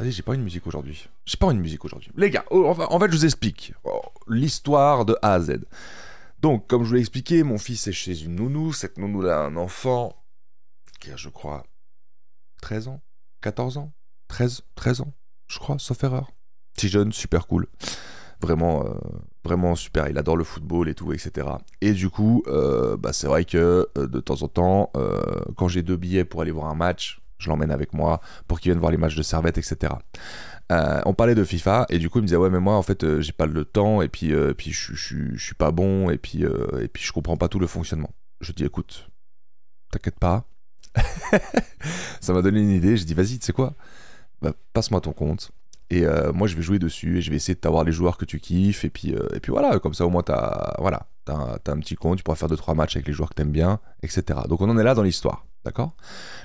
Vas-y, j'ai pas une musique aujourd'hui. J'ai pas une musique aujourd'hui. Les gars, oh, en fait, je vous explique oh, l'histoire de A à Z. Donc, comme je vous l'ai expliqué, mon fils est chez une nounou. Cette nounou-là a un enfant qui a, je crois, 13 ans, 14 ans, 13, 13 ans, je crois, sauf erreur. Petit jeune, super cool. Vraiment, euh, vraiment super. Il adore le football et tout, etc. Et du coup, euh, bah, c'est vrai que euh, de temps en temps, quand j'ai deux billets pour aller voir un match, je l'emmène avec moi pour qu'il vienne voir les matchs de servette, etc. Euh, on parlait de FIFA et du coup il me disait ouais mais moi en fait euh, j'ai pas le temps et puis, euh, puis je, ne suis pas bon et puis, et puis je comprends pas tout le fonctionnement. Je dis écoute, t'inquiète pas. ça m'a donné une idée, Je dis vas-y tu sais quoi bah, Passe-moi ton compte et moi je vais jouer dessus et je vais essayer de t'avoir les joueurs que tu kiffes et puis, et puis voilà comme ça au moins t'as... Voilà T'as un, petit compte, tu pourras faire 2-3 matchs avec les joueurs que t'aimes bien, etc. Donc on en est là dans l'histoire, d'accord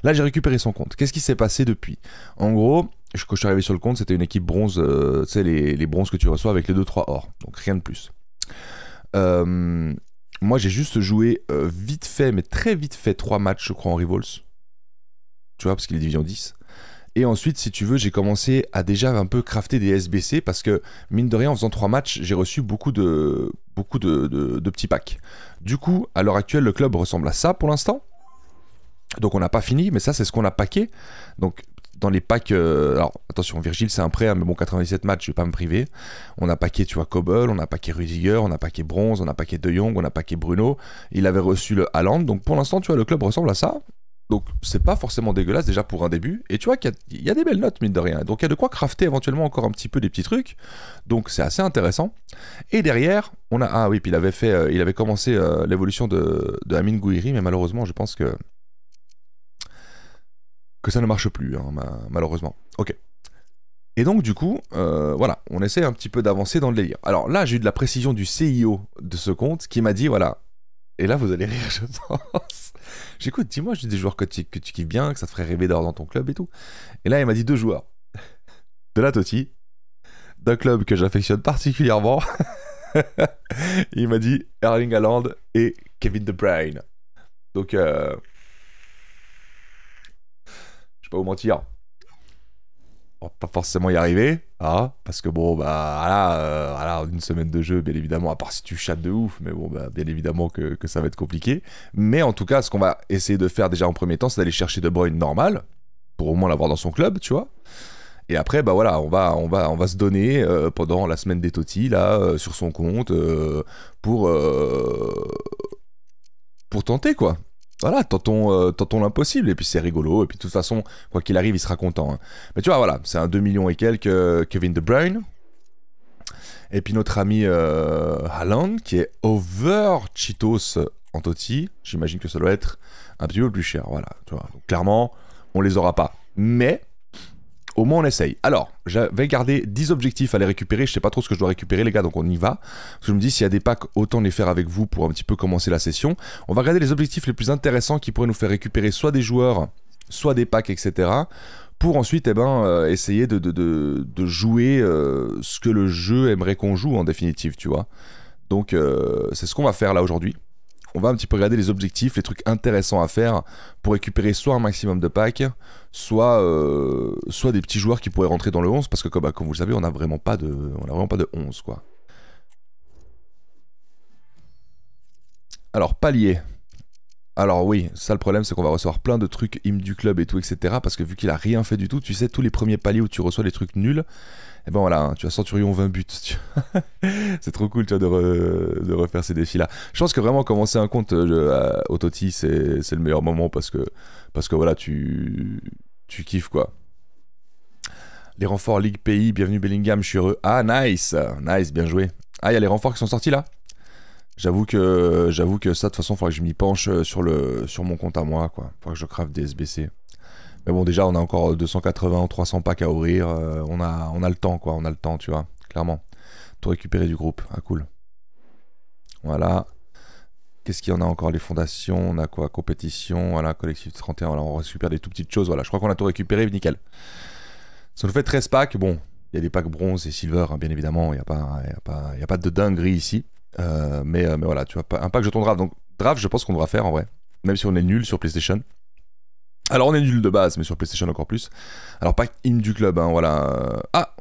Là, j'ai récupéré son compte. Qu'est-ce qui s'est passé depuis En gros, quand je suis arrivé sur le compte, c'était une équipe bronze, euh, tu sais, les, bronzes que tu reçois avec les 2-3 or. Donc rien de plus. Euh, moi, j'ai juste joué euh, vite fait, mais très vite fait, 3 matchs, je crois, en Rivals. Tu vois, parce qu'il est division 10. Et ensuite, si tu veux, j'ai commencé à déjà un peu crafter des SBC parce que, mine de rien, en faisant trois matchs, j'ai reçu beaucoup de, beaucoup de, petits packs. Du coup, à l'heure actuelle, le club ressemble à ça pour l'instant. Donc on n'a pas fini, mais ça c'est ce qu'on a packé. Donc dans les packs, euh, alors attention Virgile c'est un prêt, hein, mais bon 97 matchs, je vais pas me priver. On a paquet, tu vois Cobble, on a paquet, Rudiger, on a paquet, Bronze, on a paquet, De Jong, on a paquet, Bruno. Il avait reçu le Haaland, donc pour l'instant tu vois le club ressemble à ça. Donc c'est pas forcément dégueulasse déjà pour un début. Et tu vois qu'il y, a des belles notes mine de rien. Donc il y a de quoi crafter éventuellement encore un petit peu des petits trucs. Donc c'est assez intéressant. Et derrière, on a ah oui, puis il avait fait, euh, il avait commencé euh, l'évolution de, de Amin Gouiri, mais malheureusement je pense que que ça ne marche plus, hein, malheureusement. Ok. Et donc du coup, euh, voilà, on essaie un petit peu d'avancer dans le délire. Alors là, j'ai eu de la précision du CIO de ce compte qui m'a dit voilà. Et là, vous allez rire, je pense. J'écoute, dis-moi j'ai des joueurs que tu, que tu kiffes bien, que ça te ferait rêver d'avoir dans ton club et tout. Et là, il m'a dit deux joueurs. De la Toti, d'un club que j'affectionne particulièrement. il m'a dit Erling Haaland et Kevin De Bruyne. Donc, euh... je vais pas vous mentir, pas forcément y arriver. Hein, parce que bon, bah euh, voilà, une semaine de jeu, bien évidemment, à part si tu chattes de ouf, mais bon, bah, bien évidemment que, ça va être compliqué. Mais en tout cas, ce qu'on va essayer de faire déjà en premier temps, c'est d'aller chercher De Bruyne normal, pour au moins l'avoir dans son club, tu vois. Et après, bah voilà, on va, on va, on va se donner euh, pendant la semaine des totis là, euh, sur son compte, pour, pour tenter, quoi voilà, tentons, euh, l'impossible, et puis c'est rigolo, et puis de toute façon, quoi qu'il arrive, il sera content. Hein. Mais tu vois, voilà, c'est un 2 millions et quelques euh, Kevin De Bruyne, et puis notre ami euh, qui est over Cheetos en euh, Totti, j'imagine que ça doit être un petit peu plus cher, voilà, tu vois. clairement, on les aura pas. Mais, au moins on essaye. Alors, j'avais gardé 10 objectifs à les récupérer. Je sais pas trop ce que je dois récupérer, les gars, donc on y va. Parce que je me dis, s'il y a des packs, autant les faire avec vous pour un petit peu commencer la session. On va regarder les objectifs les plus intéressants qui pourraient nous faire récupérer soit des joueurs, soit des packs, etc. Pour ensuite eh ben, euh, essayer de, de, de, jouer euh, ce que le jeu aimerait qu'on joue en définitive, tu vois. Donc euh, c'est ce qu'on va faire là aujourd'hui on va un petit peu regarder les objectifs, les trucs intéressants à faire pour récupérer soit un maximum de packs, soit, euh, soit des petits joueurs qui pourraient rentrer dans le 11, parce que bah, comme, vous le savez, on n'a vraiment, pas de, on vraiment pas de 11, quoi. Alors, palier. Alors oui, ça le problème c'est qu'on va recevoir plein de trucs im du club et tout etc parce que vu qu'il a rien fait du tout, tu sais tous les premiers paliers où tu reçois des trucs nuls, et ben voilà, hein, tu as Centurion 20 buts. c'est trop cool, tu de, refaire ces défis-là. Je pense que vraiment commencer un compte au euh, Toti, c'est le meilleur moment parce que, parce que voilà, tu, tu kiffes quoi. Les renforts Ligue Pays, bienvenue Bellingham, je suis heureux. Ah, nice, nice, bien joué. Ah, il y a les renforts qui sont sortis là J'avoue que, j'avoue que ça, de toute façon, il faudra que je m'y penche euh, sur, le, sur mon compte à moi, quoi. Il faudra que je crave des SBC. Mais bon, déjà, on a encore 280 ou 300 packs à ouvrir. Euh, on, a, on a le temps, quoi. On a le temps, tu vois. Clairement. Tout récupérer du groupe. Ah, cool. Voilà. Qu'est-ce qu'il y en a encore Les fondations, on a quoi Compétition, voilà, collectif 31, voilà, on récupère des tout petites choses, voilà. Je crois qu'on a tout récupéré, nickel. Ça nous fait 13 packs, bon, il y a des packs bronze et silver, hein, bien évidemment, il n'y a, pas, y a, y a pas de dinguerie ici. Euh, mais, euh, mais voilà, tu vois, un pack jeton draft. Donc, draft, je pense qu'on devra faire en vrai, même si on est nul sur PlayStation. Alors on est nul de base, mais sur PlayStation encore plus. Alors pas in du club, hein, voilà. Ah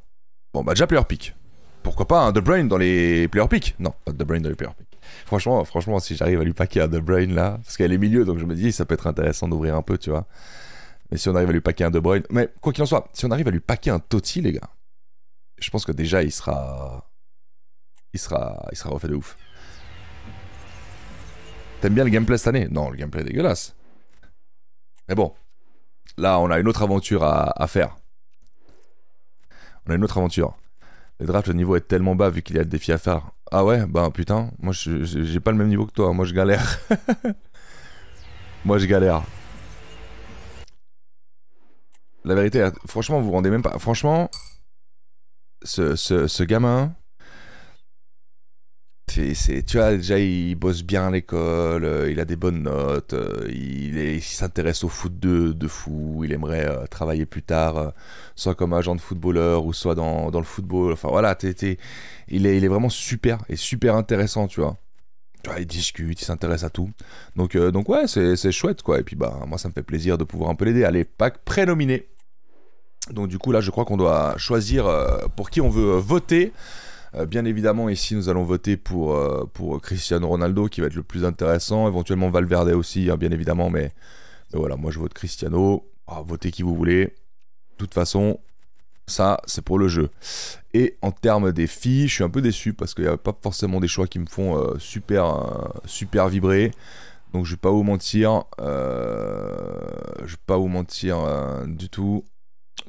Bon bah déjà player pick. Pourquoi pas un hein, The Brain dans les player pick Non, pas The Brain dans les player pick. Franchement, franchement, si j'arrive à lui packer un The Brain là, parce qu'elle est milieu, donc je me dis ça peut être intéressant d'ouvrir un peu, tu vois. Mais si on arrive à lui paquer un De Brain... mais quoi qu'il en soit, si on arrive à lui paquer un Totti, les gars, je pense que déjà il sera, il sera, il sera refait de ouf. T'aimes bien le gameplay cette année Non, le gameplay est dégueulasse. Mais bon, là, on a une autre aventure à, faire. On a une autre aventure. Les drafts, le niveau est tellement bas vu qu'il y a des défis à faire. Ah ouais, bah putain, moi j'ai pas le même niveau que toi, moi je galère. moi je galère. La vérité, franchement, vous vous rendez même pas. Franchement, ce, ce gamin, c'est, tu vois, déjà, il bosse bien à l'école, euh, il a des bonnes notes, euh, il, s'intéresse au foot de, fou, il aimerait euh, travailler plus tard, soit comme agent de footballeur ou soit dans, le football. Enfin voilà, il, est, il est vraiment super et super intéressant, tu vois. il discute, il s'intéresse à tout. Donc, donc ouais, c'est, chouette, quoi. Et puis, bah, moi, ça me fait plaisir de pouvoir un peu l'aider. Allez, pack prénominé. Donc, du coup, là, je crois qu'on doit choisir pour qui on veut voter. Euh, bien évidemment, ici, nous allons voter euh, pour, Cristiano Ronaldo, qui va être le plus intéressant. Éventuellement, Valverde aussi, hein, bien évidemment. Mais, voilà, moi, je vote Cristiano. Ah, votez qui vous voulez. De toute façon, ça, c'est pour le jeu. Et en termes des filles, je suis un peu déçu parce qu'il n'y a pas forcément des choix qui me font euh, super, super vibrer. Donc je vais pas vous mentir, je vais pas vous mentir du tout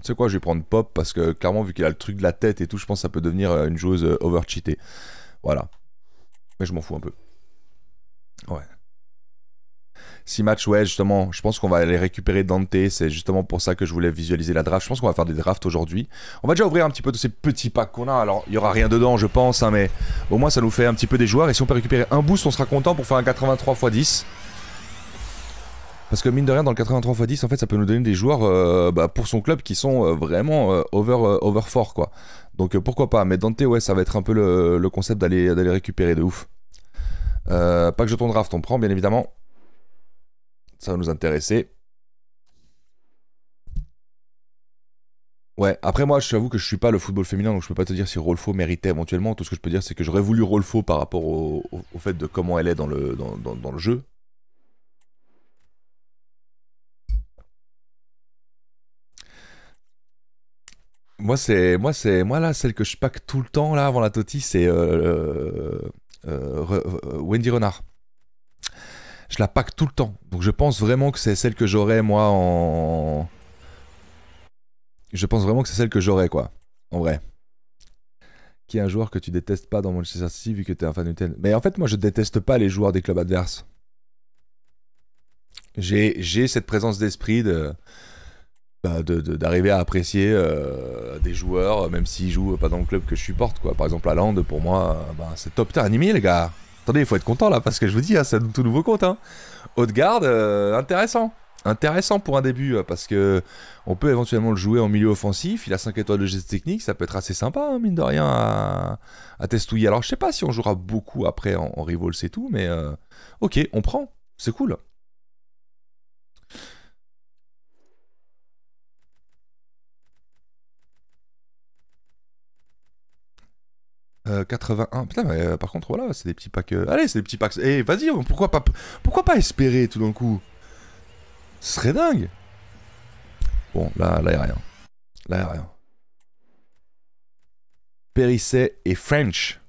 tu sais quoi, je vais prendre Pop parce que clairement, vu qu'il a le truc de la tête et tout, je pense que ça peut devenir euh, une joueuse euh, over-cheatée. Voilà. Mais je m'en fous un peu. Ouais. 6 matchs, ouais, justement, je pense qu'on va aller récupérer Dante. C'est justement pour ça que je voulais visualiser la draft. Je pense qu'on va faire des drafts aujourd'hui. On va déjà ouvrir un petit peu de ces petits packs qu'on a. Alors, il n'y aura rien dedans, je pense, hein, mais au moins ça nous fait un petit peu des joueurs. Et si on peut récupérer un boost, on sera content pour faire un 83 x 10. Parce que mine de rien, dans le 83 x 10, en fait, ça peut nous donner des joueurs euh, bah, pour son club qui sont euh, vraiment euh, over, over quoi. Donc pourquoi pas. Mais Dante, ouais, ça va être un peu le, concept d'aller récupérer de ouf. pas que je tourne draft, on prend, bien évidemment. Ça va nous intéresser. Ouais, après moi, je t'avoue que je suis pas le football féminin, donc je peux pas te dire si Rolfo méritait éventuellement. Tout ce que je peux dire, c'est que j'aurais voulu Rolfo par rapport au, fait de comment elle est dans le, dans le jeu, Moi, c'est moi, c'est moi là, celle que je pack tout le temps là avant la Toti, c'est euh, euh, euh, Wendy Renard. Je la pack tout le temps, donc je pense vraiment que c'est celle que j'aurais, moi en. Je pense vraiment que c'est celle que j'aurais, quoi, en vrai. Qui est un joueur que tu détestes pas dans Manchester City vu que t'es un fan de Mais en fait, moi, je déteste pas les joueurs des clubs adverses. J'ai cette présence d'esprit de. Bah, d'arriver à apprécier euh, des joueurs, euh, même s'ils jouent pas dans le club que je supporte. Quoi. Par exemple, Aland pour moi, euh, bah, c'est top. terrain animé, les gars. Attendez, il faut être content là, parce que je vous dis, ça hein, c'est un tout nouveau compte. Hein. Haute-garde, intéressant. Intéressant pour un début, parce que on peut éventuellement le jouer en milieu offensif. Il a 5 étoiles de geste technique, ça peut être assez sympa, hein, mine de rien, à, testouiller. Alors, je sais pas si on jouera beaucoup après en, en rival, c'est tout, mais ok, on prend. C'est cool. 81. Euh, Putain, mais euh, par contre, voilà, c'est des petits packs. Euh, allez, c'est des petits packs. Eh, vas-y, pourquoi pas, pourquoi pas espérer tout d'un coup Ce serait dingue. Bon, là, là, rien. Là, y'a rien. Périsset et French.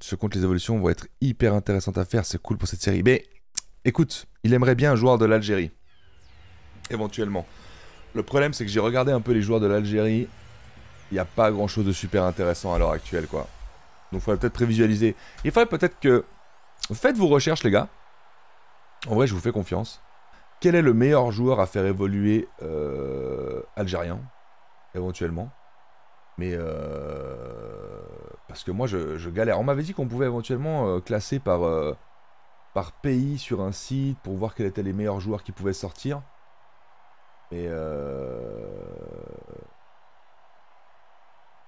Ce compte les évolutions vont être hyper intéressantes à faire. C'est cool pour cette série. Mais écoute, il aimerait bien un joueur de l'Algérie. Éventuellement. Le problème, c'est que j'ai regardé un peu les joueurs de l'Algérie il n'y a pas grand chose de super intéressant à l'heure actuelle, quoi. Donc, il faudrait peut-être prévisualiser. Il faudrait peut-être que. Faites vos recherches, les gars. En vrai, je vous fais confiance. Quel est le meilleur joueur à faire évoluer euh, algérien, éventuellement Mais. Euh, parce que moi, je, galère. On m'avait dit qu'on pouvait éventuellement euh, classer par, par pays sur un site pour voir quels étaient les meilleurs joueurs qui pouvaient sortir. Mais.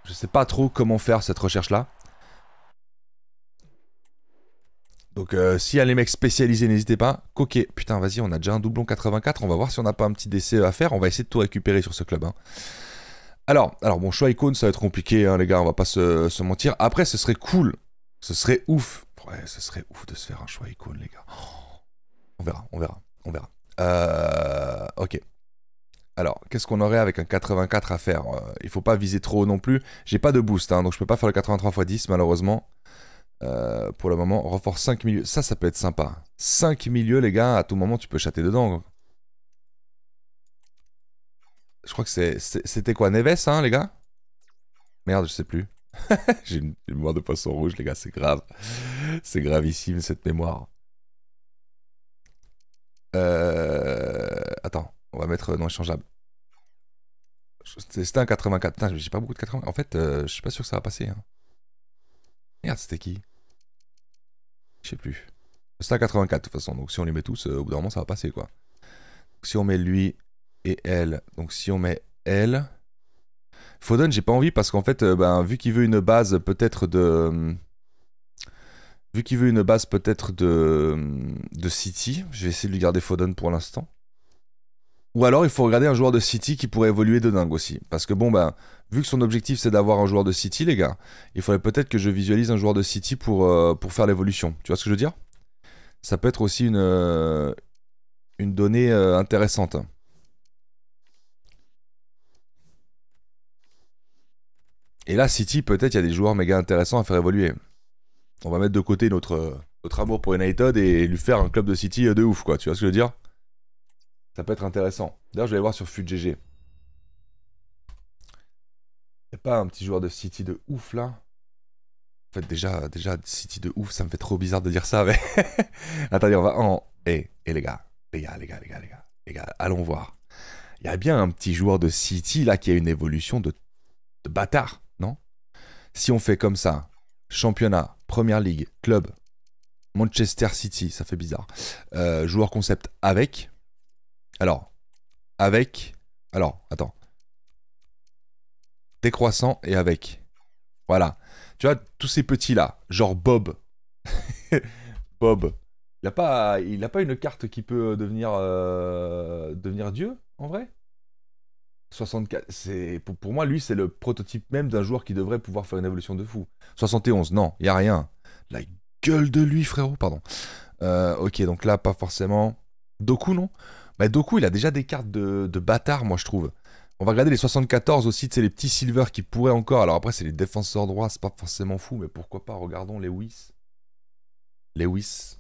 Je sais pas trop comment faire cette recherche-là. Donc si euh, s'il y a les mecs spécialisés, n'hésitez pas. Ok, putain, vas-y, on a déjà un doublon 84. On va voir si on n'a pas un petit décès à faire. On va essayer de tout récupérer sur ce club. Hein. Alors, alors bon, choix icône, ça va être compliqué, hein, les gars, on va pas se, mentir. Après, ce serait cool. Ce serait ouf. Ouais, ce serait ouf de se faire un choix icône, les gars. Oh, on verra, on verra, on verra. Euh, ok. Alors, qu'est-ce qu'on aurait avec un 84 à faire euh, Il faut pas viser trop non plus. J'ai pas de boost, hein, donc je peux pas faire le 83 x 10 malheureusement. Euh, pour le moment, renforce 5 milieux. Ça, ça peut être sympa. 5 milieux, les gars, à tout moment, tu peux chatter dedans. Je crois que c'était quoi Neves, hein, les gars Merde, je sais plus. J'ai une mémoire de poisson rouge, les gars, c'est grave. C'est gravissime, cette mémoire. Euh... On va mettre euh, non échangeable. C'était un 84. j'ai pas beaucoup de 80. En fait, euh, je suis pas sûr que ça va passer. Hein. Merde, c'était qui Je sais plus. C'était un 84 de toute façon. Donc si on les met tous, euh, au bout d'un moment, ça va passer quoi. si on met lui et elle. Donc si on met elle. Foden, j'ai pas envie parce qu'en fait, ben, vu qu'il veut une base peut-être de. Vu qu'il veut une base peut-être de, de City, je vais essayer de lui garder Foden pour l'instant. Ou alors il faut regarder un joueur de City qui pourrait évoluer de dingue aussi. Parce que bon, ben, vu que son objectif c'est d'avoir un joueur de City, les gars, il faudrait peut-être que je visualise un joueur de City pour, euh, pour faire l'évolution. Tu vois ce que je veux dire Ça peut être aussi une, euh, une donnée euh, intéressante. Et là, City, peut-être il y a des joueurs méga intéressants à faire évoluer. On va mettre de côté notre, notre amour pour United et lui faire un club de City de ouf, quoi. Tu vois ce que je veux dire ça peut être intéressant. D'ailleurs, je vais aller voir sur FUTGG. Y'a pas un petit joueur de City de ouf là En fait, déjà, déjà, City de ouf, ça me fait trop bizarre de dire ça, mais. Attendez, on va en. Eh, hey, eh, les gars, les gars, les gars, les gars, les gars, les gars, allons voir. Il y a bien un petit joueur de City là qui a une évolution de, de bâtard, non Si on fait comme ça, championnat, première ligue, club, Manchester City, ça fait bizarre, euh, joueur concept avec, alors, avec. Alors, attends. Décroissant et avec. Voilà. Tu vois, tous ces petits-là, genre Bob. Bob. Il n'a pas, a pas une carte qui peut devenir, euh, devenir Dieu, en vrai 64, c'est pour, moi, lui, c'est le prototype même d'un joueur qui devrait pouvoir faire une évolution de fou. 71, non, il a rien. La gueule de lui, frérot, pardon. Euh, ok, donc là, pas forcément. Doku, non du bah, Doku, il a déjà des cartes de, bâtard, moi, je trouve. On va regarder les 74 aussi, C'est les petits silver qui pourraient encore. Alors après, c'est les défenseurs droits, c'est pas forcément fou, mais pourquoi pas. Regardons Lewis. Lewis.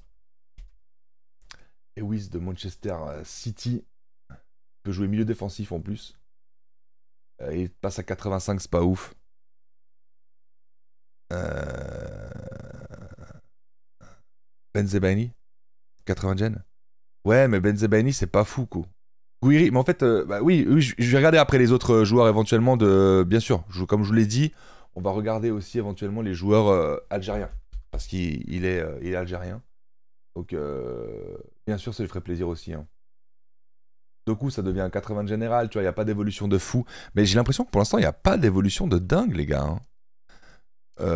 Lewis de Manchester euh, City. Il peut jouer milieu défensif en plus. Euh, il passe à 85, c'est pas ouf. Euh... Benzebani 80 gen Ouais, mais Benzebaini, c'est pas fou, quoi. mais en fait, euh, bah oui, je, vais regarder après les autres euh, joueurs éventuellement de. Bien sûr, comme je vous l'ai dit, on va regarder aussi éventuellement les joueurs euh, algériens. Parce qu'il est, est, algérien. Donc, bien sûr, ça lui ferait plaisir aussi. Hein. coup, ça devient un 80 général, tu vois, il n'y a pas d'évolution de fou. Mais j'ai l'impression que pour l'instant, il n'y a pas d'évolution de dingue, les gars. Hein.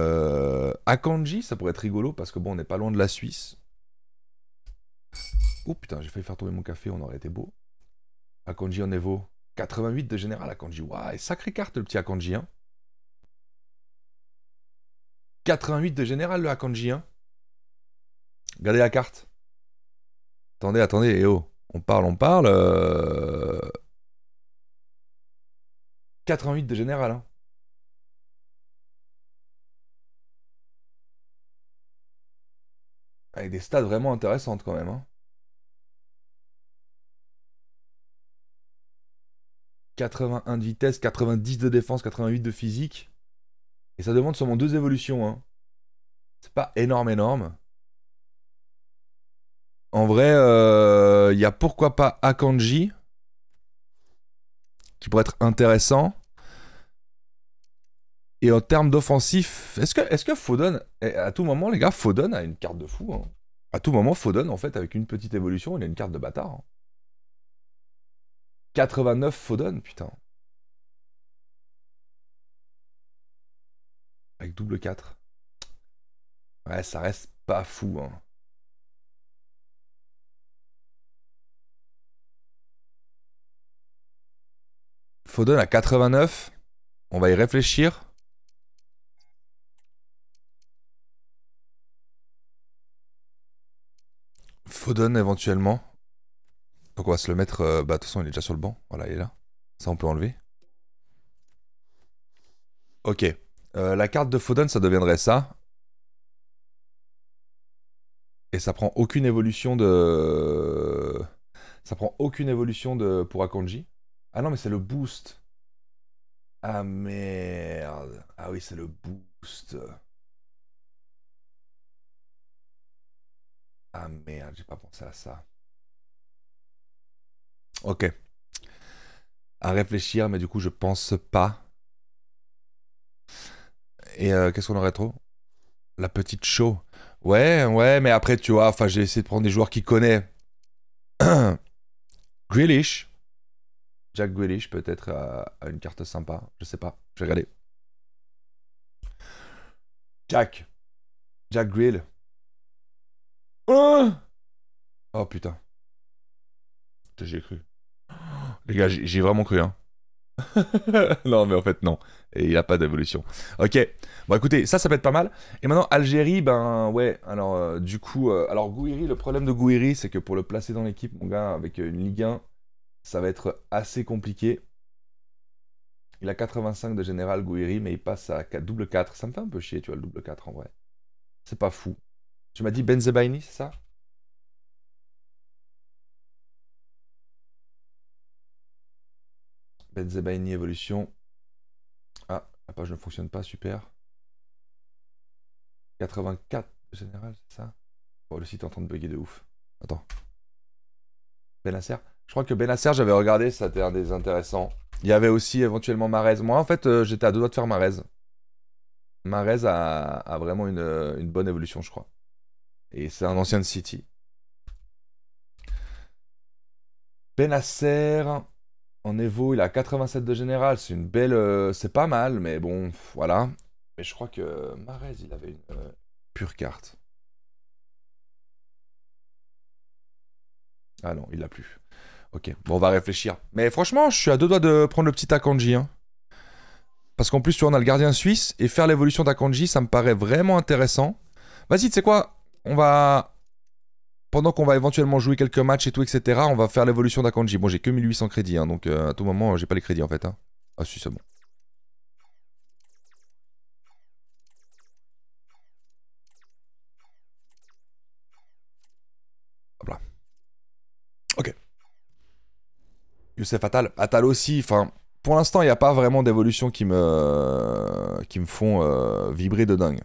Akanji, ça pourrait être rigolo parce que bon, on n'est pas loin de la Suisse. Oh putain, j'ai failli faire tomber mon café, on aurait été beau. Akanji en Evo. 88 de général Akanji. Waouh, et sacrée carte le petit Akanji. Hein. 88 de général le Akanji. Hein. Regardez la carte. Attendez, attendez, Eh oh. On parle, on parle. 88 euh. de général. Hein. Avec des stats vraiment intéressantes quand même. 81 hein. de vitesse, 90 de défense, 88 de physique. Et ça demande seulement deux évolutions. Hein. C'est pas énorme, énorme. En vrai, euh, il y a pourquoi pas Akanji, qui pourrait être intéressant. Et en termes d'offensif, est-ce que, est que Foden, eh, à tout moment, les gars, Foden a une carte de fou. Hein. À tout moment, Foden, en fait, avec une petite évolution, il a une carte de bâtard. 89 hein. Foden, putain. Avec double 4. Ouais, ça reste pas fou. Hein. Foden à 89. On va y réfléchir. Foden éventuellement. Donc on va se le mettre. Euh, bah de toute façon il est déjà sur le banc. Voilà, il est là. Ça on peut enlever. Ok. Euh, la carte de Foden, ça deviendrait ça. Et ça prend aucune évolution de. Ça prend aucune évolution de pour Akanji. Ah non mais c'est le boost. Ah merde. Ah oui c'est le boost. Ah merde, j'ai pas pensé à ça. Ok. À réfléchir, mais du coup, je pense pas. Et euh, qu'est-ce qu'on aurait trop La petite show. Ouais, ouais, mais après, tu vois, enfin, j'ai essayé de prendre des joueurs qui connaissent. Grillish. Jack Grillish, peut-être, euh, une carte sympa. Je sais pas. Je vais regarder. Jack. Jack Grill. Hein oh, oh putain. J'ai cru. Les gars, j'ai vraiment cru, hein. non, mais en fait, non. Et il n'y a pas d'évolution. Ok. Bon, écoutez, ça, ça peut être pas mal. Et maintenant, Algérie, ben ouais. Alors, euh, du coup, euh, alors Gouiri, le problème de Gouiri, c'est que pour le placer dans l'équipe, mon gars, avec euh, une Ligue 1, ça va être assez compliqué. Il a 85 de général Gouiri, mais il passe à double 4. Ça me fait un peu chier, tu vois, le double 4 en vrai. C'est pas fou. Tu m'as dit Benzebaini, c'est ça Benzebaini évolution. Ah, la page ne fonctionne pas, super. 84 général, c'est ça Bon, oh, le site est en train de bugger de ouf. Attends. Benasser Je crois que Benasser, j'avais regardé, ça c'était un des intéressants. Il y avait aussi éventuellement Marez. Moi, en fait, euh, j'étais à deux doigts de faire Marez. Marez a, vraiment euh, une bonne évolution, je crois. Et c'est un ancien de City. Benasser, en Evo, il a 87 de général. C'est une belle. Euh, c'est pas mal, mais bon, voilà. Mais je crois que Marez, il avait une euh, pure carte. Ah non, il l'a plus. Ok, bon, on va réfléchir. Mais franchement, je suis à deux doigts de prendre le petit Akanji. Hein. Parce qu'en plus, tu on a le gardien suisse. Et faire l'évolution d'Akanji, ça me paraît vraiment intéressant. Vas-y, tu sais quoi on va... Pendant qu'on va éventuellement jouer quelques matchs et tout, etc., on va faire l'évolution d'Akanji. Bon, j'ai que 1800 crédits, hein, donc euh, à tout moment, euh, j'ai pas les crédits en fait. Hein. Ah si, c'est bon. Hop là. Ok. Youssef Atal. Atal aussi, enfin pour l'instant, il n'y a pas vraiment d'évolution qui me, qui me font euh, vibrer de dingue.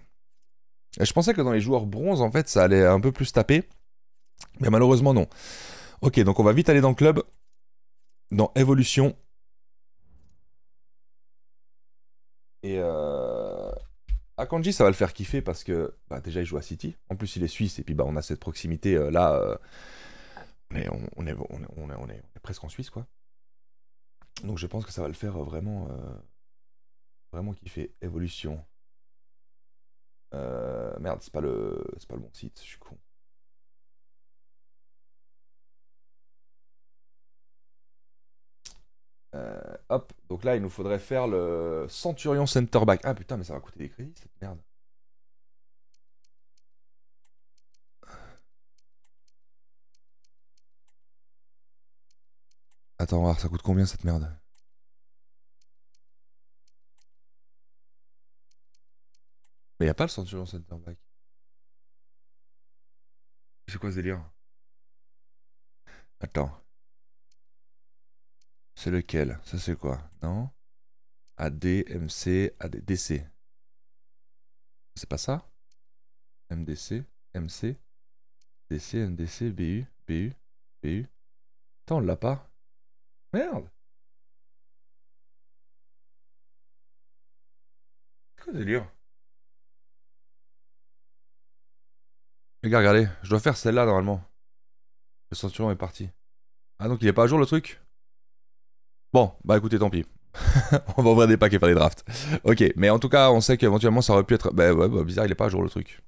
Je pensais que dans les joueurs bronze, en fait, ça allait un peu plus taper. Mais malheureusement, non. Ok, donc on va vite aller dans le club. Dans évolution. Et euh... Akanji, ça va le faire kiffer parce que bah, déjà, il joue à City. En plus, il est suisse. Et puis, bah, on a cette proximité là. On, est, presque en Suisse, quoi. Donc, je pense que ça va le faire vraiment, euh, vraiment kiffer. Évolution. Euh, merde, c'est pas le pas le bon site, je suis con. Euh, hop, donc là il nous faudrait faire le Centurion Centerback. Ah putain, mais ça va coûter des crédits cette merde. Attends, voir, ça coûte combien cette merde Mais il n'y a pas le Centurion Center back. C'est quoi ce délire Attends. C'est lequel Ça c'est quoi Non AD, MC, AD, DC. C'est pas ça MDC, MC, DC, MDC, BU, BU, BU. Attends, on l'a pas Merde C'est quoi ce délire Les gars, regardez, je dois faire celle-là normalement. Le centurion est parti. Ah donc il est pas à jour le truc Bon, bah écoutez, tant pis. on va ouvrir des packs et faire des drafts. ok, mais en tout cas, on sait qu'éventuellement ça aurait pu être... Bah ouais, bah, bizarre, il est pas à jour le truc.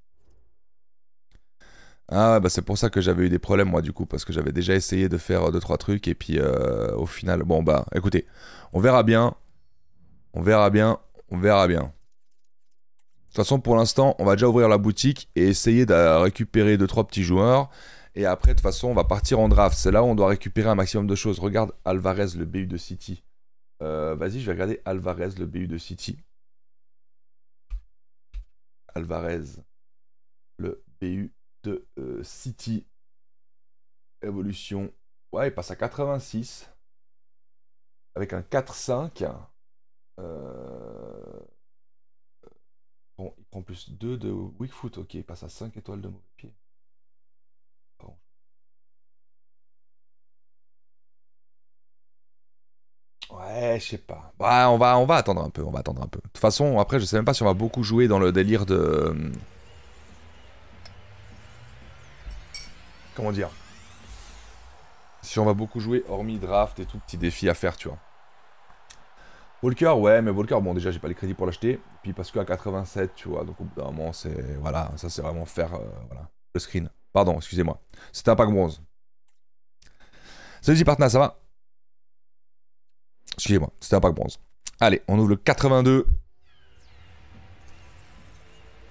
Ah bah c'est pour ça que j'avais eu des problèmes moi du coup, parce que j'avais déjà essayé de faire 2-3 euh, trucs et puis euh, au final... Bon bah écoutez, on verra bien. On verra bien, on verra bien. De toute façon, pour l'instant, on va déjà ouvrir la boutique et essayer de récupérer 2-3 petits joueurs. Et après, de toute façon, on va partir en draft. C'est là où on doit récupérer un maximum de choses. Regarde Alvarez, le BU de City. Euh, vas-y, je vais regarder Alvarez, le BU de City. Alvarez, le BU de euh, City. Évolution. Ouais, il passe à 86. Avec un 4-5. Euh... Bon, il prend plus 2 de weak foot. Ok, il passe à 5 étoiles de mauvais pied. Ouais, je sais pas. Bah, on va, on va attendre un peu. On va attendre un peu. De toute façon, après, je sais même pas si on va beaucoup jouer dans le délire de. Comment dire Si on va beaucoup jouer, hormis draft et tout, petit défi à faire, tu vois. Walker, ouais, mais Walker, bon, déjà, j'ai pas les crédits pour l'acheter. Puis parce qu'à 87, tu vois, donc au bout d'un moment, c'est. Voilà, ça, c'est vraiment faire. Euh, voilà, le screen. Pardon, excusez-moi. C'était un pack bronze. Salut Zipartna, ça va Excusez-moi, c'était un pack bronze. Allez, on ouvre le 82.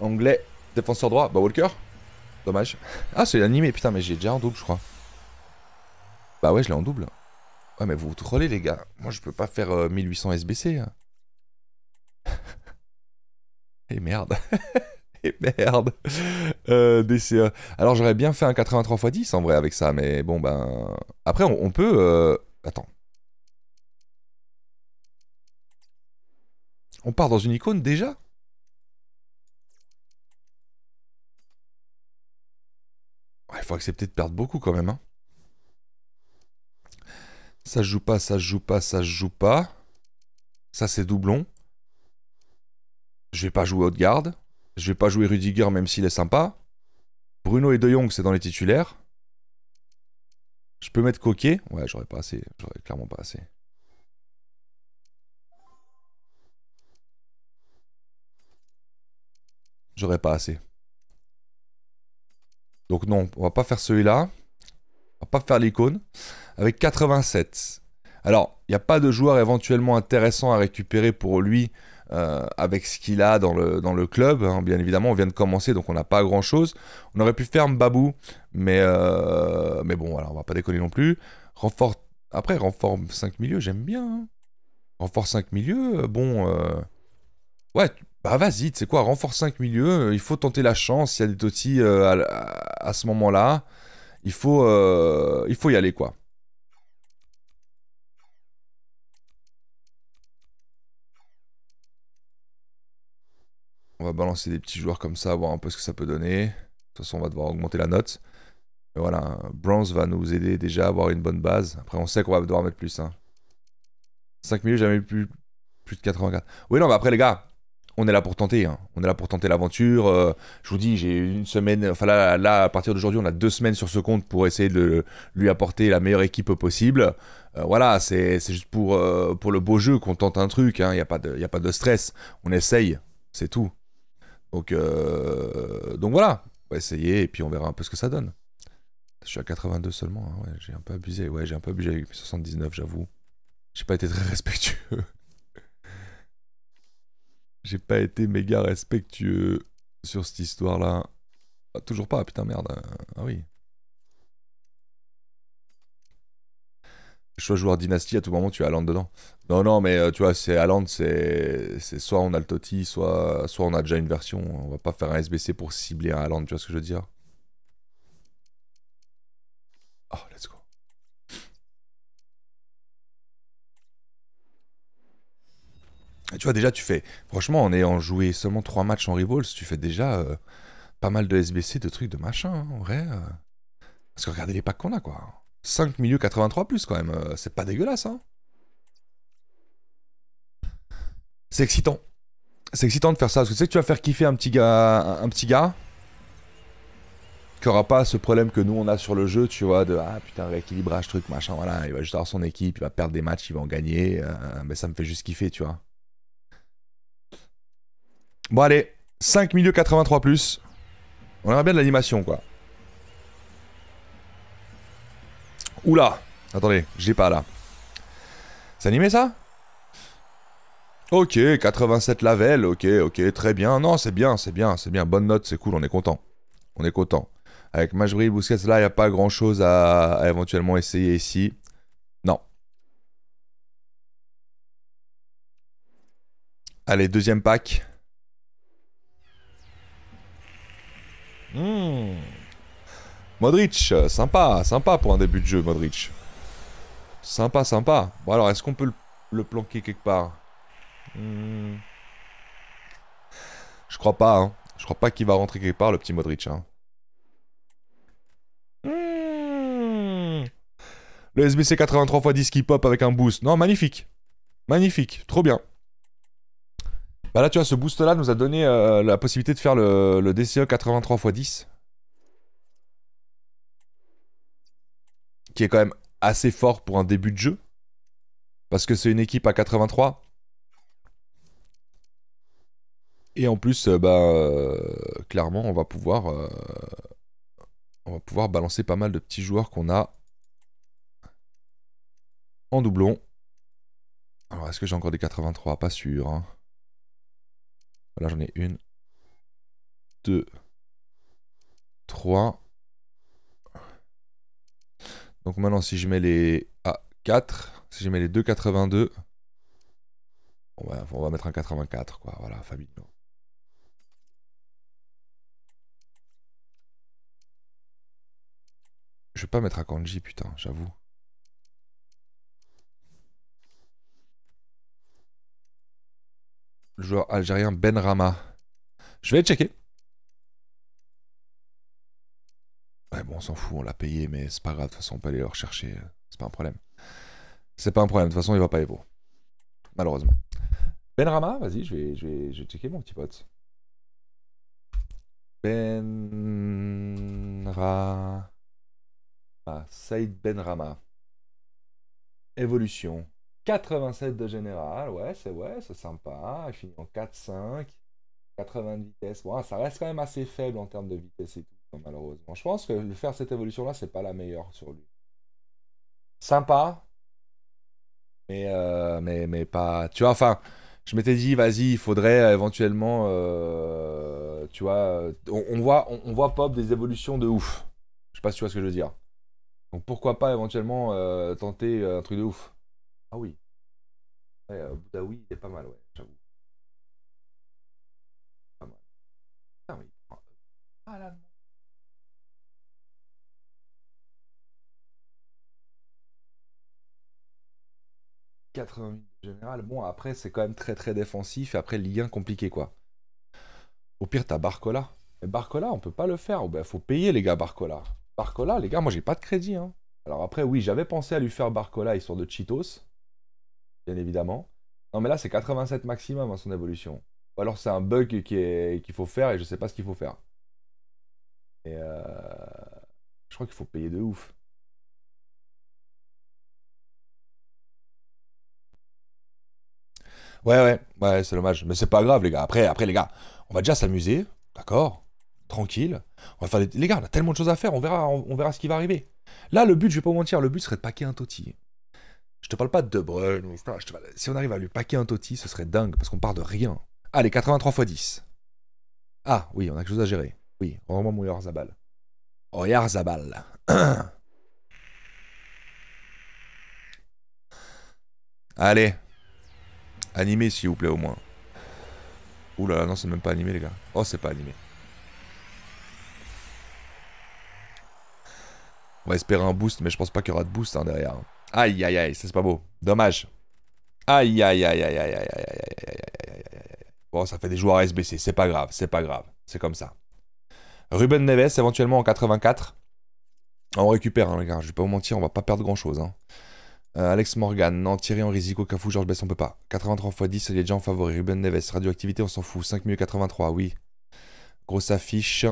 Anglais, défenseur droit, bah Walker. Dommage. Ah, c'est animé, putain, mais j'ai déjà en double, je crois. Bah ouais, je l'ai en double. Ouais, mais vous vous trollez, les gars. Moi, je peux pas faire 1800 euh, SBC. Hein. Et eh merde. Et eh merde. Euh, e. Alors, j'aurais bien fait un 83 x 10 en vrai avec ça, mais bon, ben. Après, on, peut. Euh... Attends. On part dans une icône déjà Il faut accepter de perdre beaucoup quand même. Hein. Ça joue pas, ça joue pas, ça joue pas. Ça, c'est doublon. Je vais pas jouer Haute-Garde. Je vais pas jouer Rudiger, même s'il est sympa. Bruno et De Jong, c'est dans les titulaires. Je peux mettre Coquet Ouais, j'aurais pas assez. J'aurais clairement pas assez. J'aurais pas assez. Donc non, on va pas faire celui-là on va pas faire l'icône, avec 87. Alors, il n'y a pas de joueur éventuellement intéressant à récupérer pour lui euh, avec ce qu'il a dans le, dans le club. Hein. Bien évidemment, on vient de commencer, donc on n'a pas grand-chose. On aurait pu faire Mbabou, mais, euh, mais bon, alors on va pas déconner non plus. Renfort... Après, renfort 5 milieux, j'aime bien. Hein. Renfort 5 milieux, euh, bon... Ouais, bah vas-y, tu sais quoi, renfort 5 milieux, il faut tenter la chance, il y a des totis à, ce moment-là il faut, euh, il faut y aller, quoi. On va balancer des petits joueurs comme ça, voir un peu ce que ça peut donner. De toute façon, on va devoir augmenter la note. Et voilà, bronze va nous aider déjà à avoir une bonne base. Après, on sait qu'on va devoir mettre plus. Hein. 5 000, jamais plus, plus de 84. Oui, non, mais après, les gars, on est là pour tenter. Hein. On est là pour tenter l'aventure. Euh, je vous dis, j'ai une semaine. Enfin là, à partir d'aujourd'hui, on a deux semaines sur ce compte pour essayer de lui apporter la meilleure équipe possible. Euh, voilà, c'est juste pour, euh, pour le beau jeu qu'on tente un truc. Hein. Il n'y a, pas de, a pas de stress. On essaye. C'est tout. Donc, donc voilà. On va essayer et puis on verra un peu ce que ça donne. Je suis à 82 seulement. Hein. j'ai un peu abusé. Ouais, j'ai un peu abusé avec 79, j'avoue. J'ai pas été très respectueux. J'ai pas été méga respectueux sur cette histoire-là. Ah, toujours pas, putain merde. Euh, ah oui. Je Choix joueur dynastie, à tout moment tu as Haaland dedans. Non, non, mais euh, tu vois, c'est Aland, c'est soit on a le Totti, soit, soit on a déjà une version. On va pas faire un SBC pour cibler un tu vois ce que je veux dire Oh, let's go. Bah, tu vois, déjà, tu fais. Franchement, en ayant joué seulement 3 matchs en Rivals, tu fais déjà euh, pas mal de SBC, de trucs, de machin, hein, en vrai. Euh. Parce que regardez les packs qu'on a, quoi. 5 milieux 83 plus, quand même. Euh, c'est pas dégueulasse, hein. C'est excitant. C'est excitant de faire ça. Parce que tu sais que tu vas faire kiffer un petit gars. Un petit gars qui aura pas ce problème que nous on a sur le jeu, tu vois, de ah putain rééquilibrage truc machin, voilà, il va juste avoir son équipe, il va perdre des matchs, il va en gagner, mais ça me fait juste kiffer, tu vois. Bon, allez. 5 milieux 83+. Plus. On aimerait bien de l'animation, quoi. Oula Attendez, je l'ai pas, là. C'est animé, ça Ok, 87 Lavelle, ok, ok, très bien. Non, c'est bien, c'est bien, c'est bien. Bonne note, c'est cool, on est content. On est content. Avec Majorie Bousquet, là, il n'y a pas grand-chose à éventuellement essayer ici. Non. Allez, deuxième pack. Hmm. Modric, euh, sympa, sympa pour un début de jeu, Modric. Sympa, sympa. Bon alors, est-ce qu'on peut le, planquer quelque part hmm. Je crois pas, hein. Je crois pas qu'il va rentrer quelque part, le petit Modric. Hein. Hmm. Le SBC 83 x 10 qui pop avec un boost. Non, magnifique. Magnifique, trop bien. Bah là, tu vois, ce boost-là nous a donné euh, la possibilité de faire le, DCE 83 x 10. Qui est quand même assez fort pour un début de jeu. Parce que c'est une équipe à 83. Et en plus, euh, bah, euh, clairement, on va pouvoir... on va pouvoir balancer pas mal de petits joueurs qu'on a en doublon. Alors, est-ce que j'ai encore des 83 Pas sûr. Hein. Voilà, j'en ai une. Deux. Trois. Donc maintenant, si je mets les a 4, si je mets les 2,82, on va, on va mettre un 84, quoi. Voilà, Fabinho. Je vais pas mettre un Kanji, putain, j'avoue. le joueur algérien Ben Rama. Je vais checker. Ouais, bon, on s'en fout, on l'a payé, mais c'est pas grave, de toute façon, on peut aller le rechercher, euh, c'est pas un problème. C'est pas un problème, de toute façon, il va pas évoluer, Malheureusement. Ben Rama, vas-y, je vais, je, checker mon petit pote. Ben Rama. Saïd Ben Rama. Évolution. 87 de général, ouais, c'est ouais, c'est sympa. Il finit en 4-5. 80 de vitesse. ça reste quand même assez faible en termes de vitesse et tout, malheureusement. Je pense que faire cette évolution-là, c'est pas la meilleure sur lui. Sympa. Mais, euh, mais, mais pas. Tu vois, enfin, je m'étais dit, vas-y, il faudrait euh, éventuellement. Euh, tu vois, on, voit, on, voit Pop des évolutions de ouf. Je sais pas si tu vois ce que je veux dire. Donc pourquoi pas éventuellement tenter un truc de ouf. Ah oui. Ouais, euh, Boudaoui, il est pas mal, ouais, j'avoue. Pas mal. Ah mais il prend non. de général. Bon, après, c'est quand même très très défensif. Et après, le lien compliqué, quoi. Au pire, t'as Barcola. Mais Barcola, on peut pas le faire. Ben, faut payer, les gars, Barcola. Barcola, les gars, moi, j'ai pas de crédit. Hein. Alors après, oui, j'avais pensé à lui faire Barcola, histoire de Cheetos bien évidemment. Non, mais là, c'est 87 maximum à son évolution. Ou alors, c'est un bug qu'il faut faire et je sais pas ce qu'il faut faire. Et euh, je crois qu'il faut payer de ouf. Ouais, ouais, ouais, c'est dommage. Mais c'est pas grave, les gars. Après, après, les gars, on va déjà s'amuser, d'accord Tranquille. On va faire Les gars, on a tellement de choses à faire, on verra, on, verra ce qui va arriver. Là, le but, je vais pas vous mentir, le but serait de paquer un toti. Je te parle pas de De Bruyne. Je Si on arrive à lui paquer un toti, ce serait dingue, parce qu'on part de rien. Allez, 83 x 10. Ah, oui, on a quelque chose à gérer. Oui, vraiment mon Yarzabal. Oh, Yarzabal. Allez. Animé, s'il vous plaît, au moins. Oulala, là non, c'est même pas animé, les gars. Oh, c'est pas animé. On va espérer un boost, mais je pense pas qu'il y aura de boost hein, derrière. Aïe, aïe, aïe, ça c'est pas beau. Dommage. Aïe, aïe, aïe, aïe, aïe, aïe, aïe, aïe, aïe, aïe, aïe. Bon, ça fait des joueurs SBC, c'est pas grave, c'est pas grave, c'est comme ça. Ruben Neves, éventuellement en 84. On récupère, hein, les gars, je vais pas vous mentir, on va pas perdre grand chose. Hein. Alex Morgan, non, Thierry en Zico, Cafou, Georges Bess, on peut pas. 83 x 10, il est déjà en favori. Ruben Neves, radioactivité, on s'en fout. 5 83, oui. Grosse affiche.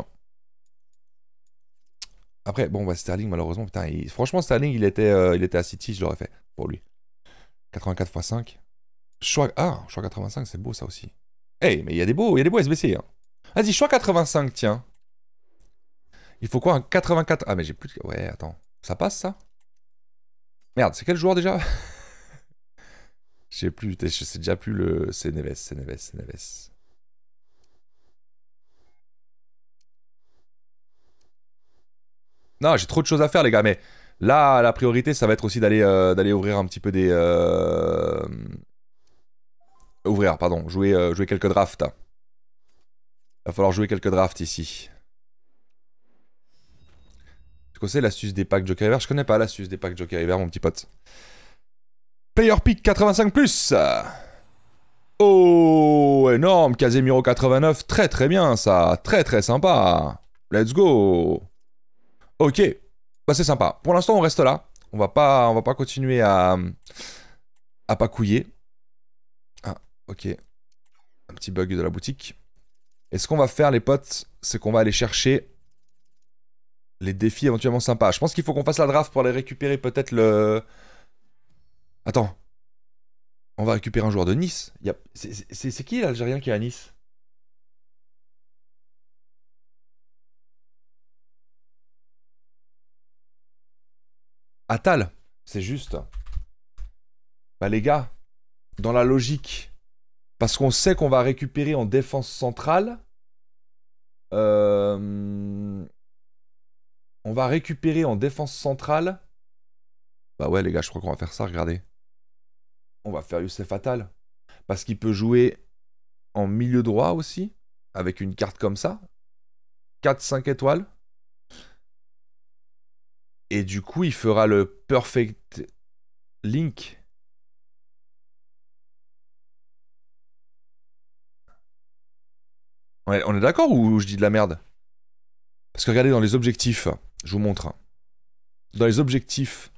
Après, bon, bah, Sterling, malheureusement, putain, franchement, Sterling, il était, euh, il était à City, je l'aurais fait pour lui. 84 x 5. Choix... Ah, choix 85, c'est beau ça aussi. Hey, eh, mais il y a des beaux, il y a des beaux SBC. Hein. Vas-y, choix 85, tiens. Il faut quoi un 84 Ah, mais j'ai plus de. Ouais, attends. Ça passe ça Merde, c'est quel joueur déjà Je sais plus, je sais déjà plus le. C'est Neves, c'est Neves, c'est Neves. Non, j'ai trop de choses à faire, les gars, mais là, la priorité, ça va être aussi d'aller euh, ouvrir un petit peu des. Euh, ouvrir, pardon, jouer, euh, jouer quelques drafts. Il Va falloir jouer quelques drafts ici. Tu c'est l'astuce des packs Joker River Je connais pas l'astuce des packs Joker River, mon petit pote. Player Pick 85 plus. Oh, énorme, Casemiro 89, très très bien ça, très très sympa. Let's go. Ok, bah c'est sympa. Pour l'instant, on reste là. On va pas, on va pas continuer à, à pas couiller. Ah, ok. Un petit bug de la boutique. Et ce qu'on va faire, les potes, c'est qu'on va aller chercher les défis éventuellement sympas. Je pense qu'il faut qu'on fasse la draft pour aller récupérer peut-être le... Attends. On va récupérer un joueur de Nice. C'est qui l'Algérien qui est à Nice Atal, c'est juste. Bah les gars, dans la logique, parce qu'on sait qu'on va récupérer en défense centrale, euh, on va récupérer en défense centrale. Bah ouais les gars, je crois qu'on va faire ça, regardez. On va faire Youssef Fatal parce qu'il peut jouer en milieu droit aussi, avec une carte comme ça. 4-5 étoiles. Et du coup, il fera le perfect link. on est d'accord ou je dis de la merde Parce que regardez dans les objectifs, je vous montre. Hein. Dans les objectifs,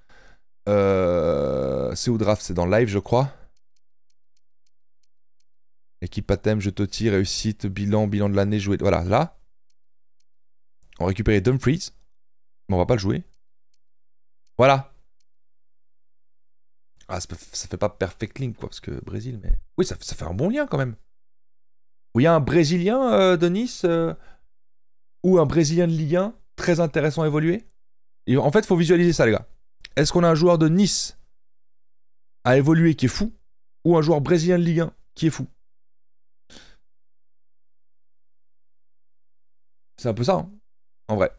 euh, c'est au draft, c'est dans live, je crois. Équipe à thème, je te tire, réussite, bilan, bilan de l'année, joué. Voilà, là. On récupère Dumfries. Mais on va pas le jouer. Voilà. Ah, ça, fait pas perfect link, quoi, parce que Brésil, mais. Oui, ça, fait un bon lien quand même. Où il y a un Brésilien euh, de Nice euh, ou un Brésilien de Ligue 1 très intéressant à évoluer. en fait, faut visualiser ça, les gars. Est-ce qu'on a un joueur de Nice à évoluer qui est fou ou un joueur brésilien de Ligue 1 qui est fou C'est un peu ça, hein, en vrai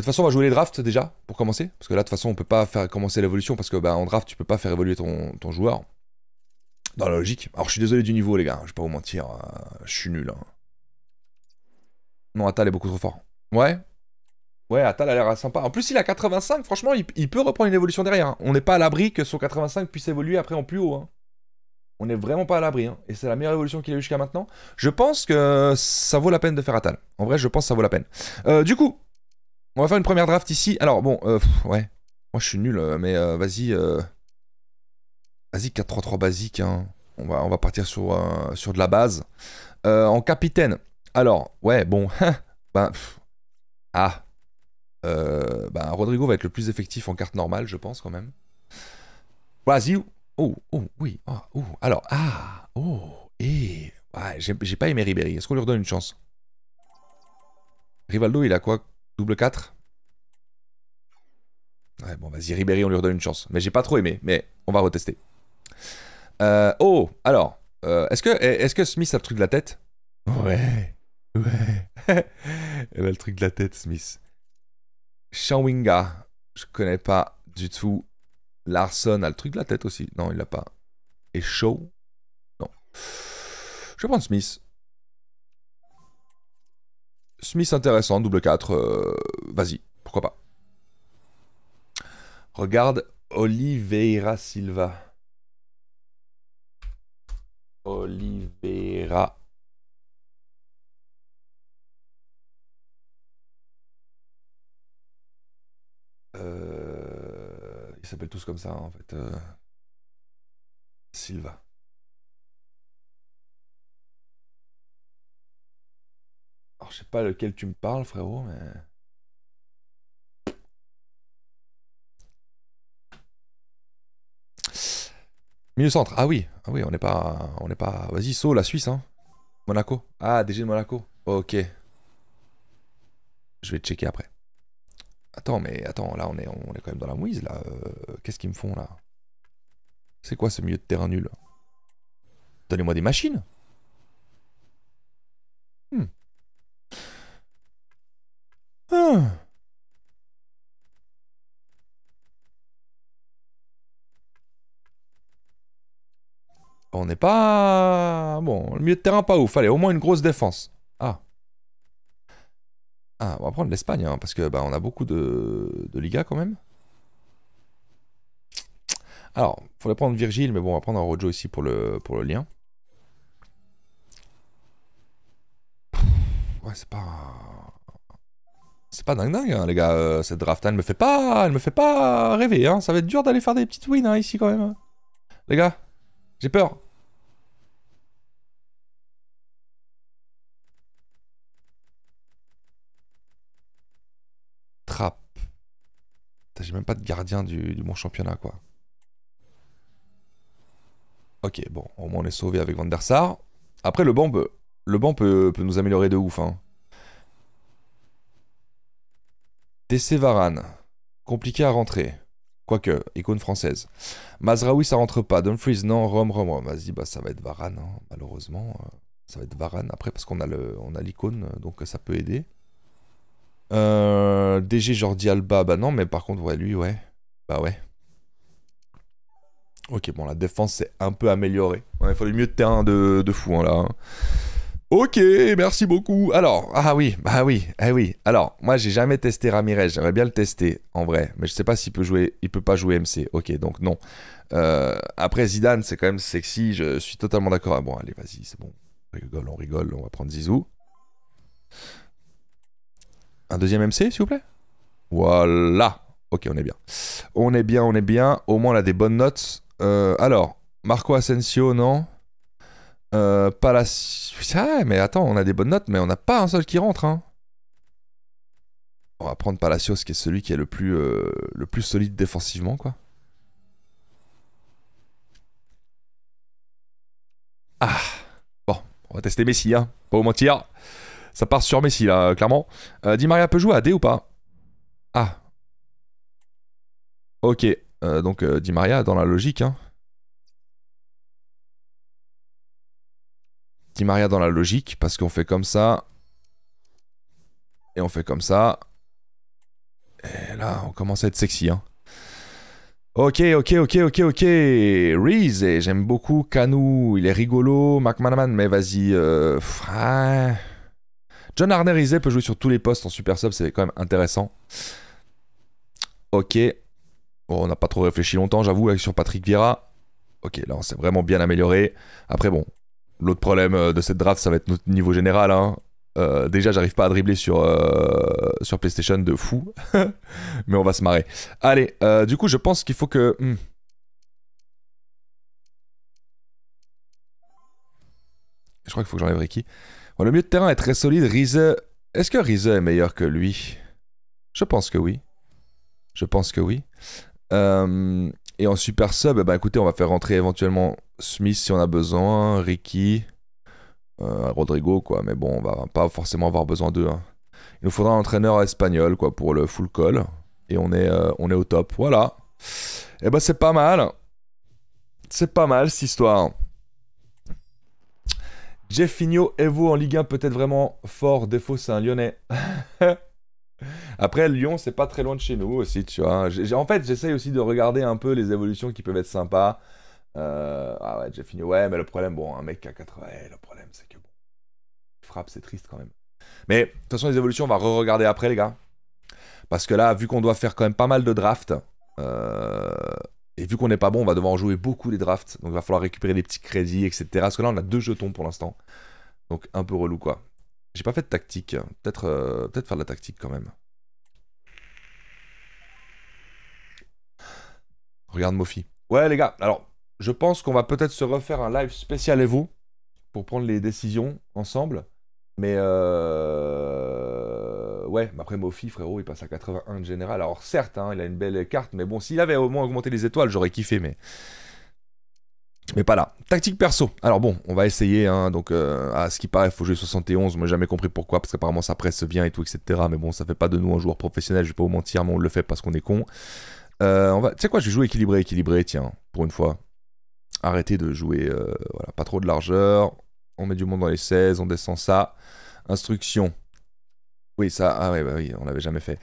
de toute façon, on va jouer les drafts déjà pour commencer. Parce que là, de toute façon, on peut pas faire commencer l'évolution parce que bah, en draft, tu peux pas faire évoluer ton, joueur. Dans la logique. Alors, je suis désolé du niveau, les gars. Je vais pas vous mentir. Hein. je suis nul. Hein. Non, Atal est beaucoup trop fort. Ouais. Ouais, Atal a l'air sympa. En plus, il a 85. Franchement, il, peut reprendre une évolution derrière. Hein. On n'est pas à l'abri que son 85 puisse évoluer après en plus haut. On n'est vraiment pas à l'abri. Et c'est la meilleure évolution qu'il a eu jusqu'à maintenant. Je pense que ça vaut la peine de faire Atal. En vrai, je pense que ça vaut la peine. Euh, du coup, on va faire une première draft ici. Alors bon, euh, ouais. Moi je suis nul, euh, mais euh, vas-y. Vas-y, 4-3-3 basique. Hein. On, va, on va partir sur, sur de la base. en capitaine. Alors, ouais, bon. Hein, ben, ah. ben, Rodrigo va être le plus effectif en carte normale, je pense quand même. Vas-y. Oh, oh, oui. Oh, Alors, ah. Oh. Et. Ouais, J'ai pas aimé Ribéry. Est-ce qu'on lui redonne une chance Rivaldo, il a quoi Double 4. Ouais, bon, vas-y, Ribéry, on lui redonne une chance. Mais j'ai pas trop aimé, mais on va retester. Euh, oh, alors, euh, est-ce que, Smith a le truc de la tête Ouais, ouais. Elle a le truc de la tête, Smith. Shawinga, je connais pas du tout. Larson a le truc de la tête aussi. Non, il l'a pas. Et Shaw Non. Je vais prendre Smith. Smith intéressant, double 4. Euh, vas-y, pourquoi pas. Regarde Oliveira Silva. Oliveira. Euh, ils s'appellent tous comme ça hein, en fait. Euh, Silva. je sais pas lequel tu me parles, frérot, mais. Milieu centre. Ah oui, ah oui, on n'est pas, on n'est pas. Vas-y, saut la Suisse, hein. Monaco. Ah, DG de Monaco. Ok. Je vais checker après. Attends, mais attends, là, on est, on est quand même dans la mouise, là. Euh, qu'est-ce qu'ils me font là C'est quoi ce milieu de terrain nul Donnez-moi des machines. Hmm. On n'est pas... Bon, le milieu de terrain pas ouf. Fallait au moins une grosse défense. Ah. Ah, on va prendre l'Espagne, hein, parce que bah, on a beaucoup de, de Liga quand même. Alors, il faudrait prendre Virgile, mais bon, on va prendre un Rojo ici pour le, pour le lien. Ouais, c'est pas... C'est pas dingue dingue, hein, les gars. Euh, cette draft, elle me fait pas, elle me fait pas rêver. Hein. Ça va être dur d'aller faire des petites wins hein, ici quand même. Hein. Les gars, j'ai peur. Trap. J'ai même pas de gardien du, bon championnat, quoi. Ok, bon, au moins on est sauvé avec Van der Sar. Après, le banc, le banc peut, peut nous améliorer de ouf. Hein. TC Varane, compliqué à rentrer. Quoique, icône française. Mazraoui, ça rentre pas. Dumfries, non. Rome, Rome, Rome. Vas-y, bah, ça va être Varane, hein. malheureusement. Euh, ça va être Varane après, parce qu'on a l'icône, donc ça peut aider. Euh, DG Jordi Alba, bah non, mais par contre, ouais, lui, ouais. Bah ouais. Ok, bon, la défense s'est un peu améliorée. il il fallait mieux de terrain de, de fou, hein, là. Hein. Ok, merci beaucoup. Alors, ah oui, bah oui, ah oui. Alors, moi, j'ai jamais testé Ramirez. J'aimerais bien le tester, en vrai. Mais je sais pas s'il peut jouer. Il peut pas jouer MC. Ok, donc non. Euh, après, Zidane, c'est quand même sexy. Je suis totalement d'accord. Ah bon, allez, vas-y, c'est bon. On rigole, on rigole. On va prendre Zizou. Un deuxième MC, s'il vous plaît Voilà. Ok, on est bien. On est bien, on est bien. Au moins, on a des bonnes notes. Euh, alors, Marco Asensio, non euh, pas la. mais attends, on a des bonnes notes, mais on n'a pas un seul qui rentre. Hein. On va prendre Palacios, qui est celui qui est le plus, euh, le plus solide défensivement, quoi. Ah Bon, on va tester Messi, hein. Pas vous mentir. Ça part sur Messi, là, euh, clairement. Di Maria peut jouer à D ou pas Ah. Ok. donc, Di Maria, dans la logique, hein. Maria dans la logique, parce qu'on fait comme ça. Et on fait comme ça. Et là, on commence à être sexy. Hein. Ok, ok, ok, ok, ok. Reese, eh, j'aime beaucoup Canou, il est rigolo. McManaman, mais vas-y. Euh... john John Arner peut jouer sur tous les postes en super sub, c'est quand même intéressant. Ok. on n'a pas trop réfléchi longtemps, j'avoue, avec sur Patrick Vieira. Ok, là on s'est vraiment bien amélioré. Après, bon, L'autre problème euh, de cette draft, ça va être notre niveau général. Hein. Euh, déjà, j'arrive pas à dribbler sur, euh, sur PlayStation de fou. Mais on va se marrer. Allez, du coup, je pense qu'il faut que. Hmm. Je crois qu'il faut que j'enlève Ricky. le milieu de terrain est très solide. Rize. Est-ce que Rize est meilleur que lui Je pense que oui. Je pense que oui. Euh, et en super sub, eh ben écoutez, on va faire rentrer éventuellement Smith si on a besoin, Ricky, euh, Rodrigo, quoi. Mais bon, on va pas forcément avoir besoin d'eux. Hein. Il nous faudra un entraîneur espagnol, quoi, pour le full call. Et on est, euh, on est au top. Voilà. Et eh ben c'est pas mal. C'est pas mal cette histoire. Jeffinho et vous en Ligue 1 peut-être vraiment fort. Défaut, c'est un Lyonnais. Après, Lyon, c'est pas très loin de chez nous aussi, tu vois. en fait, j'essaye aussi de regarder un peu les évolutions qui peuvent être sympas. Euh, ah ouais, j'ai fini. Ouais, mais le problème, bon, un mec à 80, eh, le problème, c'est que bon, frappe, c'est triste quand même. Mais de toute façon, les évolutions, on va re-regarder après, les gars. Parce que là, vu qu'on doit faire quand même pas mal de drafts, euh, et vu qu'on n'est pas bon, on va devoir en jouer beaucoup les drafts. Donc, il va falloir récupérer des petits crédits, etc. Parce que là, on a deux jetons pour l'instant. Donc, un peu relou, quoi. J'ai pas fait de tactique. Peut-être euh, peut faire de la tactique quand même. Regarde Mofi. Ouais les gars, alors je pense qu'on va peut-être se refaire un live spécial vous pour prendre les décisions ensemble. Mais euh... ouais, après Mofi, frérot, il passe à 81 de général. Alors certes, hein, il a une belle carte, mais bon, s'il avait au moins augmenté les étoiles, j'aurais kiffé, mais... Mais pas là. Tactique perso. Alors bon, on va essayer. Hein. donc, euh, à ce qui paraît, il faut jouer 71. Moi, j'ai jamais compris pourquoi. Parce qu'apparemment, ça presse bien et tout, etc. Mais bon, ça fait pas de nous un joueur professionnel. Je vais pas vous mentir, mais on le fait parce qu'on est con. Euh, tu sais quoi, je vais jouer équilibré, équilibré, tiens, pour une fois. Arrêtez de jouer, euh, voilà, pas trop de largeur. On met du monde dans les 16, on descend ça. Instruction. Oui, ça, ah oui bah oui, on l'avait jamais fait.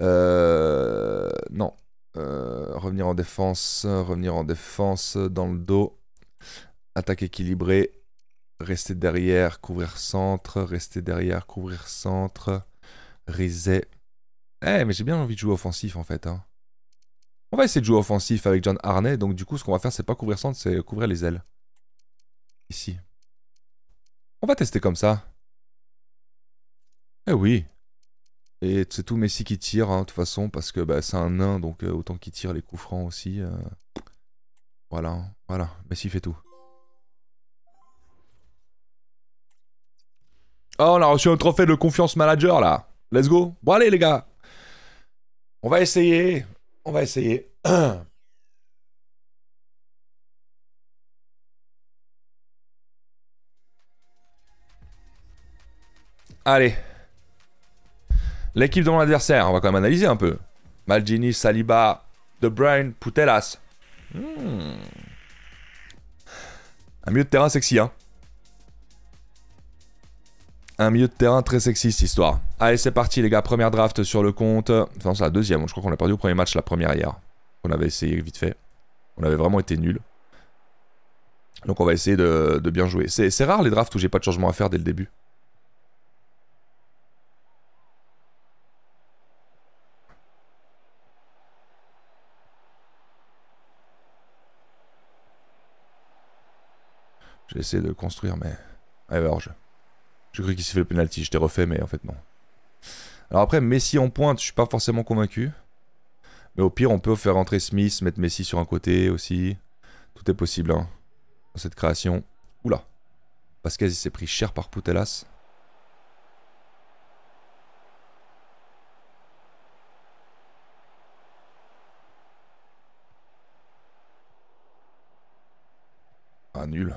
Euh, non. revenir en défense, revenir en défense, dans le dos attaque équilibrée, rester derrière, couvrir centre, rester derrière, couvrir centre, Riser Eh, mais j'ai bien envie de jouer offensif en fait. Hein. On va essayer de jouer offensif avec John Harney, donc du coup, ce qu'on va faire, c'est pas couvrir centre, c'est couvrir les ailes. Ici. On va tester comme ça. Eh oui. Et c'est tout Messi qui tire, hein, de toute façon, parce que bah, c'est un nain, donc euh, autant qu'il tire les coups francs aussi. Euh. Voilà, hein, voilà, Messi fait tout. Oh, on a reçu un trophée de confiance manager là. Let's go. Bon, allez les gars. On va essayer. On va essayer. Allez. L'équipe de mon adversaire, on va quand même analyser un peu. Malgini, Saliba, De Bruyne, Putelas. Hmm. Un milieu de terrain sexy, hein un milieu de terrain très sexy cette histoire. Allez, c'est parti les gars, première draft sur le compte. Enfin, c'est la deuxième, je crois qu'on a perdu au premier match, la première hier. On avait essayé vite fait. On avait vraiment été nul. Donc on va essayer de, bien jouer. C'est rare les drafts où j'ai pas de changement à faire dès le début. essayé de construire, mais... Allez, je croyais qu'il s'est fait le penalty, je t'ai refait, mais en fait non. Alors après, Messi en pointe, je suis pas forcément convaincu. Mais au pire, on peut faire entrer Smith, mettre Messi sur un côté aussi. Tout est possible, hein, dans cette création. Oula Pascal, s'est pris cher par Poutelas. Ah, nul.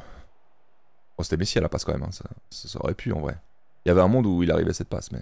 Oh c'était Messi à la passe quand même, hein. ça, ça, aurait pu en vrai. Il y avait un monde où il arrivait cette passe, mais.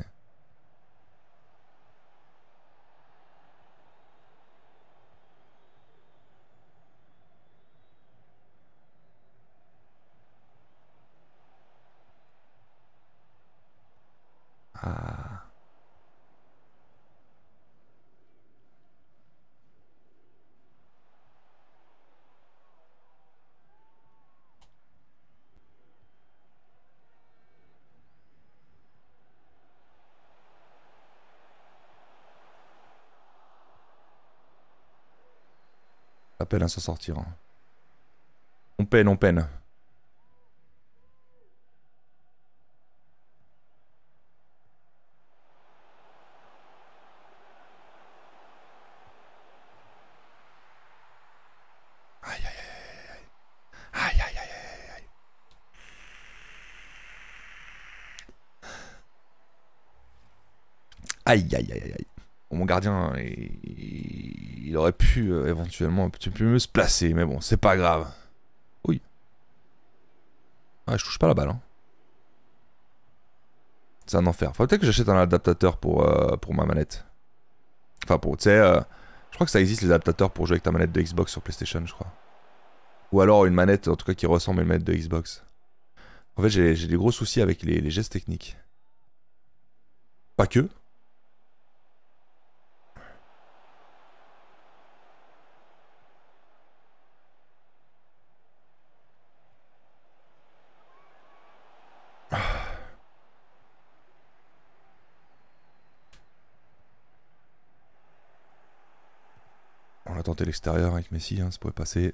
peine à s'en sortir. Hein. On peine, on peine. Aïe, aïe, aïe, aïe. Mon gardien est il aurait pu euh, éventuellement un petit peu mieux se placer, mais bon, c'est pas grave. Oui. Ah, je touche pas la balle. Hein. C'est un enfer. Faut peut-être que j'achète un adaptateur pour, euh, pour ma manette. Enfin, pour, tu sais, euh, je crois que ça existe les adaptateurs pour jouer avec ta manette de Xbox sur PlayStation, je crois. Ou alors une manette, en tout cas, qui ressemble à une manette de Xbox. En fait, j'ai des gros soucis avec les gestes techniques. Pas que, l'extérieur avec Messi, hein, ça pourrait passer.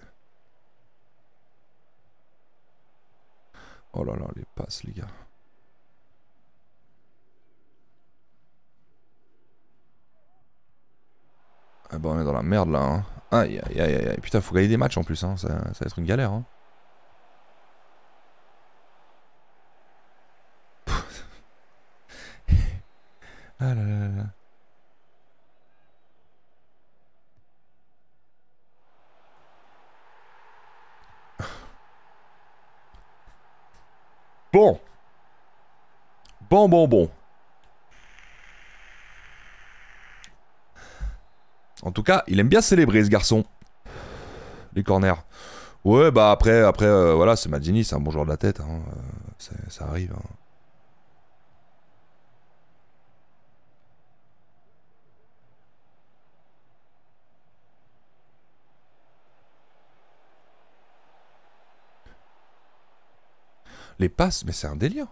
Oh là là, les passes, les gars. Ah bah on est dans la merde là. Hein. Aïe aïe aïe aïe. Putain, faut gagner des matchs en plus, hein. ça, va être une galère. Hein. ah là là là. Bon. Bon, bon, bon. En tout cas, il aime bien célébrer ce garçon. Les corners. Ouais, bah après, après euh, voilà, c'est Madini, c'est un bon joueur de la tête. Hein. Euh, ça arrive. Hein. Les passes, mais c'est un délire.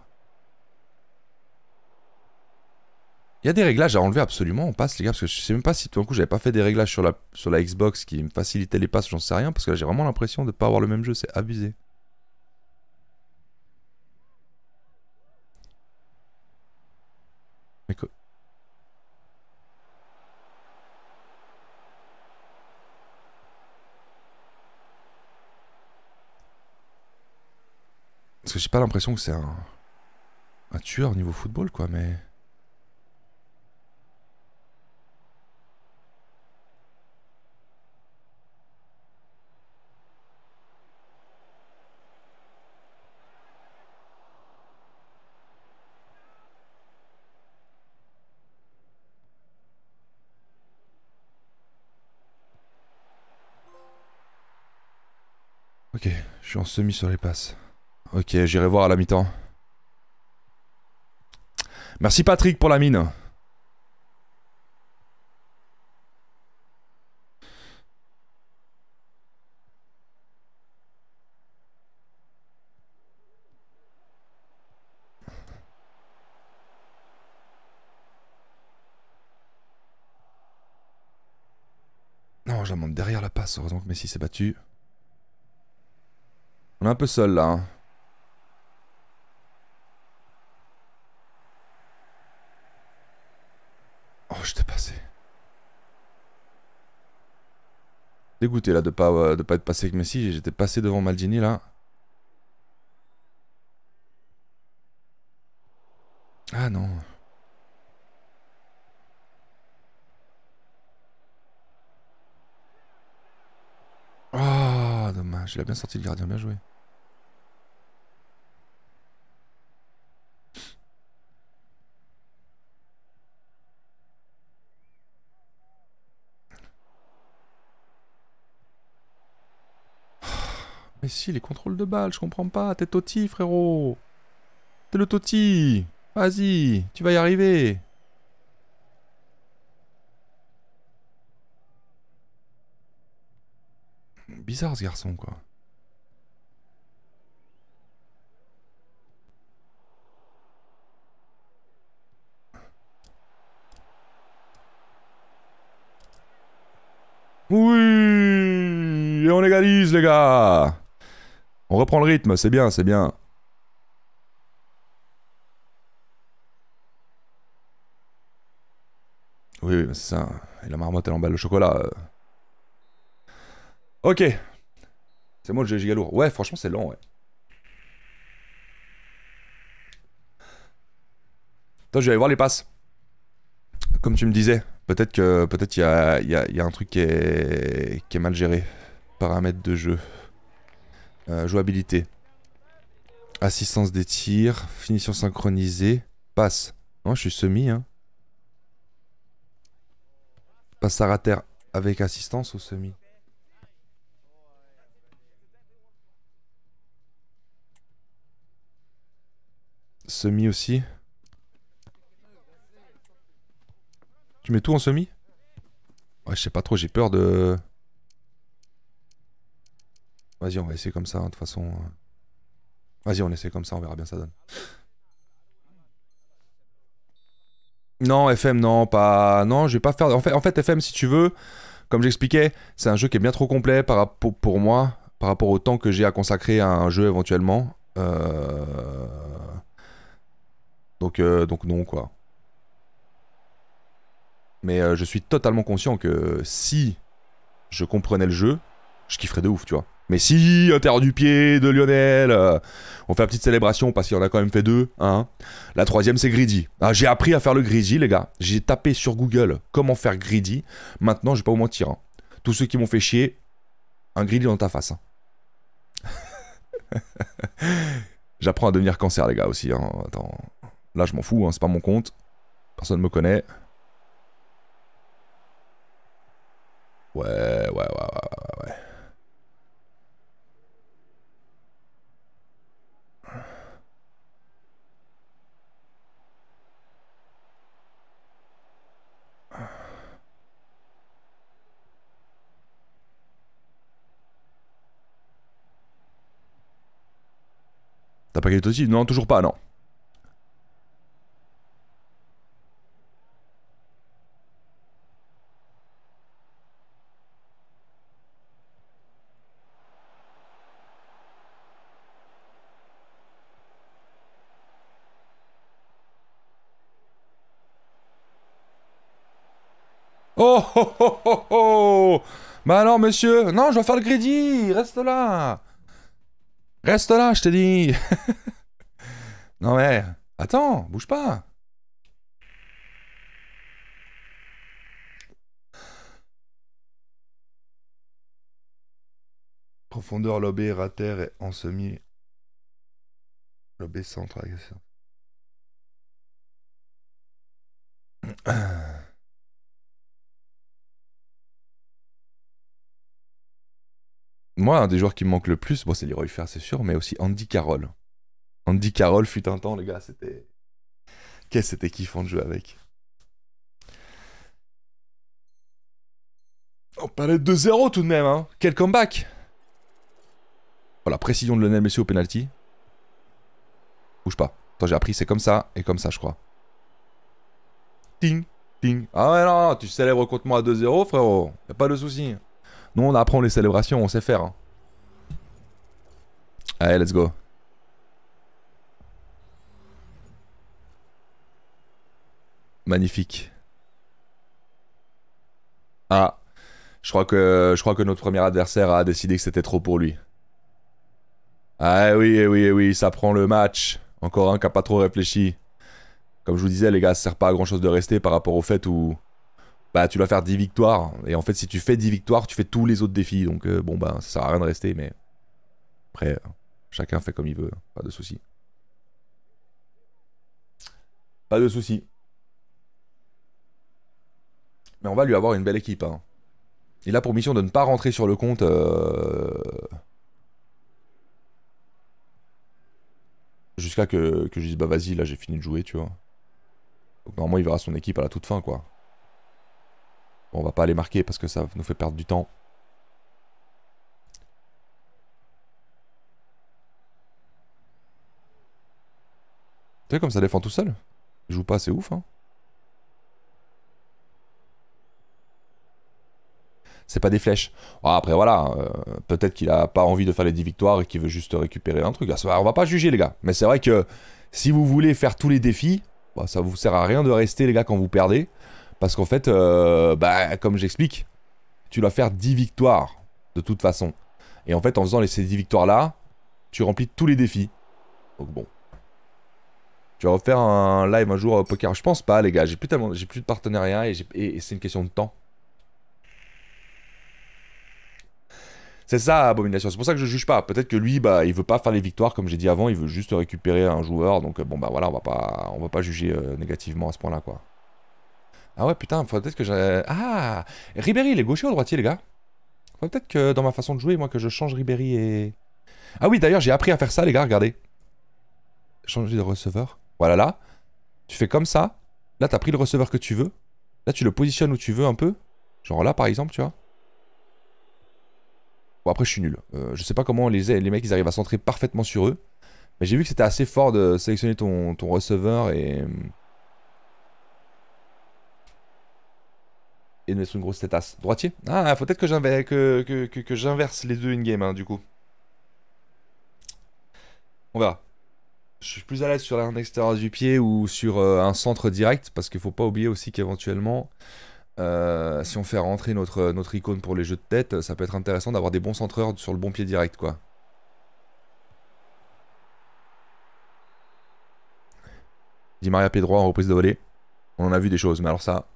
Il y a des réglages à enlever absolument On passe, les gars, parce que je sais même pas si tout d'un coup j'avais pas fait des réglages sur la, sur la Xbox qui me facilitaient les passes, j'en sais rien, parce que j'ai vraiment l'impression de pas avoir le même jeu, c'est abusé. Parce que j'ai pas l'impression que c'est un, un tueur niveau football, quoi, mais... Ok, je suis en semi sur les passes. Ok, j'irai voir à la mi-temps. Merci Patrick pour la mine. Non, je monte derrière la passe. Heureusement que Messi s'est battu. On est un peu seul là. Hein. je passé. Dégoûté là de pas, euh, de pas être passé avec Messi, j'étais passé devant Maldini là. Ah non. Ah, oh, dommage. Il a bien sorti le gardien, bien joué. Mais si, les contrôles de balles, je comprends pas. T'es Toti, frérot. T'es le Toti. Vas-y, tu vas y arriver. Bizarre ce garçon, quoi. Oui Et on égalise les gars on reprend le rythme, c'est bien, c'est bien. Oui, oui, c'est ça. Et la marmotte, elle emballe le chocolat. Euh. Ok. C'est moi le giga lourd. Ouais, franchement, c'est lent, ouais. Attends, je vais aller voir les passes. Comme tu me disais, peut-être que peut-être qu'il y a, un truc qui est, qui est mal géré. Paramètres de jeu. Euh, jouabilité. Assistance des tirs, finition synchronisée, passe. Non, je suis semi. Hein. Passe à terre avec assistance ou semi Semi aussi. Tu mets tout en semi Ouais, je sais pas trop, j'ai peur de... Vas-y, on va essayer comme ça, hein, de toute façon. Euh. Vas-y, on essaie comme ça, on verra bien ça donne. Non, FM, non, pas. Non, je vais pas faire. En fait, en fait FM, si tu veux, comme j'expliquais, c'est un jeu qui est bien trop complet par pour moi, par rapport au temps que j'ai à consacrer à un jeu éventuellement. Euh, donc, euh, donc, non, quoi. Mais je suis totalement conscient que si je comprenais le jeu, je kifferais de ouf, tu vois. Mais si, intérieur du pied de Lionel. Euh, on fait une petite célébration parce qu'il en a quand même fait deux. Hein. La troisième, c'est Greedy. Ah, j'ai appris à faire le Greedy, les gars. J'ai tapé sur Google comment faire Greedy. Maintenant, je vais pas vous mentir. Hein. Tous ceux qui m'ont fait chier, un Greedy dans ta face. Hein. J'apprends à devenir cancer, les gars, aussi. Hein. Attends. Là, je m'en fous, c'est pas mon compte. Personne ne me connaît. Ouais, ouais, ouais, ouais, ouais. T'as pas quelque aussi Non, toujours pas, non. Oh Bah alors monsieur Non, je vais faire le crédit Reste là Reste là, je t'ai dit Non mais, attends, bouge pas Profondeur lobé, terre et en semi. centre, moi, un des joueurs qui me manque le plus, bon, c'est Leroy Fer, c'est sûr, mais aussi Andy Carroll. Andy Carroll fut un temps, les gars, c'était. Qu'est-ce c'était kiffant de jouer avec. On parlait de 2-0 tout de même, hein. Quel comeback Voilà, oh, précision de Lionel messieurs, au penalty. Bouge pas. Attends, j'ai appris, c'est comme ça et comme ça, je crois. Ting, ting. Ah ouais, non, tu célèbres contre moi à 2-0, frérot. Y'a pas de souci. Nous, on apprend les célébrations, on sait faire. Hein. Allez, let's go. Magnifique. Ah, je crois que je crois que notre premier adversaire a décidé que c'était trop pour lui. Ah eh oui, eh oui, eh oui, ça prend le match. Encore un qui a pas trop réfléchi. Comme je vous disais, les gars, ça sert pas à grand chose de rester par rapport au fait où bah tu dois faire 10 victoires. Et en fait, si tu fais 10 victoires, tu fais tous les autres défis. Donc euh, bon, bah ça sert à rien de rester, mais après, chacun fait comme il veut, pas de soucis Pas de soucis Mais on va lui avoir une belle équipe. Hein. Il a pour mission de ne pas rentrer sur le compte. Euh, jusqu'à que, que je dise, bah vas-y, là j'ai fini de jouer, tu vois. Donc normalement, il verra son équipe à la toute fin, quoi on va pas les marquer parce que ça nous fait perdre du temps. Tu sais comme ça défend tout seul Il joue pas, c'est ouf. Hein. c'est pas des flèches. après voilà, euh, peut-être qu'il a pas envie de faire les 10 victoires et qu'il veut juste récupérer un truc. Ah, on va pas juger les gars, mais c'est vrai que si vous voulez faire tous les défis, bah, ça vous sert à rien de rester les gars quand vous perdez. Parce qu'en fait, euh, bah, comme j'explique, tu dois faire 10 victoires de toute façon. Et en fait, en faisant ces 10 victoires-là, tu remplis tous les défis. Donc bon. Tu vas refaire un live un jour au poker. Je pense pas, les gars. J'ai plus, plus de partenariat et, c'est une question de temps. C'est ça, Abomination. C'est pour ça que je juge pas. Peut-être que lui, bah, il veut pas faire les victoires, comme j'ai dit avant. Il veut juste récupérer un joueur. Donc, bon, bah voilà, on va pas, on va pas juger euh, négativement à ce point-là, quoi. Ah ouais, putain, faut peut-être que j'ai... Ah Ribéry, il est gaucher ou droitier, les gars Faut peut-être que dans ma façon de jouer, moi, que je change Ribéry et... Ah oui, d'ailleurs, j'ai appris à faire ça, les gars, regardez. Changer de receveur. Voilà, là. Tu fais comme ça. Là, t'as pris le receveur que tu veux. Là, tu le positionnes où tu veux un peu. Genre là, par exemple, tu vois. Bon, après, je suis nul. Euh, je sais pas comment les, les mecs, ils arrivent à centrer parfaitement sur eux. Mais j'ai vu que c'était assez fort de sélectionner ton receveur et... et grosse tête à Droitier Ah, faut peut-être que j'inverse que, les deux in-game, hein, du coup. On va. Je suis plus à l'aise sur un extérieur du pied ou sur euh, un centre direct, parce qu'il faut pas oublier aussi qu'éventuellement, euh, si on fait rentrer notre, icône pour les jeux de tête, ça peut être intéressant d'avoir des bons centreurs sur le bon pied direct, quoi. dit Maria Pied droit en reprise de volée. On en a vu des choses, mais alors ça,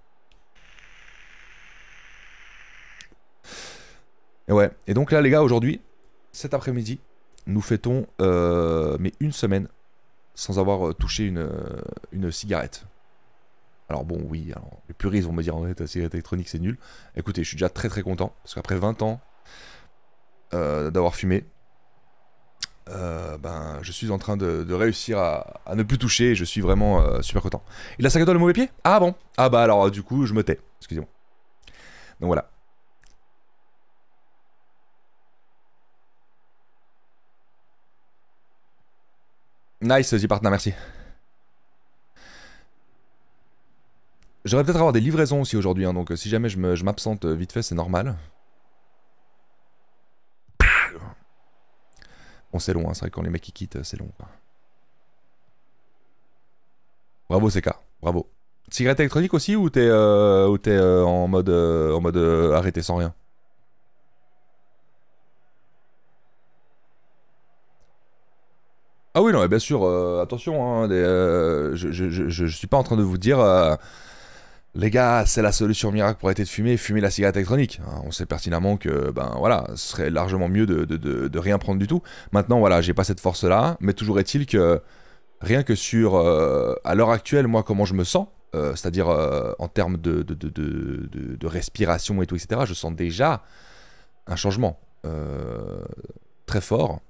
Et Et donc là, les gars, aujourd'hui, cet après-midi, nous fêtons euh, mais une semaine sans avoir euh, touché euh, une, cigarette. Alors bon, oui, alors, les puristes vont me dire, en fait, la cigarette électronique, c'est nul. Écoutez, je suis déjà très très content, parce qu'après 20 ans d'avoir fumé, ben, je suis en train de, réussir à, ne plus toucher, et je suis vraiment super content. Il a sac à le mauvais pied Ah bon Ah bah alors, du coup, je me tais, excusez-moi. Donc voilà. Nice, Zipartner, merci. J'aurais peut-être avoir des livraisons aussi aujourd'hui, hein, donc euh, si jamais je m'absente euh, vite fait, c'est normal. Bon, c'est long, hein, c'est vrai quand les mecs qui quittent, euh, c'est long. Quoi. Bravo, CK, bravo. Cigarette électronique aussi ou t'es en mode, en mode arrêté sans rien Ah oui, non, mais bien sûr, euh, attention, hein, euh, je, ne suis pas en train de vous dire, euh, les gars, c'est la solution miracle pour arrêter de fumer, fumer la cigarette électronique. Hein. on sait pertinemment que, ben voilà, ce serait largement mieux de, de, rien prendre du tout. Maintenant, voilà, j'ai pas cette force-là, mais toujours est-il que, rien que sur, à l'heure actuelle, moi, comment je me sens, c'est-à-dire en termes de, de, respiration et tout, etc., je sens déjà un changement très fort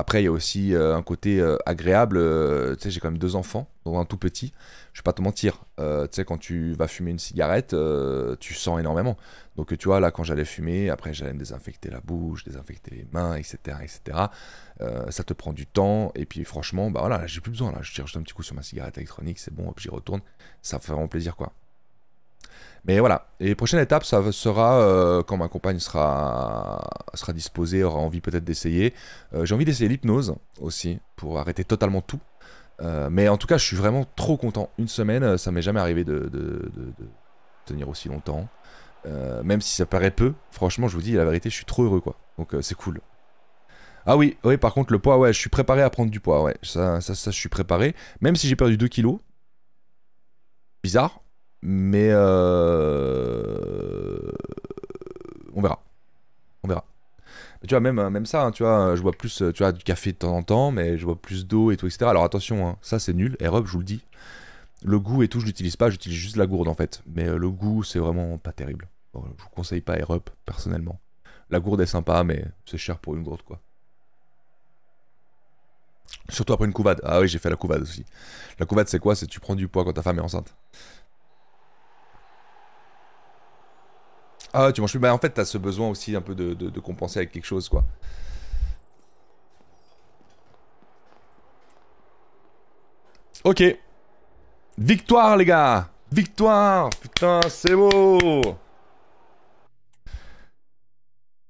après, il y a aussi euh, un côté euh, agréable. Euh, tu sais, j'ai quand même deux enfants, dont un tout petit. Je vais pas te mentir. tu sais, quand tu vas fumer une cigarette, tu sens énormément. Donc, tu vois, là, quand j'allais fumer, après, j'allais me désinfecter la bouche, désinfecter les mains, etc., etc. ça te prend du temps. Et puis, franchement, bah voilà, j'ai plus besoin. Là, je tire juste un petit coup sur ma cigarette électronique, c'est bon, j'y retourne. Ça fait vraiment plaisir, quoi. Mais voilà. Et prochaine étape, ça sera euh, quand ma compagne sera, sera disposée, aura envie peut-être d'essayer. Euh, j'ai envie d'essayer l'hypnose aussi pour arrêter totalement tout. Euh, mais en tout cas, je suis vraiment trop content. Une semaine, ça m'est jamais arrivé de, tenir aussi longtemps. même si ça paraît peu, franchement, je vous dis la vérité, je suis trop heureux quoi. Donc c'est cool. Ah oui, oui, par contre, le poids, ouais, je suis préparé à prendre du poids, ouais. Ça, ça, ça je suis préparé. Même si j'ai perdu 2 kilos. Bizarre, mais euh, on verra. On verra. tu vois, même, même ça, hein, tu vois, je bois plus tu vois, du café de temps en temps, mais je bois plus d'eau et tout, etc. Alors attention, hein, ça c'est nul. Air je vous le dis. Le goût et tout, je l'utilise pas, j'utilise juste la gourde en fait. Mais euh, le goût, c'est vraiment pas terrible. je vous conseille pas Air up, personnellement. La gourde est sympa, mais c'est cher pour une gourde, quoi. Surtout après une couvade. Ah oui, j'ai fait la couvade aussi. La couvade, c'est quoi C'est tu prends du poids quand ta femme est enceinte. Ah, tu manges plus. Bah, en fait, t'as ce besoin aussi un peu de, compenser avec quelque chose, quoi. Ok. Victoire, les gars. Victoire. Putain, c'est beau.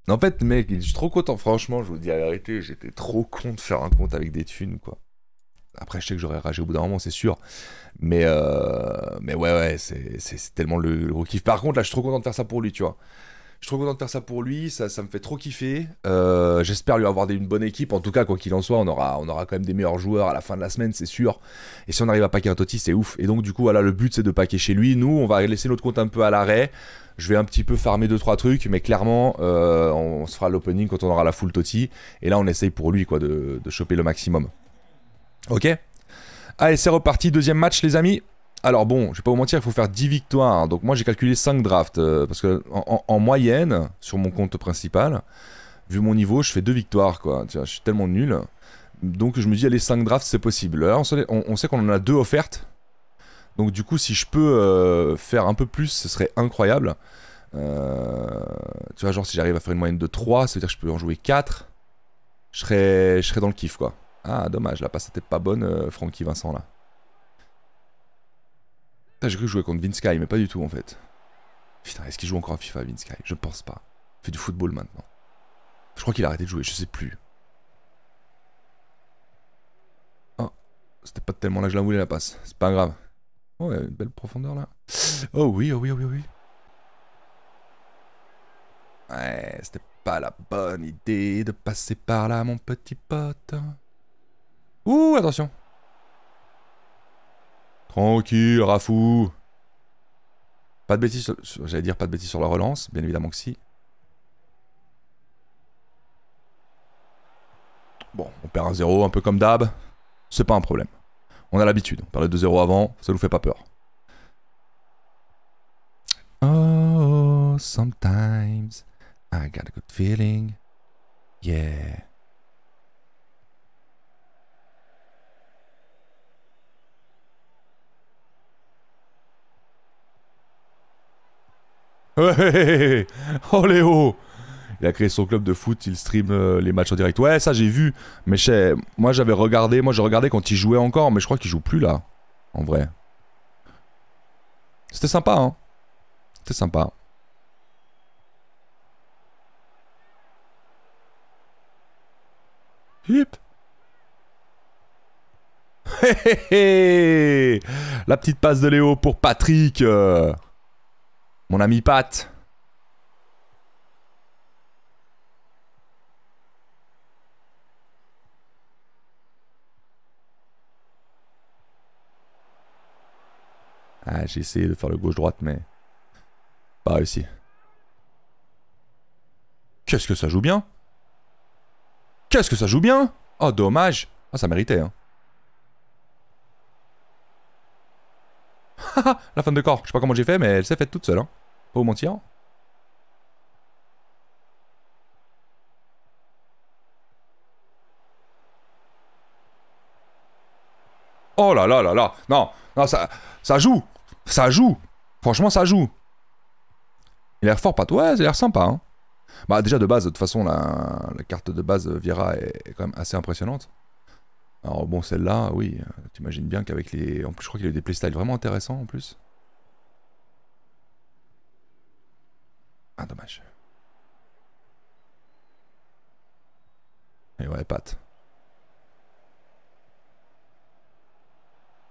En fait, mec, je suis trop content. Franchement, je vous dis la vérité, j'étais trop con de faire un compte avec des thunes, quoi. Après, je sais que j'aurais ragé au bout d'un moment, c'est sûr. Mais, euh, mais ouais, ouais, c'est tellement le, gros kiff. Par contre, là, je suis trop content de faire ça pour lui, tu vois. Je suis trop content de faire ça pour lui, ça, ça me fait trop kiffer. Euh, j'espère lui avoir une bonne équipe. En tout cas, quoi qu'il en soit, on aura, on aura quand même des meilleurs joueurs à la fin de la semaine, c'est sûr. Et si on arrive à packer un Totti, c'est ouf. Et donc, du coup, voilà, le but, c'est de packer chez lui. Nous, on va laisser notre compte un peu à l'arrêt. Je vais un petit peu farmer 2-3 trucs, mais clairement, euh, on, se fera l'opening quand on aura la full Totti. Et là, on essaye pour lui, quoi, de, de choper le maximum. Ok Allez, c'est reparti, deuxième match les amis. Alors bon, je vais pas vous mentir, il faut faire 10 victoires. Hein. Donc moi j'ai calculé 5 drafts, euh, parce que en, moyenne, sur mon compte principal, vu mon niveau, je fais 2 victoires quoi. je suis tellement nul. Donc je me dis, allez, 5 drafts, c'est possible. Là, on, sait qu'on en a 2 offertes. Donc du coup, si je peux euh, faire un peu plus, ce serait incroyable. Euh, tu vois, genre si j'arrive à faire une moyenne de 3, ça veut dire que je peux en jouer 4. Je serais, je serais dans le kiff quoi. Ah, dommage, la passe était pas bonne, euh, Vincent, là. j'ai cru jouer contre VinSky, mais pas du tout, en fait. Putain, est-ce qu'il joue encore à FIFA, VinSky Je Je pense pas. Il fait du football maintenant. Je crois qu'il a arrêté de jouer, je sais plus. Oh, c'était pas tellement là que je la voulais, la passe. C'est pas grave. Oh, il y a une belle profondeur, là. Oh oui, oh oui, oh oui, oh oui. Ouais, c'était pas la bonne idée de passer par là, mon petit pote. Ouh, attention. Tranquille, Rafou. Pas de bêtises, j'allais dire pas de bêtises sur la relance, bien évidemment que si. Bon, on perd un 0, un peu comme d'hab. C'est pas un problème. On a l'habitude. On parlait de 0 avant, ça nous fait pas peur. Oh, sometimes I got a good feeling. Yeah. oh Léo il a créé son club de foot, il stream euh, les matchs en direct. Ouais, ça j'ai vu, mais moi j'avais regardé, moi je regardais quand il jouait encore, mais je crois qu'il joue plus là, en vrai. C'était sympa, hein. C'était sympa. Hip. hé La petite passe de Léo pour Patrick. Euh. Mon ami Pat. Ah, j'ai essayé de faire le gauche-droite, mais... Pas réussi. Qu'est-ce que ça joue bien Qu'est-ce que ça joue bien Oh, dommage Ah, ça méritait, hein. la fin de corps, je sais pas comment j'ai fait, mais elle s'est faite toute seule, hein. Pas mentir. Oh là là là là Non, non, ça, ça joue Ça joue Franchement, ça joue Il a l'air fort, pas Ouais, il a l'air sympa, hein Bah, déjà, de base, de toute façon, la, la carte de base euh, Viera est, quand même assez impressionnante. Alors bon, celle-là, oui, euh, t'imagines bien qu'avec les... En plus, je crois qu'il a des playstyles vraiment intéressants, en plus. Ah, dommage. Et ouais, Pat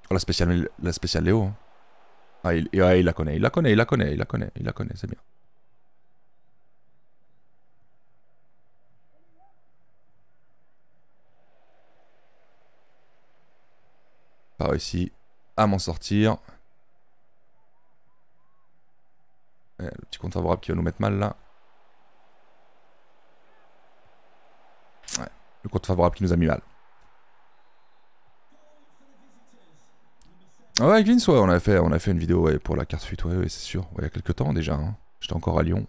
Oh, la spéciale, la spéciale Léo. Hein. Ah, ah, il, la connaît, il la connaît, il la connaît, il la connaît, il la connaît, c'est bien. Pas réussi à m'en sortir. le petit compte favorable qui va nous mettre mal là. Ouais, le compte favorable qui nous a mis mal. Ah ouais, Vince, ouais, on a fait, on a fait une vidéo pour la carte suite, ouais, c'est sûr. il y a quelques temps déjà. Hein. J'étais encore à Lyon.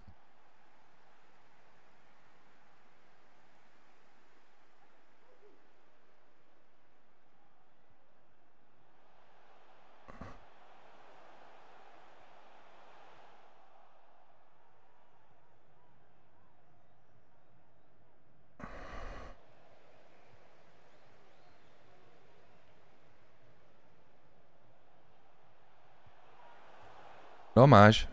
Dommage.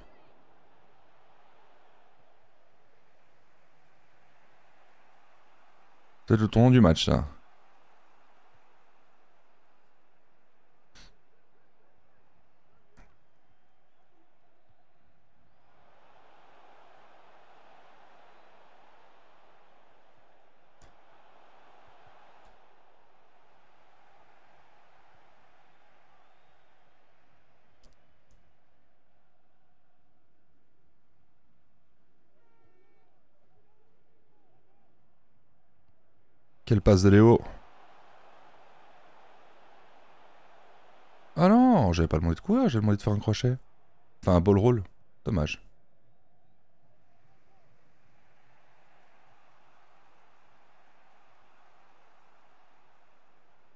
C'est le tournant du match, ça. passe de Léo Ah non, j'avais pas le moyen de courir, j'avais le moyen de faire un crochet. Enfin, un ball roll. Dommage.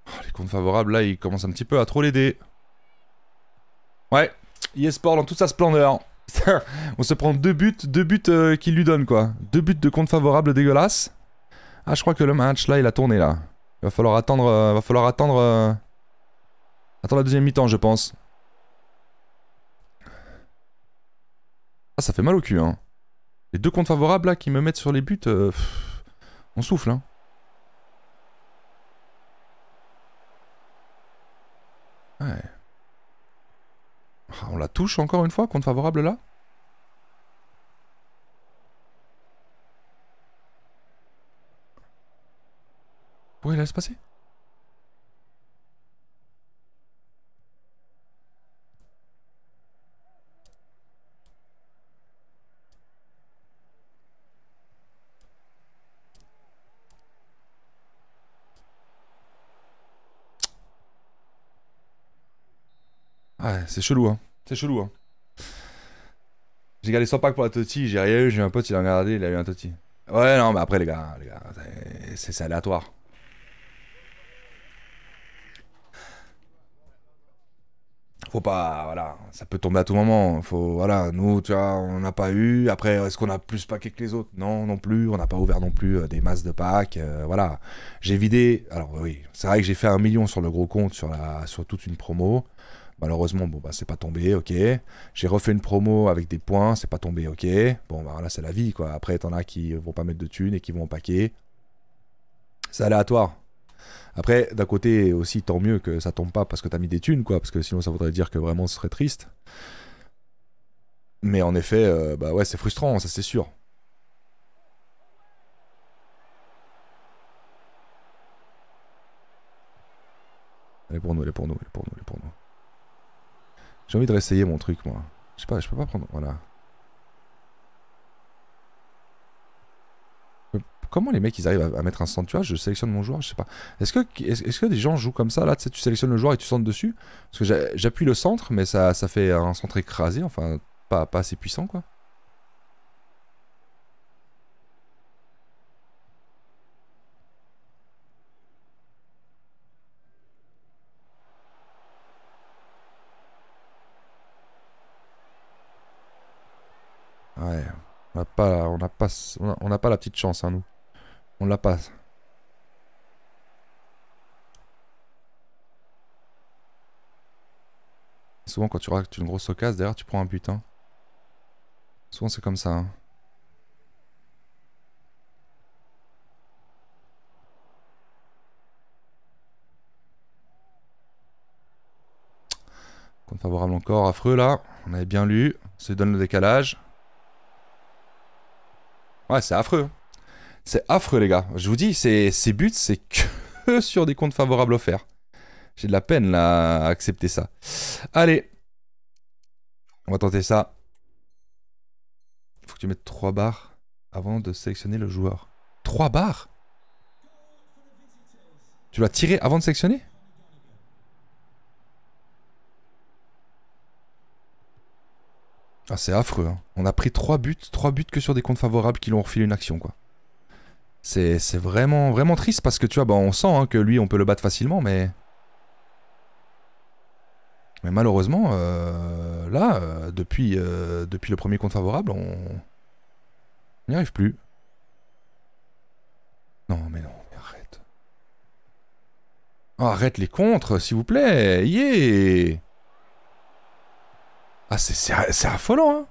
Ah, les comptes favorables, là, ils commencent un petit peu à trop l'aider. Ouais, e-sport dans toute sa splendeur. on se prend deux buts, deux buts euh, qu'il lui donne, quoi. Deux buts de comptes favorables dégueulasse. Ah, je crois que le match, là, il a tourné, là. Il va falloir attendre... Euh, va falloir attendre... Euh, attendre la deuxième mi-temps, je pense. Ah, ça fait mal au cul, hein. Les deux comptes favorables, là, qui me mettent sur les buts... Euh, on souffle, hein. Ouais. Ah, on la touche encore une fois, compte favorable, là Ouais, se passer. Ouais c'est chelou, hein. C'est chelou, hein. J'ai gardé 100 packs pour la Toti, j'ai rien eu, j'ai un pote, il a regardé, il a eu un Toti. Ouais, non, mais après, les gars, les gars c'est aléatoire. faut pas, voilà, ça peut tomber à tout moment. Faut, voilà, nous, tu vois, on n'a pas eu. Après, est-ce qu'on a plus paquet que les autres Non, non plus. On n'a pas ouvert non plus euh, des masses de packs. Euh, voilà, j'ai vidé. Alors oui, c'est vrai que j'ai fait un million sur le gros compte, sur la, sur toute une promo. Malheureusement, bon bah c'est pas tombé, ok. J'ai refait une promo avec des points, c'est pas tombé, ok. Bon bah là, c'est la vie quoi. Après, t'en as qui vont pas mettre de thunes et qui vont en paquet. C'est aléatoire. Après, d'un côté aussi, tant mieux que ça tombe pas parce que t'as mis des thunes, quoi, parce que sinon ça voudrait dire que vraiment ce serait triste. Mais en effet, euh, bah ouais, c'est frustrant, ça c'est sûr. Elle est pour nous, elle est pour nous, elle est pour nous, elle est pour nous. J'ai envie de réessayer mon truc, moi. Je sais pas, je peux pas prendre. Voilà. Comment les mecs ils arrivent à, mettre un vois, Je sélectionne mon joueur, je sais pas. Est-ce que, est -ce que des gens jouent comme ça là Tu sélectionnes le joueur et tu centres dessus Parce que j'appuie le centre, mais ça, fait un centre écrasé, enfin pas, pas assez puissant quoi. Ouais, on n'a pas, on a pas, la petite chance, hein, nous. On la passe. Souvent quand tu rates une grosse occasion, derrière tu prends un putain. Hein. Souvent c'est comme ça. Hein. Compte favorable encore, affreux là. On avait bien lu. Ça donne le décalage. Ouais, c'est affreux. Hein. C'est affreux, les gars. Je vous dis, ces, buts, c'est que sur des comptes favorables offerts. J'ai de la peine, là, à accepter ça. Allez. On va tenter ça. Faut que tu mettes 3 barres avant de sélectionner le joueur. 3 barres Tu dois tirer avant de sélectionner Ah, c'est affreux. Hein. On a pris 3 buts, trois buts que sur des comptes favorables qui l'ont refilé une action, quoi. C'est vraiment, vraiment triste parce que tu vois, bah, on sent hein, que lui, on peut le battre facilement, mais. Mais malheureusement, euh, là, euh, depuis, euh, depuis le premier compte favorable, on n'y arrive plus. Non, mais non, arrête. Oh, arrête les contres, s'il vous plaît. Yeah ah, c'est affolant, hein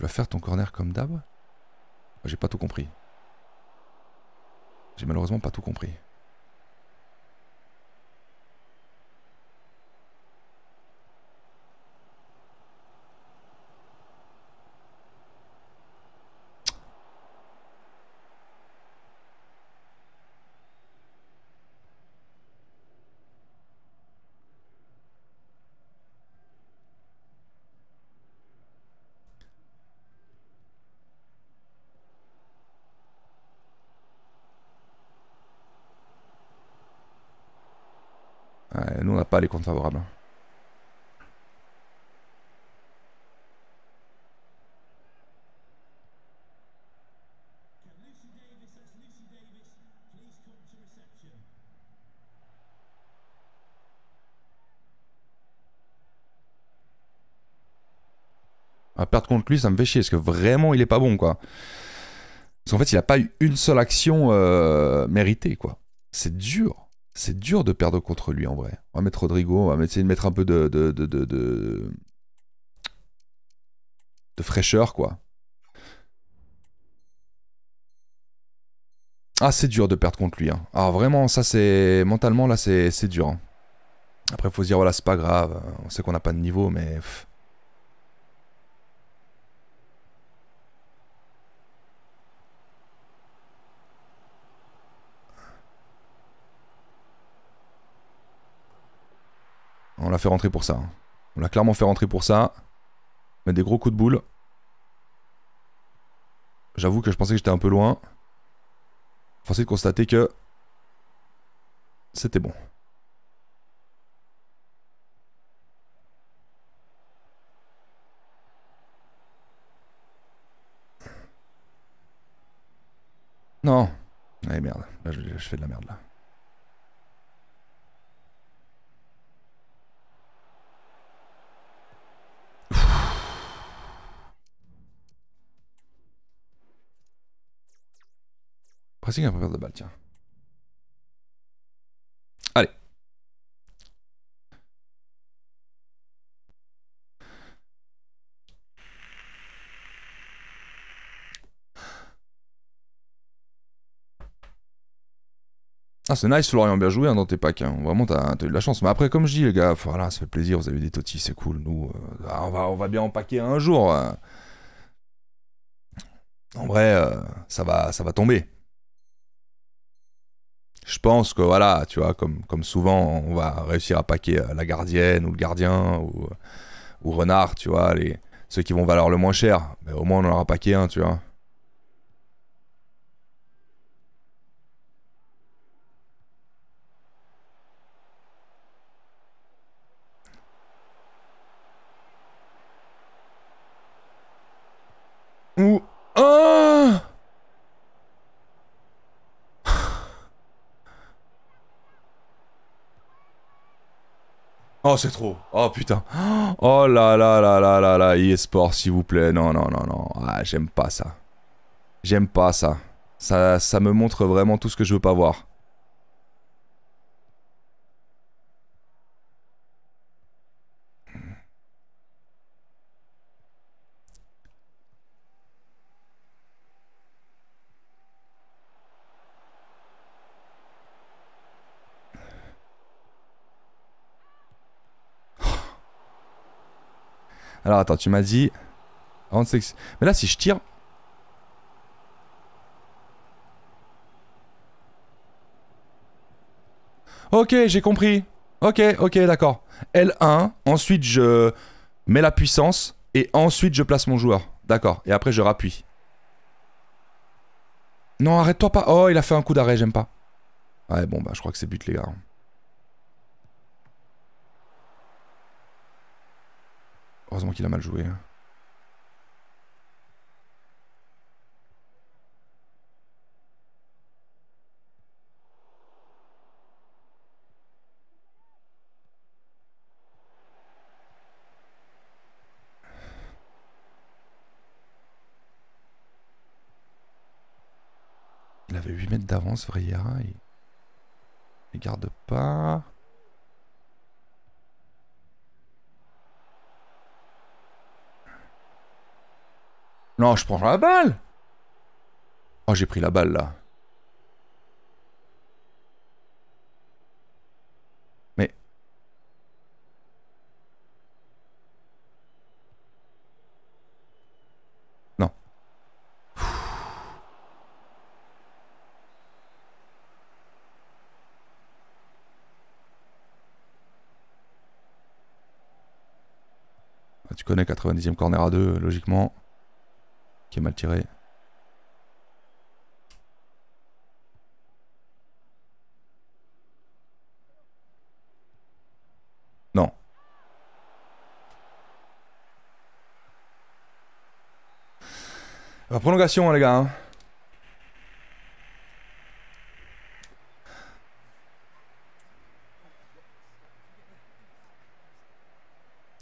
Tu vas faire ton corner comme d'hab J'ai pas tout compris. J'ai malheureusement pas tout compris. Euh, nous, on n'a pas les comptes favorables. À perdre contre lui, ça me fait chier, parce que vraiment, il est pas bon, quoi. Parce qu'en fait, il n'a pas eu une seule action euh, méritée, quoi. C'est dur c'est dur de perdre contre lui en vrai. On va mettre Rodrigo, on va essayer de mettre un peu de, de, de, de, fraîcheur, quoi. Ah, c'est dur de perdre contre lui. Hein. Alors ah, vraiment, ça c'est... Mentalement, là, c'est dur. Hein. Après, faut se dire, voilà, c'est pas grave. On sait qu'on n'a pas de niveau, mais... On l'a fait rentrer pour ça. Hein. On l'a clairement fait rentrer pour ça. Mais des gros coups de boule. J'avoue que je pensais que j'étais un peu loin. Enfin, de constater que c'était bon. Non. Allez merde, là, je fais de la merde là. de Allez. Ah, c'est nice, Florian, bien joué hein, dans tes packs. Hein. Vraiment, t'as eu de la chance. Mais après, comme je dis, les gars, voilà, ça fait plaisir. Vous avez des totis, c'est cool. Nous, euh, ah, on, va, on va bien en paquer un jour. Euh. En vrai, euh, ça, va, ça va tomber je pense que voilà, tu vois, comme, comme souvent, on va réussir à paquer euh, la gardienne ou le gardien euh, ou, renard, tu vois, les, ceux qui vont valoir le moins cher. Mais ben, au moins, on en aura paqué un, tu vois. Oh, c'est trop. Oh, putain. Oh là là là là là là. E-sport s'il vous plaît. Non, non, non, non. Ah, j'aime pas ça. J'aime pas ça. ça. Ça me montre vraiment tout ce que je veux pas voir. Alors attends, tu m'as dit... Mais là, si je tire... Ok, j'ai compris. Ok, ok, d'accord. L1, ensuite je mets la puissance et ensuite je place mon joueur. D'accord, et après je rappuie. Non, arrête-toi pas. Oh, il a fait un coup d'arrêt, j'aime pas. Ouais, bon, bah je crois que c'est but, les gars. Heureusement qu'il a mal joué. Hein. Il avait 8 mètres d'avance, Vriera. Il garde pas. Non, je prends la balle. Oh, j'ai pris la balle là. Mais. Non. Ah, tu connais 90e corner à deux, logiquement qui est mal tiré. Non. La euh, prolongation, hein, les gars. Hein.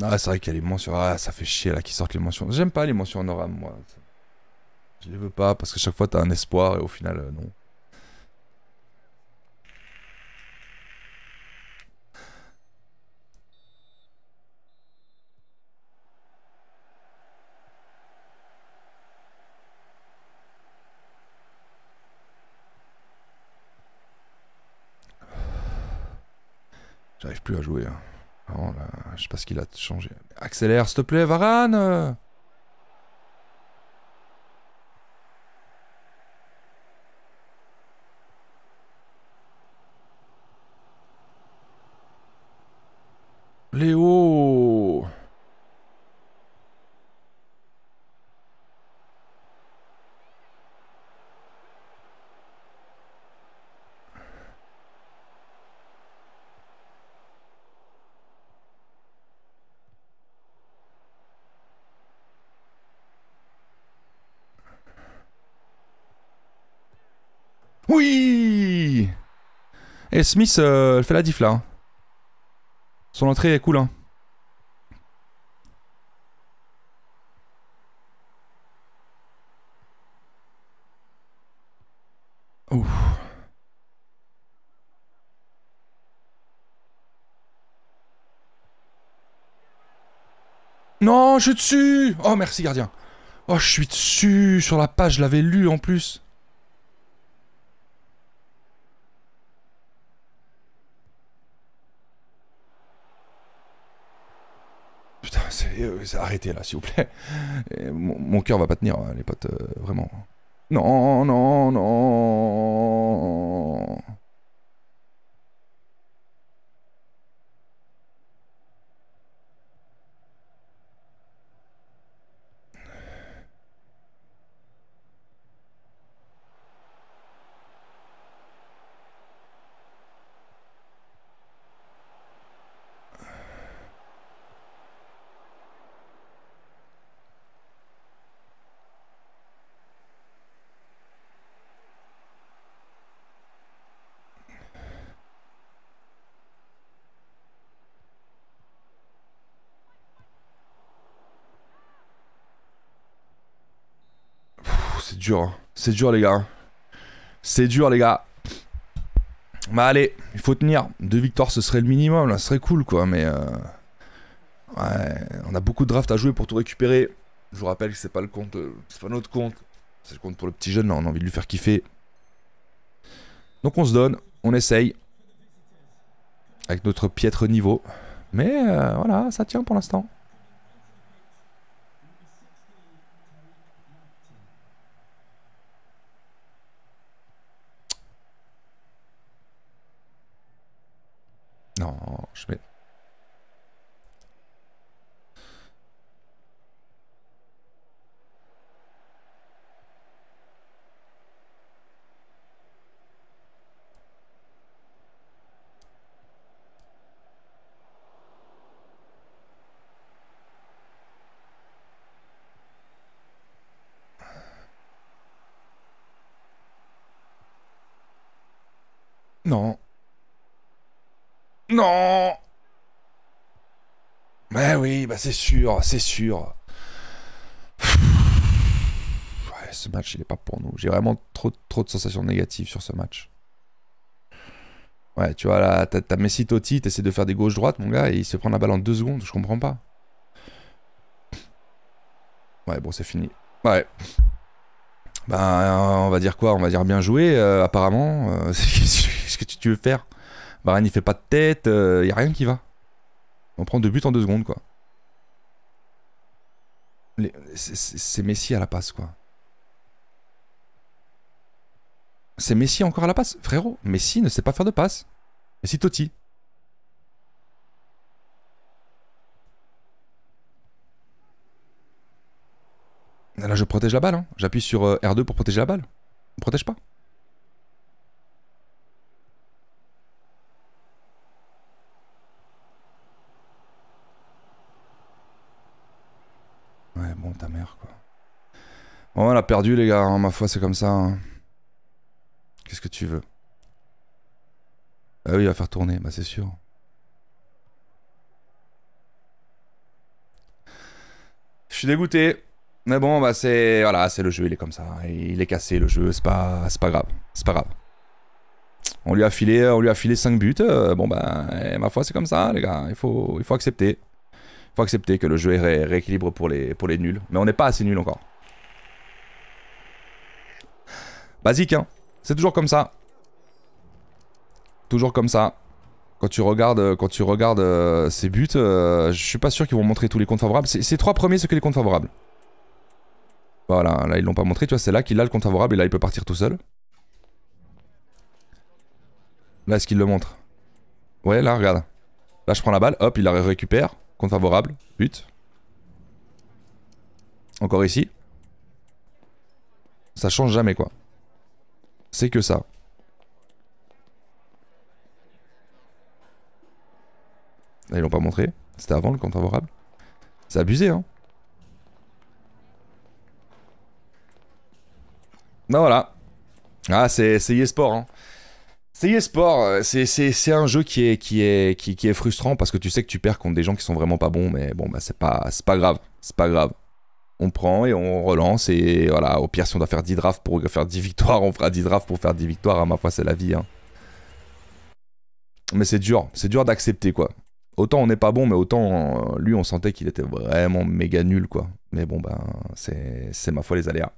Ah, c'est vrai qu'il y a les mentions. Ah, ça fait chier là qu'ils sortent les mentions. J'aime pas les mentions en oram, moi. Je les veux pas parce que chaque fois t'as un espoir et au final euh, non. J'arrive plus à jouer. Hein. je sais pas ce qu'il a changé. Accélère, s'il te plaît, Varane Léo Oui Et eh, Smith, euh, fait la diff là. Hein. Son entrée est cool, hein. Non, je suis dessus Oh, merci, gardien. Oh, je suis dessus Sur la page, je l'avais lu, en plus. Euh, arrêtez là, s'il vous plaît. mon, cœur va pas tenir, hein, les potes, euh, vraiment. Non, non, non. Hein. C'est dur, les gars. C'est dur, les gars. Bah allez, il faut tenir. Deux victoires, ce serait le minimum, là. Ce serait cool, quoi. Mais... Euh, on a beaucoup de draft à jouer pour tout récupérer. Je vous rappelle que c'est pas le compte... Euh, c'est pas notre compte. C'est le compte pour le petit jeune, On a envie de lui faire kiffer. Donc on se donne. On essaye. Avec notre piètre niveau. Mais euh, voilà, ça tient pour l'instant. je mets... Non. Non bah, c'est sûr, c'est sûr. ce match, il n'est pas pour nous. J'ai vraiment trop, trop de sensations négatives sur ce match. Ouais, tu vois, là, t'as Messi Totti, t'essaies de faire des gauches-droites, mon gars, et il se prend la balle en deux secondes, je comprends pas. Ouais, bon, c'est fini. Ouais. Ben, euh, on va dire quoi On va dire bien joué, euh, apparemment. Euh, qu'est-ce que tu veux faire rien il fait pas de tête, il a rien qui va. On prend deux buts en deux secondes, quoi c'est Messi à la passe, quoi. C'est Messi encore à la passe, frérot. Messi ne sait pas faire de passe. Messi Totti. Là, je protège la balle. Hein. J'appuie sur euh, R2 pour protéger la balle. On protège pas. ta mère, quoi. Bon, on a perdu, les gars, hein, ma foi, c'est comme ça. Hein. Qu'est-ce que tu veux Ah oui, il va faire tourner, bah c'est sûr. Je suis dégoûté. Mais bon, bah c'est... Voilà, c'est le jeu, il est comme ça. Il est cassé, le jeu, c'est pas... pas grave. C'est pas grave. On lui a filé, on lui a filé 5 buts. Euh, bon, bah, ma foi, c'est comme ça, les gars. Il faut, il faut accepter accepter que le jeu est rééquilibre pour les, pour les nuls. Mais on n'est pas assez nuls encore. Basique, hein. C'est toujours comme ça. Toujours comme ça. Quand tu regardes, euh, quand tu regardes euh, ces buts, euh, je suis pas sûr qu'ils vont montrer tous les comptes favorables. Ces trois premiers, ce que les comptes favorables. Voilà, là ils l'ont pas montré, tu vois, c'est là qu'il a le compte favorable et là il peut partir tout seul. Là, est-ce qu'il le montre Ouais, là, regarde. Là, je prends la balle, hop, il la récupère. Compte favorable. But. Encore ici. Ça change jamais quoi. C'est que ça. Là, ils l'ont pas montré. C'était avant le compte favorable. C'est abusé, hein. ben voilà. Ah, c'est, c'est e-sport, hein. C'est sport euh, c'est un jeu qui est, qui, est, qui, est frustrant parce que tu sais que tu perds contre des gens qui sont vraiment pas bons, mais bon, bah, c'est pas, pas grave, c'est pas grave. On prend et on relance, et voilà, au pire, si on doit faire 10 drafts pour faire 10 victoires, on fera 10 drafts pour faire 10 victoires, à ma foi, c'est la vie. Hein. Mais c'est dur, c'est dur d'accepter, quoi. Autant on n'est pas bon, mais autant euh, lui, on sentait qu'il était vraiment méga nul, quoi. Mais bon, ben, c'est ma foi les aléas.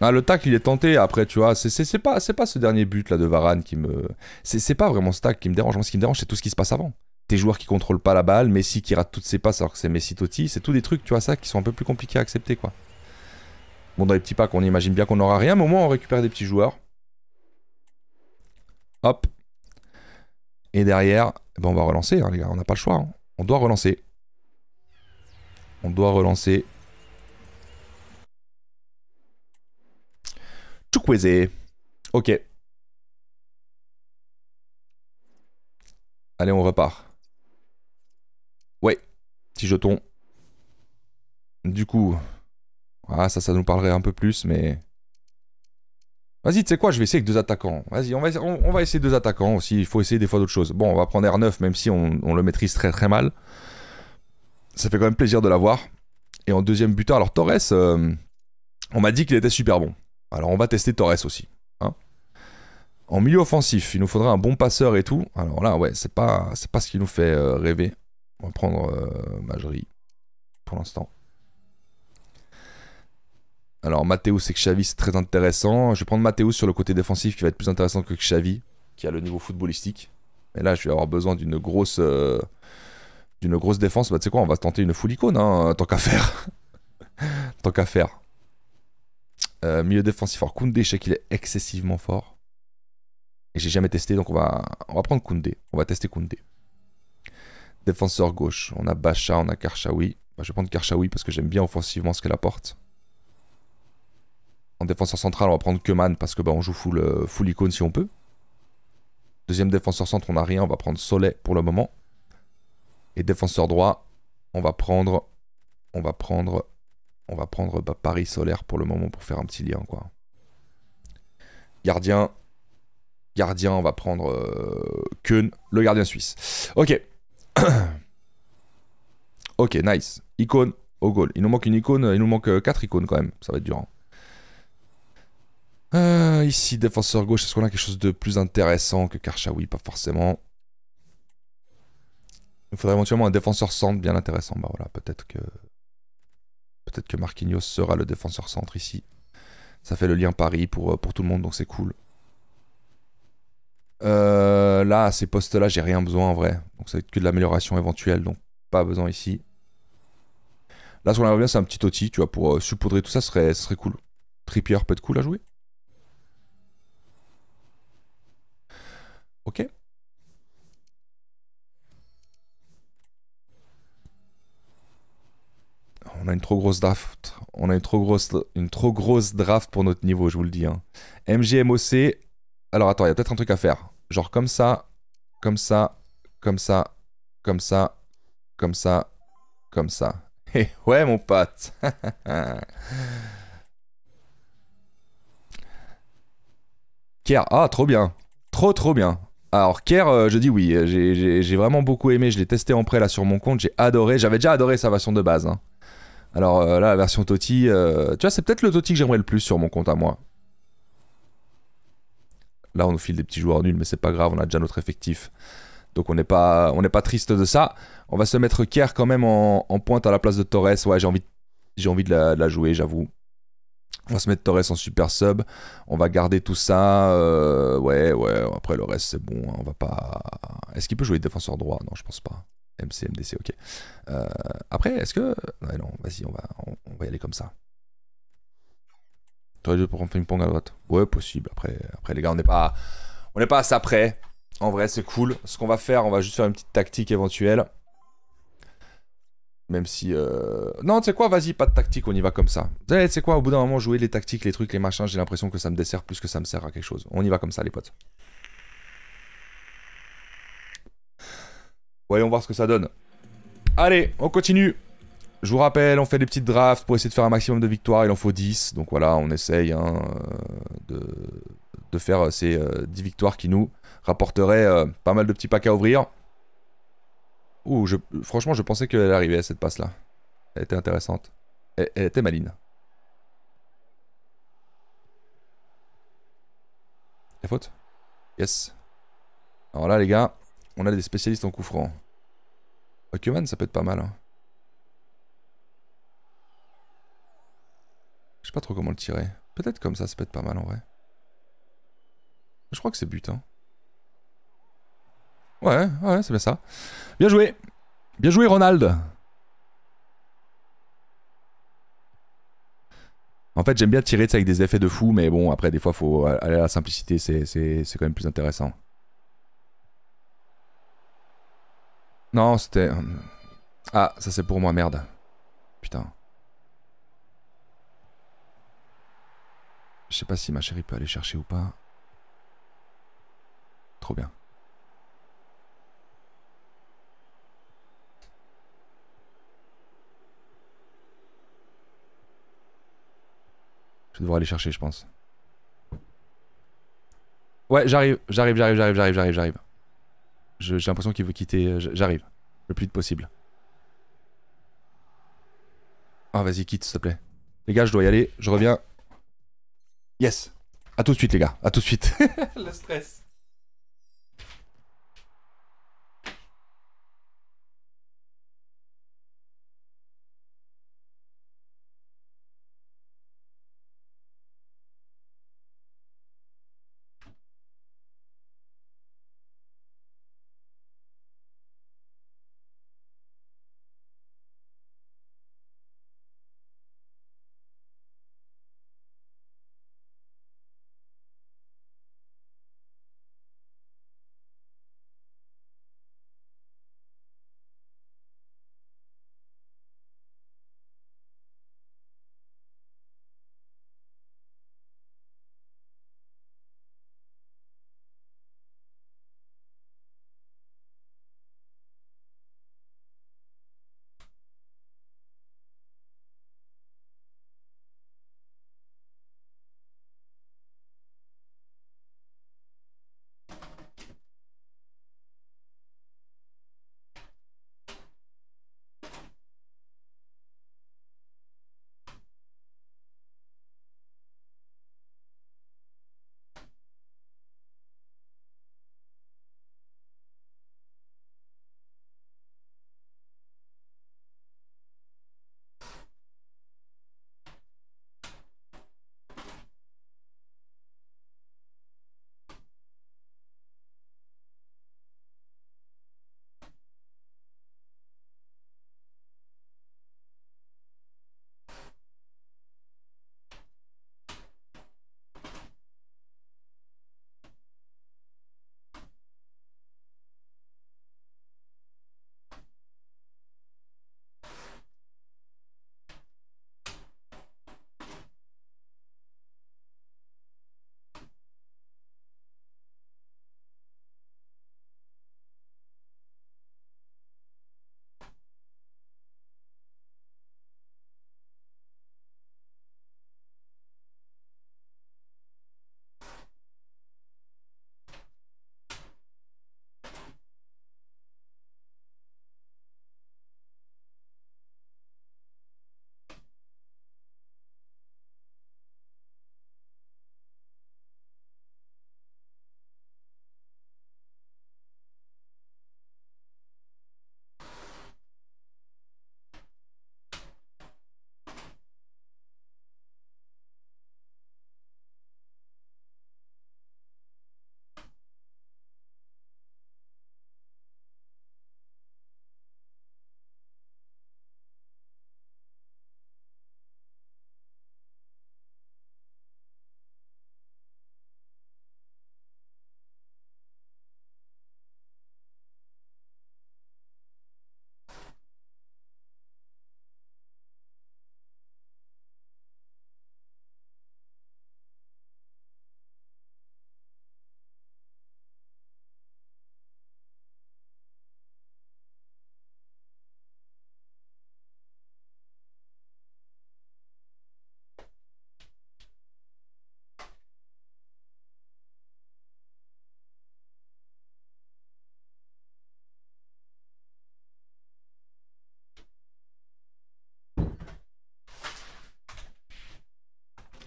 Ah, le tac il est tenté après, tu vois. C'est pas, c'est pas ce dernier but là de Varane qui me. C'est pas vraiment ce tac qui me dérange. Moi, ce qui me dérange, c'est tout ce qui se passe avant. Tes joueurs qui contrôlent pas la balle, Messi qui rate toutes ses passes alors que c'est Messi Totti. C'est tous des trucs, tu vois, ça qui sont un peu plus compliqués à accepter, quoi. Bon, dans les petits packs, on imagine bien qu'on n'aura rien, mais au moins on récupère des petits joueurs. Hop. Et derrière, eh ben, on va relancer, hein, les gars. On n'a pas le choix. Hein. On doit relancer. On doit relancer. Chukwueze. Ok. Allez, on repart. Ouais, petit jeton. Du coup... Ah, ça, ça nous parlerait un peu plus, mais... Vas-y, tu sais quoi, je vais essayer avec deux attaquants. Vas-y, on va, essayer deux attaquants aussi. Il faut essayer des fois d'autres choses. Bon, on va prendre R9, même si on, le maîtrise très très mal. Ça fait quand même plaisir de l'avoir. Et en deuxième buteur, alors Torres, euh, on m'a dit qu'il était super bon. Alors on va tester Torres aussi. Hein. En milieu offensif, il nous faudra un bon passeur et tout. Alors là, ouais, c'est pas, c'est pas ce qui nous fait euh, rêver. On va prendre euh, pour l'instant. Alors Mateus et Xavi, c'est très intéressant. Je vais prendre Mateus sur le côté défensif qui va être plus intéressant que Xavi, qui a le niveau footballistique. Mais là, je vais avoir besoin d'une grosse, euh, d'une grosse défense. Bah, tu sais quoi, on va tenter une full icône, hein, tant qu'à faire. tant qu'à faire. Euh, milieu défensif fort. Koundé, je sais qu'il est excessivement fort. Et j'ai jamais testé, donc on va, on va prendre Koundé. On va tester Koundé. Défenseur gauche, on a Bacha, on a Karchaoui. Bah, je vais prendre Karchaoui parce que j'aime bien offensivement ce qu'elle apporte. En défenseur central, on va prendre Keman parce que bah, on joue full, euh, full icône si on peut. Deuxième défenseur centre, on n'a rien, on va prendre Soleil pour le moment. Et défenseur droit, on va prendre, on va prendre on va prendre bah, Paris Solaire pour le moment pour faire un petit lien. Quoi. Gardien. Gardien, on va prendre euh, le gardien suisse. Ok. ok, nice. Icône au goal. Il nous manque une icône, il nous manque euh, quatre icônes quand même. Ça va être dur. Hein. Euh, ici, défenseur gauche, est-ce qu'on a quelque chose de plus intéressant que Oui, Pas forcément. Il faudrait éventuellement un défenseur centre bien intéressant. Bah voilà, peut-être que Peut-être que Marquinhos sera le défenseur centre ici. Ça fait le lien Paris pour, euh, pour tout le monde, donc c'est cool. Euh, là, ces postes-là, j'ai rien besoin en vrai. Donc ça va être que de l'amélioration éventuelle, donc pas besoin ici. Là, ce qu'on a bien, c'est un petit outil, tu vois, pour euh, suppoudrer tout ça, ce serait, serait cool. Trippier peut être cool à jouer. Ok. on a une trop grosse draft. On a une trop grosse, une trop grosse draft pour notre niveau, je vous le dis. Hein. MGMOC. Alors attends, il y a peut-être un truc à faire. Genre comme ça, comme ça, comme ça, comme ça, comme ça, comme ça. Et eh ouais, mon pote. Kerr, ah, trop bien. Trop, trop bien. Alors, Kerr, euh, je dis oui, j'ai vraiment beaucoup aimé. Je l'ai testé en prêt là sur mon compte, j'ai adoré. J'avais déjà adoré sa version de base. Hein. Alors euh, là, la version Toti, euh, tu vois, c'est peut-être le Toti que j'aimerais le plus sur mon compte à moi. Là, on nous file des petits joueurs nuls, mais c'est pas grave, on a déjà notre effectif. Donc on n'est pas, on pas triste de ça. On va se mettre Kerr quand même en, pointe à la place de Torres. Ouais, j'ai envie, j'ai envie de la, jouer, j'avoue. On va se mettre Torres en super sub. On va garder tout ça. Euh, ouais, ouais. Après, le reste, c'est bon. Hein. on va pas. Est-ce qu'il peut jouer défenseur droit Non, je pense pas. MCMDC, ok. Euh, après, est-ce que. Non, non, vas-y, on va, on, va y aller comme ça. T'aurais dû prendre ping-pong à droite. Ouais, possible. Après, après les gars, on n'est pas, on n'est pas à En vrai, c'est cool. Ce qu'on va faire, on va juste faire une petite tactique éventuelle. Même si. Euh, non, tu sais quoi, vas-y, pas de tactique, on y va comme ça. Tu sais quoi, au bout d'un moment, jouer les tactiques, les trucs, les machins, j'ai l'impression que ça me dessert plus que ça me sert à quelque chose. On y va comme ça, les potes. Voyons voir ce que ça donne. Allez, on continue. Je vous rappelle, on fait des petites drafts pour essayer de faire un maximum de victoires. Il en faut 10. Donc voilà, on essaye hein, euh, de, faire euh, ces 10 euh, victoires qui nous rapporteraient pas mal de petits packs à ouvrir. Ouh, je, franchement, je pensais qu'elle arrivait à cette passe-là. Elle était intéressante. Elle, était maligne. La faute Yes. Alors là, les gars, on a des spécialistes en coup franc. man, ça peut être pas mal. Hein. Je sais pas trop comment le tirer. Peut-être comme ça, ça peut être pas mal en vrai. Je crois que c'est but. Hein. Ouais, ouais, c'est bien ça. Bien joué. Bien joué, Ronald. En fait, j'aime bien tirer ça avec des effets de fou, mais bon, après, des fois, faut aller à la simplicité, c'est quand même plus intéressant. Non, c'était... Euh, ah, ça c'est pour moi, merde. Putain. Je sais pas si ma chérie peut aller chercher ou pas. Trop bien. Je vais devoir aller chercher, je pense. Ouais, j'arrive, j'arrive, j'arrive, j'arrive, j'arrive, j'arrive. J'ai l'impression qu'il veut quitter. Euh, j'arrive. Le plus vite possible. Ah, vas-y, quitte, s'il te plaît. Les gars, je dois y aller. Je reviens. Yes. À tout de suite, les gars. À tout de suite. le stress.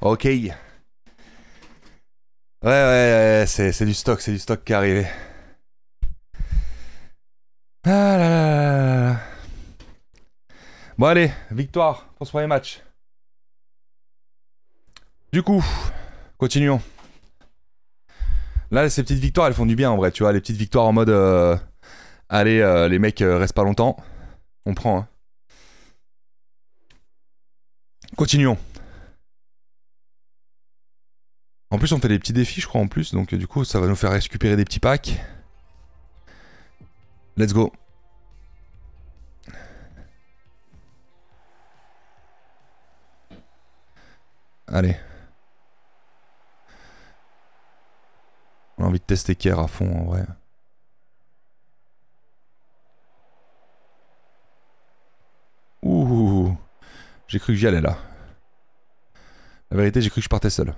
Ok. Ouais, ouais, ouais c'est du stock, c'est du stock qui est arrivé. Ah là là là Bon allez, victoire pour ce premier match. Du coup, continuons. Là, ces petites victoires, elles font du bien en vrai, tu vois. Les petites victoires en mode... Euh, allez, euh, les mecs, euh, restent pas longtemps. On prend. Hein. Continuons. En plus, on fait des petits défis, je crois, en plus. Donc, euh, du coup, ça va nous faire récupérer des petits packs. Let's go. Allez. On a envie de tester Kerr à fond, en vrai. Ouh. J'ai cru que j'y allais, là. La vérité, j'ai cru que je partais seul.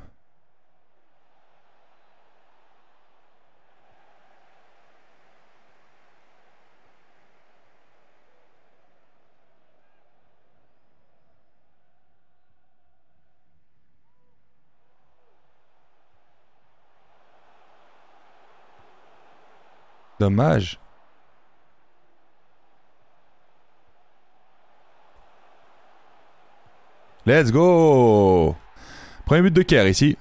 Dommage. Let's go! Premier but de Kerr ici.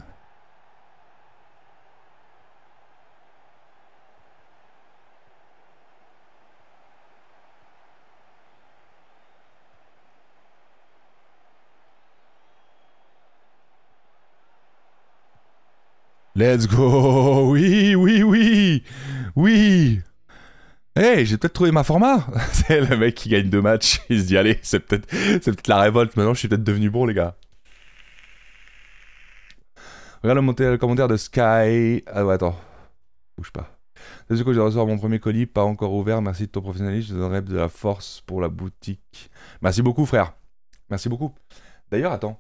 Let's go! Oui, oui, oui! Oui Hey, j'ai peut-être trouvé ma format C'est le mec qui gagne deux matchs, il se dit allez, c'est peut-être la révolte, maintenant je suis peut-être devenu bon les gars. Regarde le, commentaire de Sky... Ah ouais, attends. Bouge pas. du que je recevoir mon premier colis, pas encore ouvert, merci de ton professionnalisme, je donnerai de la force pour la boutique. Merci beaucoup frère. Merci beaucoup. D'ailleurs, attends.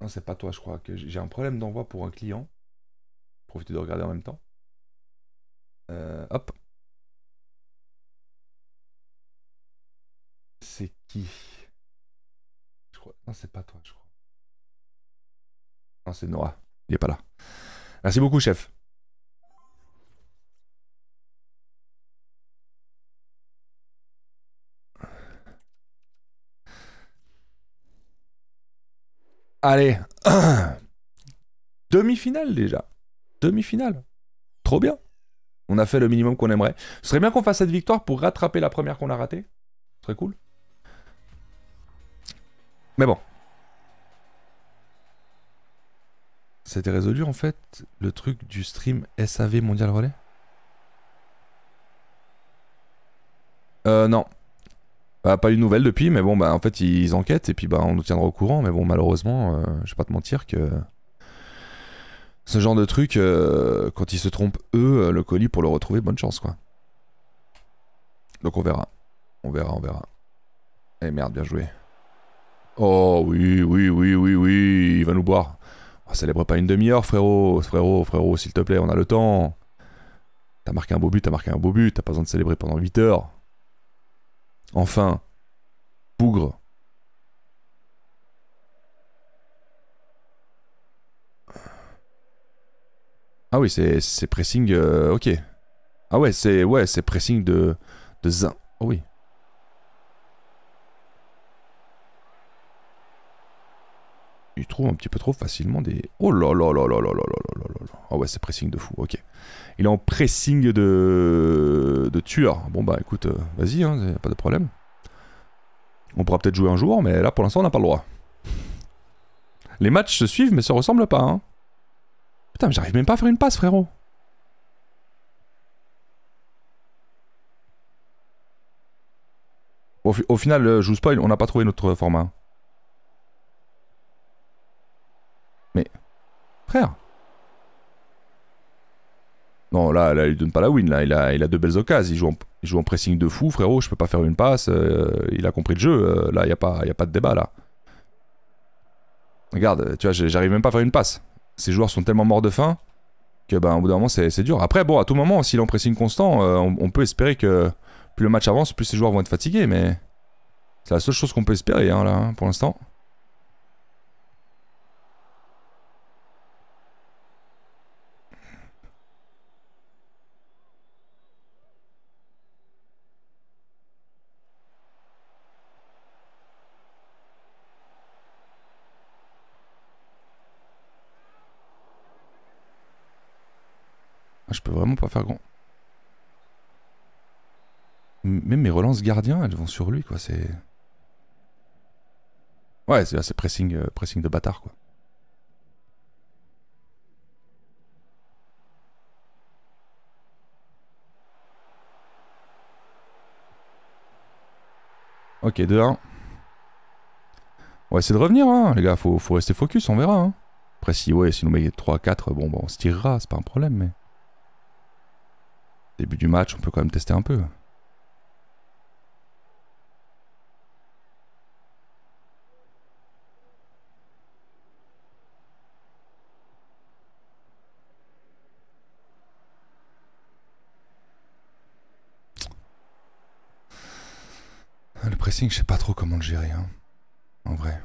Non, c'est pas toi, je crois que j'ai un problème d'envoi pour un client. Profitez de regarder en même temps. Euh, hop. C'est qui Je crois. Non, c'est pas toi, je crois. Non, c'est Nora. Il est pas là. Merci beaucoup, chef. Allez, demi-finale déjà. Demi-finale. Trop bien. On a fait le minimum qu'on aimerait. Ce serait bien qu'on fasse cette victoire pour rattraper la première qu'on a ratée. Ce serait cool. Mais bon. C'était résolu en fait le truc du stream SAV Mondial Relais Euh non. Bah, pas une nouvelle depuis, mais bon, bah en fait ils enquêtent et puis bah on nous tiendra au courant, mais bon malheureusement, euh, je vais pas te mentir que ce genre de truc, euh, quand ils se trompent eux, euh, le colis pour le retrouver, bonne chance quoi. Donc on verra. On verra, on verra. Eh merde, bien joué. Oh oui, oui, oui, oui, oui, il va nous boire. On ah, célèbre pas une demi-heure, frérot, frérot, frérot, s'il te plaît, on a le temps. T'as marqué un beau but, t'as marqué un beau but, t'as pas besoin de célébrer pendant 8 heures. Enfin, Pougre. Ah oui, c'est pressing. Euh, ok. Ah ouais, c'est ouais, c'est pressing de de zin. Oh oui. Il trouve un petit peu trop facilement des. Oh là là là là là là là là là là. Ah ouais, c'est pressing de fou. Ok. Il est en pressing de de tueur. Bon bah écoute, euh, vas-y, hein, pas de problème. On pourra peut-être jouer un jour, mais là pour l'instant on n'a pas le droit. Les matchs se suivent mais se ressemblent pas. Hein. Putain, mais j'arrive même pas à faire une passe, frérot. Au, final, euh, je vous spoil, on n'a pas trouvé notre format. Mais... Frère non, là, là, il donne pas la win. Là, il a, il a deux belles occasions. Il joue, en, pressing de fou, frérot. Je peux pas faire une passe. Euh, il a compris le jeu. Euh, là, il y a pas, y a pas de débat là. Regarde, tu vois, j'arrive même pas à faire une passe ces joueurs sont tellement morts de faim que ben, au bout d'un moment, c'est dur. Après, bon, à tout moment, si l'on pressing constant, euh, on, peut espérer que plus le match avance, plus ces joueurs vont être fatigués, mais c'est la seule chose qu'on peut espérer hein, là, hein, pour l'instant. je peux vraiment pas faire grand. Même mes relances gardiens, elles vont sur lui, quoi. C'est. Ouais, c'est pressing, euh, pressing de bâtard, quoi. Ok, 2-1. On va essayer de revenir, hein, les gars. Faut, faut rester focus, on verra. Hein. Après, si, ouais, si nous met 3-4, bon, bon, bah, on se tirera, c'est pas un problème, mais. Début du match, on peut quand même tester un peu. Le pressing, je sais pas trop comment le gérer, hein, en vrai.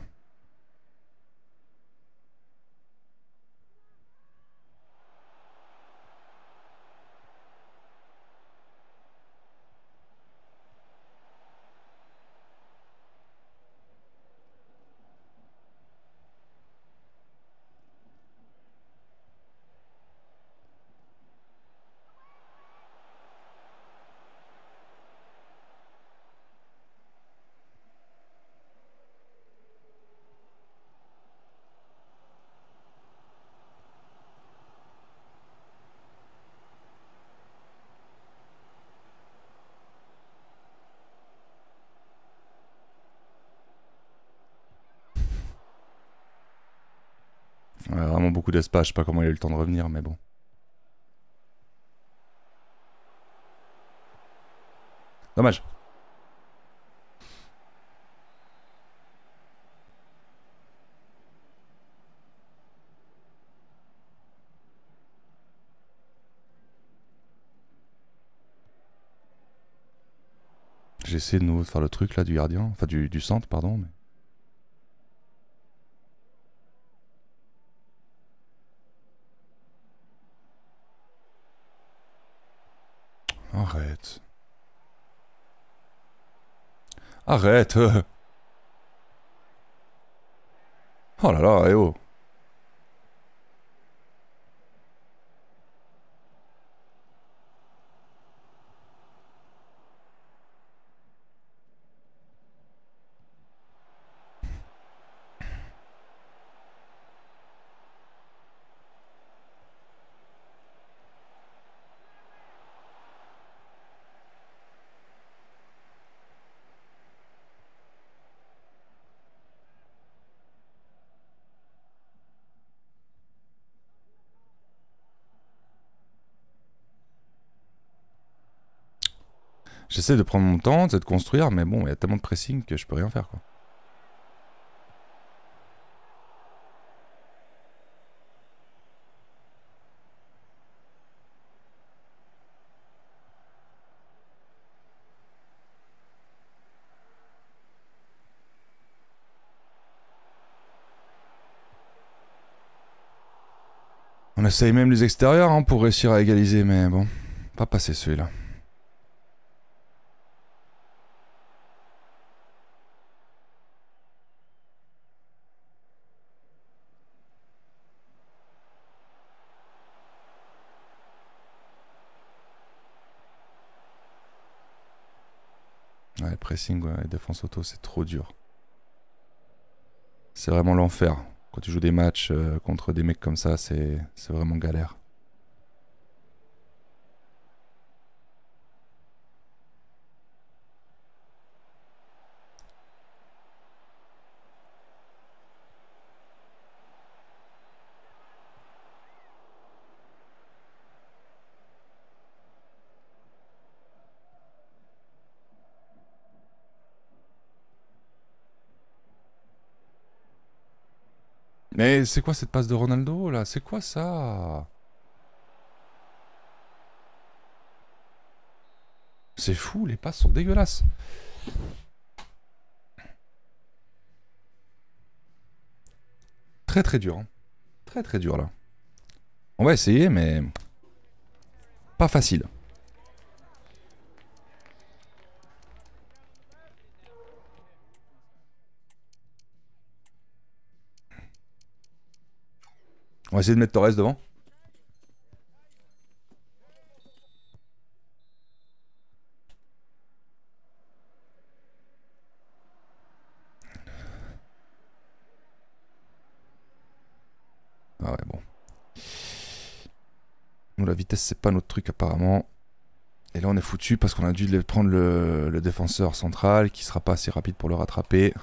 pas, je sais pas comment il a eu le temps de revenir, mais bon. Dommage. J'essaie de nouveau de faire le truc là du gardien, enfin du, du centre, pardon. Mais... Arrête. Arrête. Euh. Oh là là, eh oh. J'essaie de prendre mon temps, de construire, mais bon, il y a tellement de pressing que je peux rien faire. On essaye même les extérieurs hein, pour réussir à égaliser, mais bon, pas passer celui-là. pressing et défense auto, c'est trop dur. C'est vraiment l'enfer. Quand tu joues des matchs euh, contre des mecs comme ça, c'est vraiment galère. Mais c'est quoi cette passe de Ronaldo là C'est quoi ça C'est fou, les passes sont dégueulasses. Très très dur. Hein. Très très dur là. On va essayer mais pas facile. On va essayer de mettre Torres devant. Ah ouais, bon. Nous, la vitesse, c'est pas notre truc apparemment. Et là, on est foutu parce qu'on a dû prendre le, le, défenseur central qui sera pas assez rapide pour le rattraper.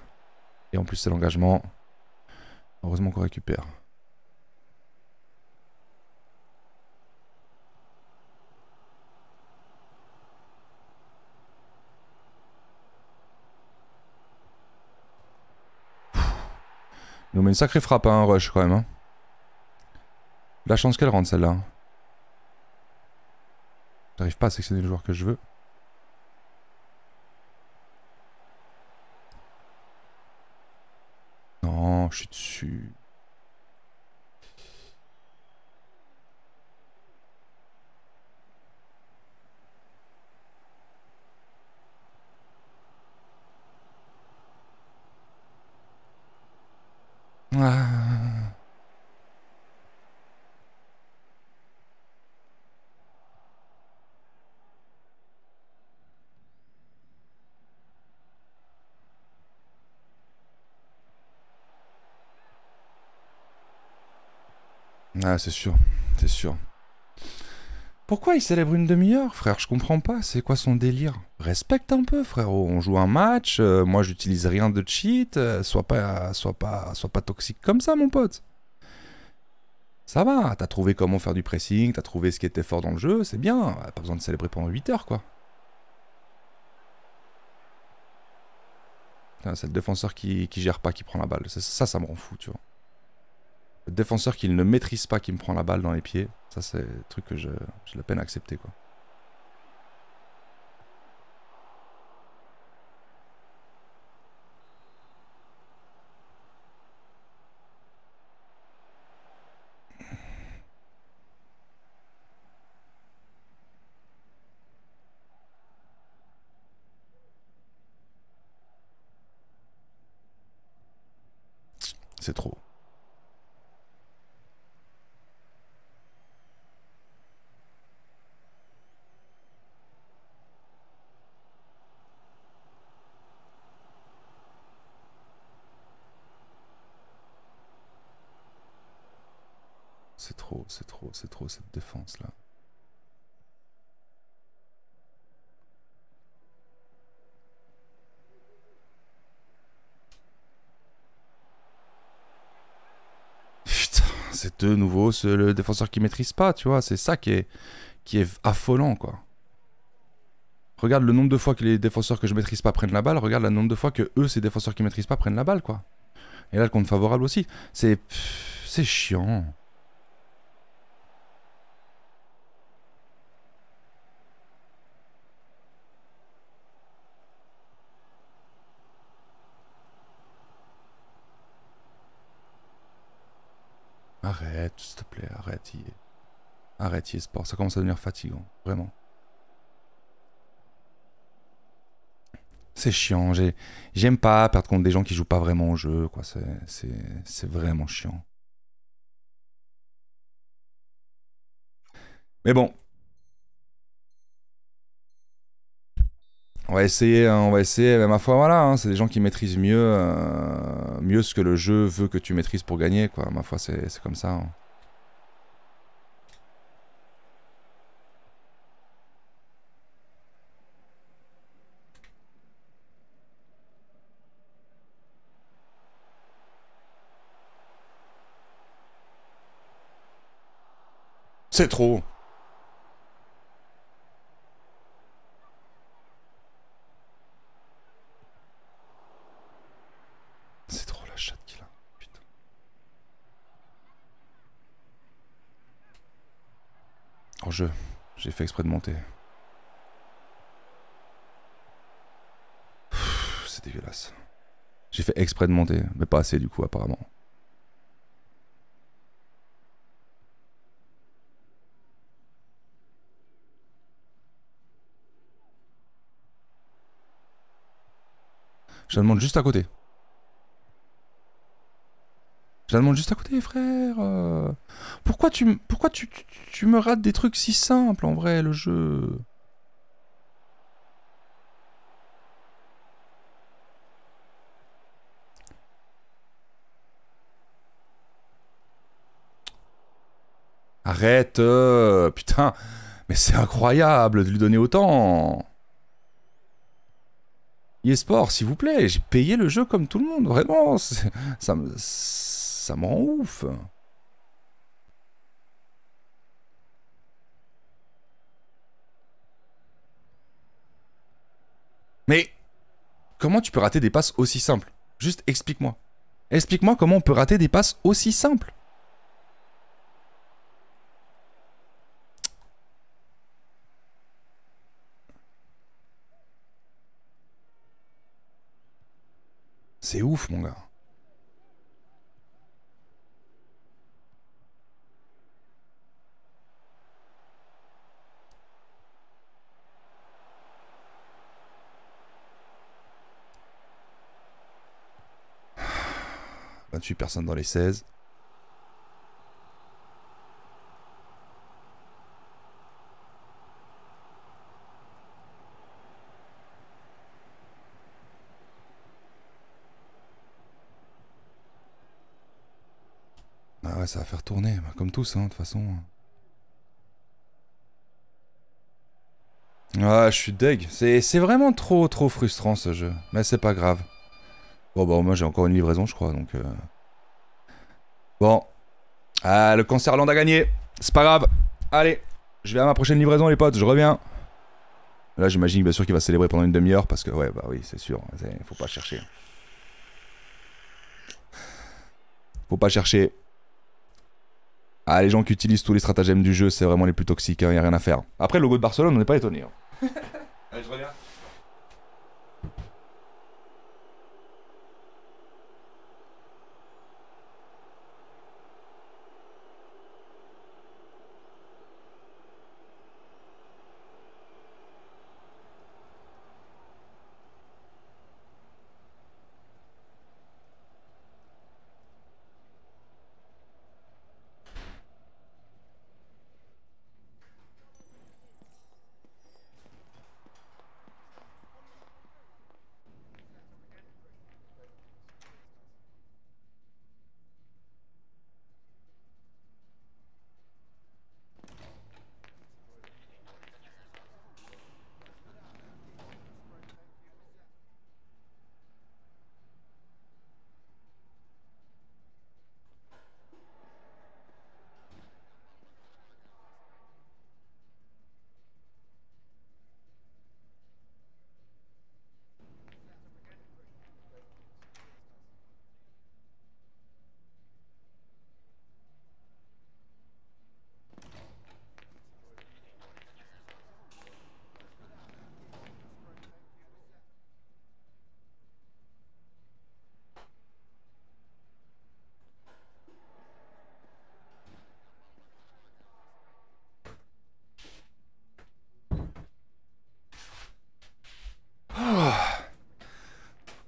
Et en plus, c'est l'engagement. Heureusement qu'on récupère. Il nous met une sacrée frappe, à un rush quand même. Hein. La chance qu'elle rentre celle-là. J'arrive pas à sélectionner le joueur que je veux. Non, je suis dessus. Ah. c'est sûr, c'est sûr. Pourquoi il célèbre une demi-heure, frère Je comprends pas, c'est quoi son délire Respecte un peu, frérot. On joue un match, euh, moi j'utilise rien de cheat, euh, sois, pas, pas, pas toxique comme ça, mon pote. Ça va, t'as trouvé comment faire du pressing, t'as trouvé ce qui était fort dans le jeu, c'est bien, pas besoin de célébrer pendant 8 heures, quoi. C'est le défenseur qui, qui gère pas, qui prend la balle. Ça, ça, ça me rend fou, tu vois défenseur qu'il ne maîtrise pas qui me prend la balle dans les pieds. Ça, c'est un truc que j'ai la peine à accepter. Quoi. c'est trop, c'est trop cette défense là. Putain, c'est de nouveau le défenseur qui maîtrise pas, tu vois, c'est ça qui est, qui est affolant quoi. Regarde le nombre de fois que les défenseurs que je maîtrise pas prennent la balle, regarde le nombre de fois que eux, ces défenseurs qui maîtrisent pas, prennent la balle quoi. Et là, le compte favorable aussi. C'est. C'est chiant. s'il te plaît, arrête. Y... Arrête, sport. Ça commence à devenir fatigant, vraiment. C'est chiant. J'aime pas perdre contre des gens qui jouent pas vraiment au jeu, quoi. C'est vraiment chiant. Mais bon. On va essayer, hein, on va essayer. Mais ma foi, voilà, hein, c'est des gens qui maîtrisent mieux, euh, mieux ce que le jeu veut que tu maîtrises pour gagner, quoi. Ma foi, c'est comme ça. Hein. C'est trop. C'est trop la chatte qu'il a. Putain. En jeu, j'ai fait exprès de monter. C'est dégueulasse. J'ai fait exprès de monter, mais pas assez du coup apparemment. Je la demande juste à côté. Je la demande juste à côté, frère. Euh, pourquoi tu, pourquoi tu, tu, me rates des trucs si simples en vrai, le jeu Arrête, euh, putain, mais c'est incroyable de lui donner autant eSport, s'il vous plaît, j'ai payé le jeu comme tout le monde, vraiment. Ça me, ça me rend ouf. Mais comment tu peux rater des passes aussi simples Juste explique-moi. Explique-moi comment on peut rater des passes aussi simples. C'est ouf, mon gars. personnes dans les 16. ça va faire tourner, bah, comme tous, hein, de toute façon. Ah, je suis deg. C'est vraiment trop, trop frustrant ce jeu. Mais c'est pas grave. Bon, bah, moi j'ai encore une livraison, je crois, donc. Euh. Bon. Ah, le Cancerland a gagné. C'est pas grave. Allez, je vais à ma prochaine livraison, les potes, je reviens. Là, j'imagine bien sûr qu'il va célébrer pendant une demi-heure parce que, ouais, bah oui, c'est sûr. Faut pas chercher. Faut pas chercher. Ah, les gens qui utilisent tous les stratagèmes du jeu, c'est vraiment les plus toxiques, il hein, a rien à faire. Après, le logo de Barcelone, on n'est pas étonné. Hein. Allez, je reviens.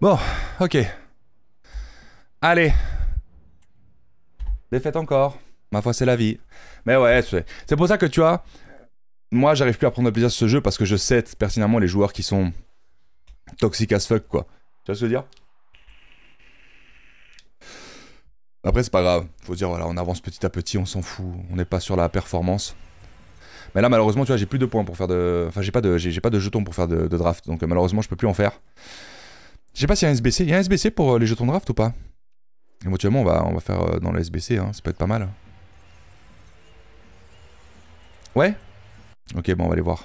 Bon, ok. Allez. Défaite encore. Ma foi, c'est la vie. Mais ouais, c'est pour ça que tu vois, moi, j'arrive plus à prendre plaisir à ce jeu parce que je sais pertinemment les joueurs qui sont toxiques as fuck, quoi. Tu vois ce que je veux dire Après, c'est pas grave. Faut dire, voilà, on avance petit à petit, on s'en fout. On n'est pas sur la performance. Mais là, malheureusement, tu vois, j'ai plus de points pour faire de. Enfin, j'ai pas de, j'ai pas de jetons pour faire de, de draft. Donc, euh, malheureusement, je peux plus en faire. Je sais pas s'il y a un SBC. Il y a un SBC pour euh, les jetons de draft ou pas Éventuellement, on va, on va faire euh, dans le SBC, hein. ça peut être pas mal. Ouais Ok, bon, on va aller voir.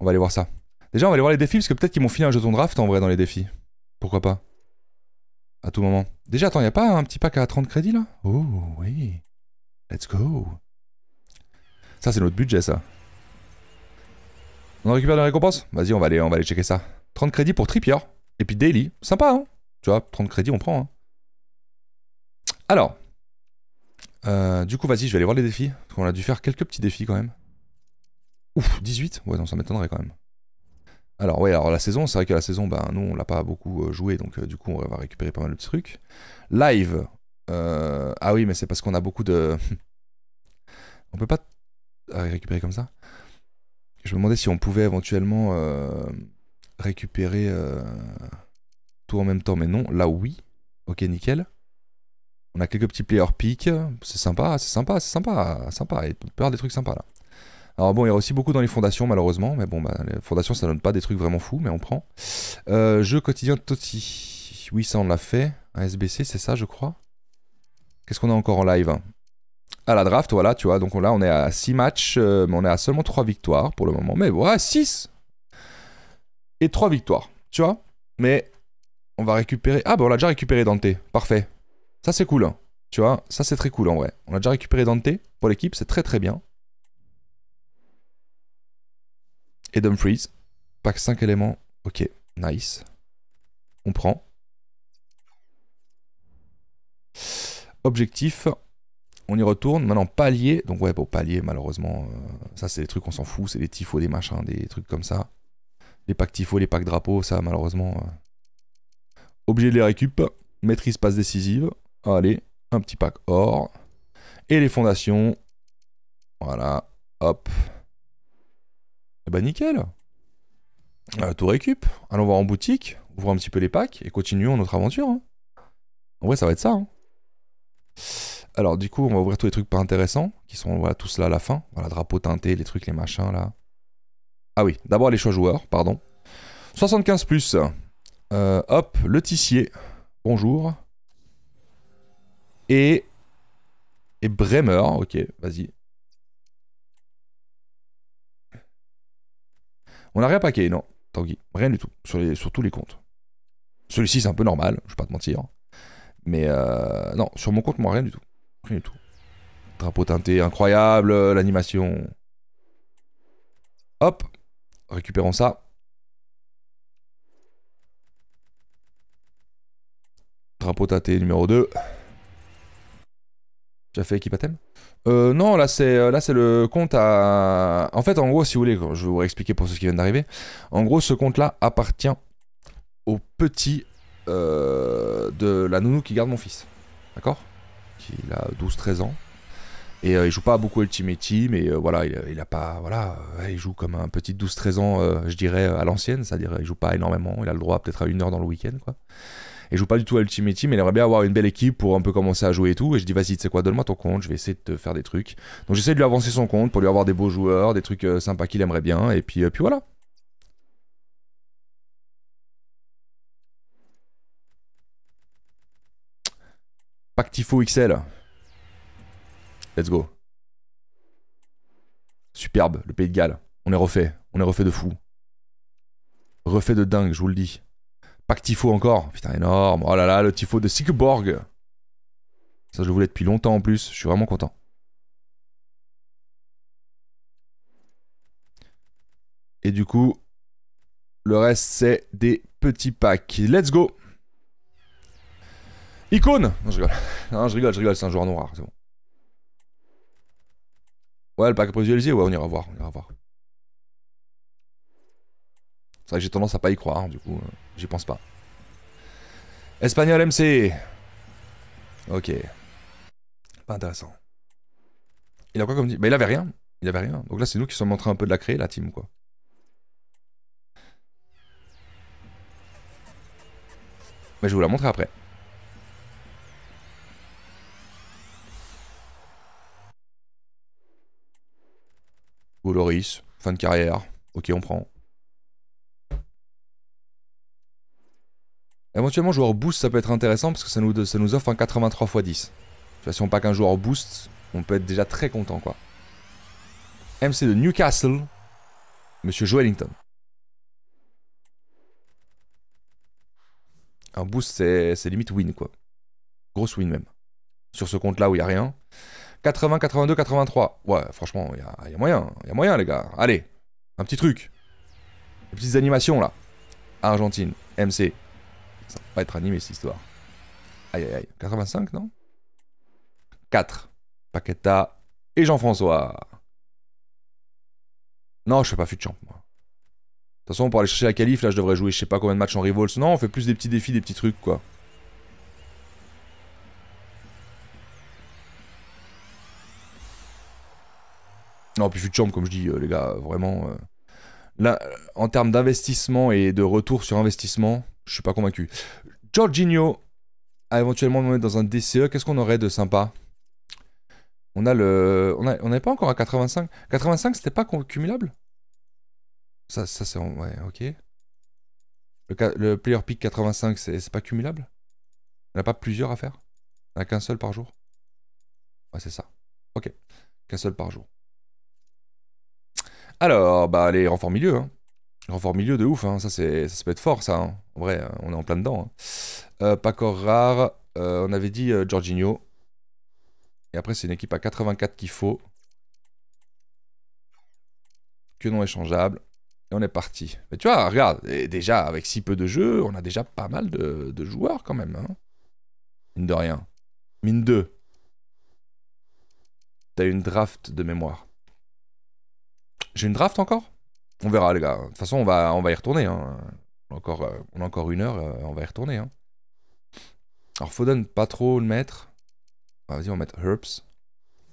On va aller voir ça. Déjà, on va aller voir les défis, parce que peut-être qu'ils m'ont fini un jeton draft en vrai dans les défis. Pourquoi pas À tout moment. Déjà, attends, y a pas un petit pack à 30 crédits là Oh, oui. Let's go. Ça, c'est notre budget, ça. On récupère des récompense Vas-y, on, va aller, on va aller checker ça. 30 crédits pour Trippier. Et puis Daily. Sympa, hein Tu vois, 30 crédits, on prend. Hein. Alors. Euh, du coup, vas-y, je vais aller voir les défis. Parce qu'on a dû faire quelques petits défis quand même. Ouf, 18 Ouais, non, ça m'étonnerait quand même. Alors ouais, alors la saison, c'est vrai que la saison, ben nous on l'a pas beaucoup euh, joué, donc euh, du coup on va récupérer pas mal de petits trucs. Live, ah oui, mais c'est parce qu'on a beaucoup de, on peut pas récupérer comme ça. Je me demandais si on pouvait éventuellement récupérer euh, tout en même temps. Mais non, là oui. Ok, nickel. On a quelques petits players pick. C'est sympa, c'est sympa, c'est sympa, sympa. Il peut avoir des trucs sympas là. Alors bon, il y a aussi beaucoup dans les fondations malheureusement, mais bon, bah, les fondations ça donne pas des trucs vraiment fous, mais on prend. Euh, jeu quotidien de Toti. Oui, ça on l'a fait. Un SBC, c'est ça, je crois. Qu'est-ce qu'on a encore en live À la draft, voilà, tu vois. Donc là, on est à 6 matchs, euh, mais on est à seulement 3 victoires pour le moment. Mais voilà, 6 et 3 victoires. Tu vois Mais on va récupérer. Ah, bah on l'a déjà récupéré Dante. Parfait. Ça, c'est cool. Hein. Tu vois, ça, c'est très cool en vrai. On a déjà récupéré Dante pour l'équipe. C'est très très bien. Et Dumfries. Pack 5 éléments. Ok, nice. On prend. Objectif. On y retourne. Maintenant, palier. Donc, ouais, bon, palier, malheureusement. Euh, ça, c'est des trucs, on s'en fout. C'est des tifos, des machins, des trucs comme ça. Les packs tifo, les packs drapeaux, ça malheureusement. Euh, obligé de les récup. Maîtrise passe décisive. Allez, un petit pack or. Et les fondations. Voilà, hop. Et eh ben nickel. Euh, tout récup. Allons voir en boutique, ouvrons un petit peu les packs et continuons notre aventure. Hein. En vrai, ça va être ça. Hein. Alors, du coup, on va ouvrir tous les trucs pas intéressants qui sont voilà, tous là à la fin. Voilà, drapeau teinté, les trucs, les machins là. Ah oui, d'abord les choix joueurs, pardon. 75 plus. Euh, hop, le tissier. Bonjour. Et. Et Bremer, ok, vas-y. On n'a rien paqué, non, Tanguy. Rien du tout, sur, sur tous les comptes. Celui-ci, c'est un peu normal, je vais pas te mentir. Mais euh, non, sur mon compte, moi, rien du tout. Rien du tout. Drapeau teinté, incroyable, euh, l'animation. Hop, Récupérons ça. Drapeau tâté numéro 2. as fait équipe à thème euh, non, là c'est euh, là c'est le compte à. En fait, en gros, si vous voulez, je vais vous expliquer pour ceux qui viennent d'arriver. En gros, ce compte-là appartient au petit euh, de la nounou qui garde mon fils, d'accord Qui a 12-13 ans. Et euh, il joue pas beaucoup Ultimate Team, et euh, voilà, il, euh, pas. Voilà, il joue comme un petit 12-13 ans, je dirais, à l'ancienne, c'est-à-dire il joue pas énormément, il a le droit peut-être à une heure dans le week-end, quoi et joue pas du tout à Ultimate Team, mais il aimerait bien avoir une belle équipe pour un peu commencer à jouer et tout. Et je dis, vas-y, tu sais quoi, donne-moi ton compte, je vais essayer de te faire des trucs. Donc j'essaie de lui avancer son compte pour lui avoir des beaux joueurs, des trucs sympas qu'il aimerait bien, et puis, puis voilà. Pactifo XL. Let's go. Superbe, le pays de Galles. On est refait. On est refait de fou. Refait de dingue, je vous le dis. Pack Tifo encore. Putain, énorme. Oh là là, le Tifo de Sigborg. Ça, je le voulais depuis longtemps en plus. Je suis vraiment content. Et du coup, le reste, c'est des petits packs. Let's go Icône Non, je rigole. je rigole, je rigole, c'est un joueur noir, c'est bon. Ouais, le pack visualisé, ouais, on ira voir, on ira voir. C'est vrai que j'ai tendance à pas y croire, du coup, euh, j'y pense pas. Espagnol MC Ok. Pas intéressant. Il a quoi comme dit Bah il avait rien, il avait rien. Donc là c'est nous qui sommes en train un peu de la créer, la team, quoi. Mais je vais vous la montrer après. Loris, fin de carrière. Ok, on prend. Éventuellement, joueur boost, ça peut être intéressant parce que ça nous, ça nous offre un 83 x 10. Si on pas qu'un joueur boost, on peut être déjà très content, quoi. MC de Newcastle, Monsieur Joelington. Un boost, c'est limite win, quoi. Grosse win, même. Sur ce compte-là où il n'y a rien. 80, 82, 83. Ouais, franchement, il y, a moyen, hein. il y a moyen, les gars. Allez, un petit truc. Des petites animations, là. Argentine, MC. Ça va pas être animé, cette histoire. Aïe, aïe, aïe. 85, non 4. Paqueta et Jean-François. Non, je fais pas fut champ, moi. De toute façon, pour aller chercher la qualif, là, je devrais jouer je sais pas combien de matchs en rivals. Non, on fait plus des petits défis, des petits trucs, quoi. Non, puis futur, comme je dis, euh, les gars, vraiment. Euh, là, en termes d'investissement et de retour sur investissement, je suis pas convaincu. Jorginho a éventuellement demandé dans un DCE, qu'est-ce qu'on aurait de sympa On a le. On n'avait pas encore à 85. 85, c'était pas cumulable Ça, ça c'est. Ouais, ok. Le, le, player pick 85, c'est pas cumulable On n'a pas plusieurs à faire On n'a qu'un seul par jour Ouais, c'est ça. Ok. Qu'un seul par jour. Alors, bah, les renforts milieu. Hein. Renfort milieu de ouf, hein. ça, c'est, ça peut être fort, ça. Hein. En vrai, hein, on est en plein dedans. Euh, Pacor rare, euh, on avait dit euh, Et après, c'est une équipe à 84 qu'il faut. Que non échangeable. Et on est parti. Mais tu vois, regarde, déjà, avec si peu de jeux, on a déjà pas mal de, joueurs quand même. Mine de rien. Mine 2. T'as une draft de mémoire. J'ai une draft encore On verra, les gars. De toute façon, on va, on va y retourner. Hein. On, a encore, euh, on encore une heure, euh, on va y retourner. Hein. Alors, Foden, pas trop le mettre. Ah, vas-y, on va mettre Herbs.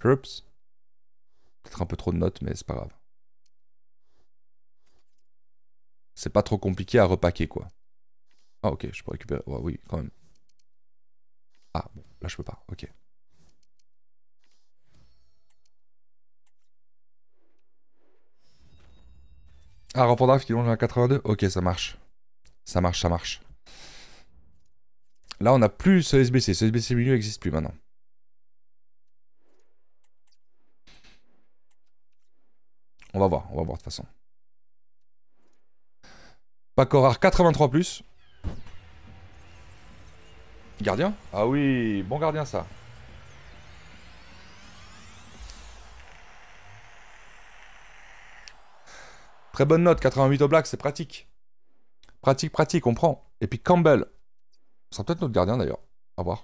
Herbs. Peut-être un peu trop de notes, mais c'est pas grave. C'est pas trop compliqué à repaquer, quoi. Ah, ok, je peux récupérer. Ouais, oui, quand même. Ah, bon, là, je peux pas. Ok. Ah, Rampandaf qui longe à 82 Ok, ça marche. Ça marche, ça marche. Là, on n'a plus ce SBC. Ce SBC milieu n'existe plus maintenant. On va voir, on va voir de toute façon. Pacorar 83 plus. Gardien Ah oui, bon gardien ça. Très bonne note, 88 au black, c'est pratique. Pratique, pratique, on prend. Et puis Campbell. Ça peut-être notre gardien d'ailleurs. À voir.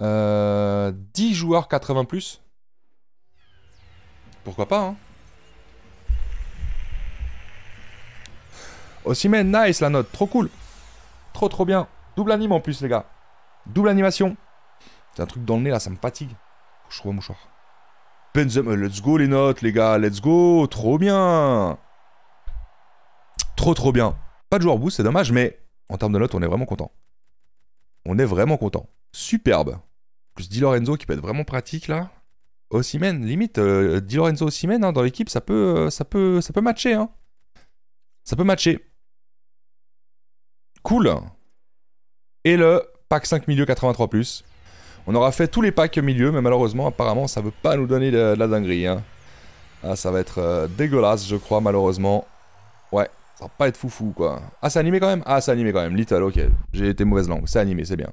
Euh, 10 joueurs 80 plus. Pourquoi pas, hein nice la note, trop cool. Trop trop bien. Double anime en plus les gars. Double animation. C'est un truc dans le nez là, ça me fatigue. je trouve un mouchoir. Euh, let's go les notes, les gars, let's go, trop bien. Trop, trop bien. Pas de joueur boost, c'est dommage, mais en termes de notes, on est vraiment content. On est vraiment content. Superbe. Plus Di Lorenzo qui peut être vraiment pratique là. Osimhen, limite, euh, Di Lorenzo Osimhen hein, dans l'équipe, ça peut, euh, ça peut, ça peut matcher. Hein. Ça peut matcher. Cool. Et le pack 5 milieu 83+. On aura fait tous les packs au milieu, mais malheureusement, apparemment, ça veut pas nous donner de, la dinguerie. Hein. Ah, ça va être euh, dégueulasse, je crois, malheureusement. Ouais, ça va pas être foufou, quoi. Ah, c'est animé quand même Ah, c'est animé quand même. Little, ok. J'ai été mauvaise langue. C'est animé, c'est bien.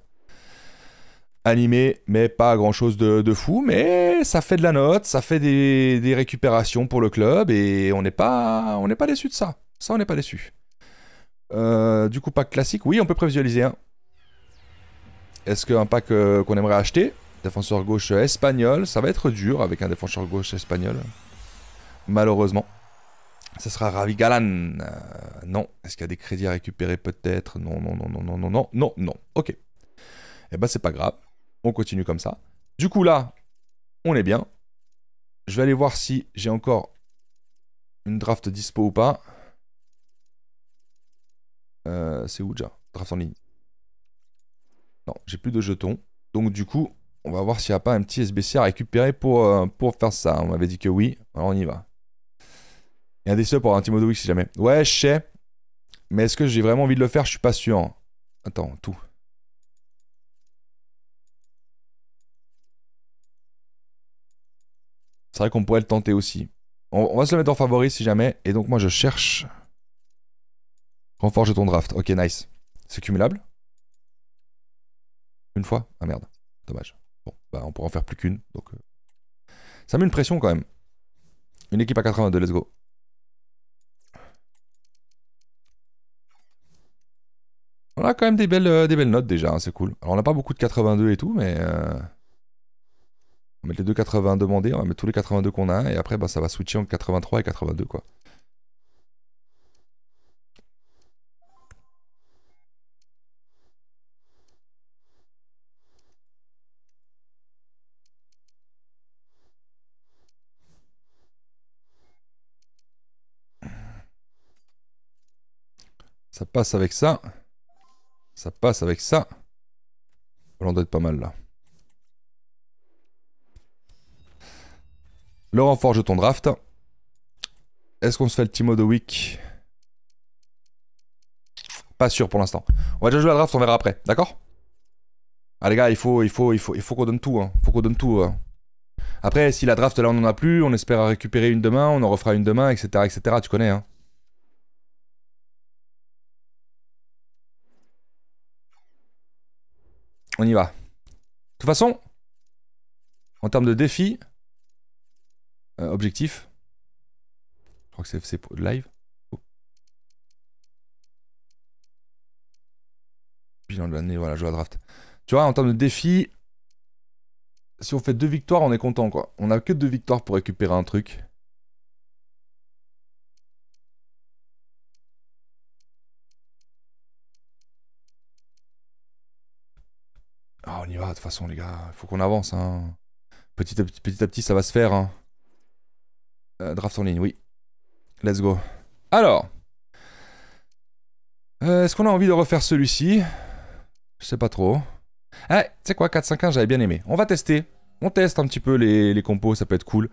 Animé, mais pas grand-chose de, fou, mais ça fait de la note, ça fait des, récupérations pour le club, et on n'est pas, on pas déçu de ça. Ça, on n'est pas déçu. Euh, du coup, pack classique, oui, on peut prévisualiser. Hein. Est-ce qu'un pack euh, qu'on aimerait acheter Défenseur gauche euh, espagnol. Ça va être dur avec un défenseur gauche espagnol. Malheureusement. Ce sera Ravi Galan. Euh, non. Est-ce qu'il y a des crédits à récupérer peut-être Non, non, non, non, non, non, non, non, non. Ok. Et eh ben c'est pas grave. On continue comme ça. Du coup là, on est bien. Je vais aller voir si j'ai encore une draft dispo ou pas. c'est où déjà Draft en ligne. Non, j'ai plus de jetons. Donc du coup, on va voir s'il n'y a pas un petit SBC à récupérer pour, euh, pour faire ça. On m'avait dit que oui, alors on y va. Il y a un pour un Timo si jamais. Ouais, je sais. Mais est-ce que j'ai vraiment envie de le faire Je suis pas sûr. Attends, tout. C'est vrai qu'on pourrait le tenter aussi. On, on, va se le mettre en favori si jamais. Et donc moi je cherche... Renfort ton draft. Ok, nice. C'est cumulable une fois Ah merde, dommage. Bon, bah on pourra en faire plus qu'une, donc... Euh. Ça met une pression quand même. Une équipe à 82, let's go. On a quand même des belles, euh, des belles notes déjà, hein, c'est cool. Alors on n'a pas beaucoup de 82 et tout, mais... Euh, on va mettre les deux 80 demandés, on va mettre tous les 82 qu'on a, et après bah, ça va switcher entre 83 et 82 quoi. Ça passe avec ça. Ça passe avec ça. On oh, doit être pas mal là. Le renfort, de ton draft. Est-ce qu'on se fait le Timo de Week Pas sûr pour l'instant. On va déjà jouer la draft, on verra après, d'accord Ah les gars, il faut, il faut, il faut, il faut qu'on donne tout, hein. Faut qu'on donne tout. Euh. Après, si la draft là on en a plus, on espère récupérer une demain, on en refera une demain, etc., etc. Tu connais. Hein. on y va. De toute façon, en termes de défi, euh, objectif, je crois que c'est live. Oh. Bilan de l'année, voilà, je à draft. Tu vois, en termes de défi, si on fait deux victoires, on est content, quoi. On a que deux victoires pour récupérer un truc. de toute façon, les gars, il faut qu'on avance. Hein. Petit, à petit, ça va se faire. Hein. Euh, draft en ligne, oui. Let's go. Alors, euh, est-ce qu'on a envie de refaire celui-ci Je sais pas trop. Ah, tu sais quoi, 4-5-1, j'avais bien aimé. On va tester. On teste un petit peu les, compos, ça peut être cool.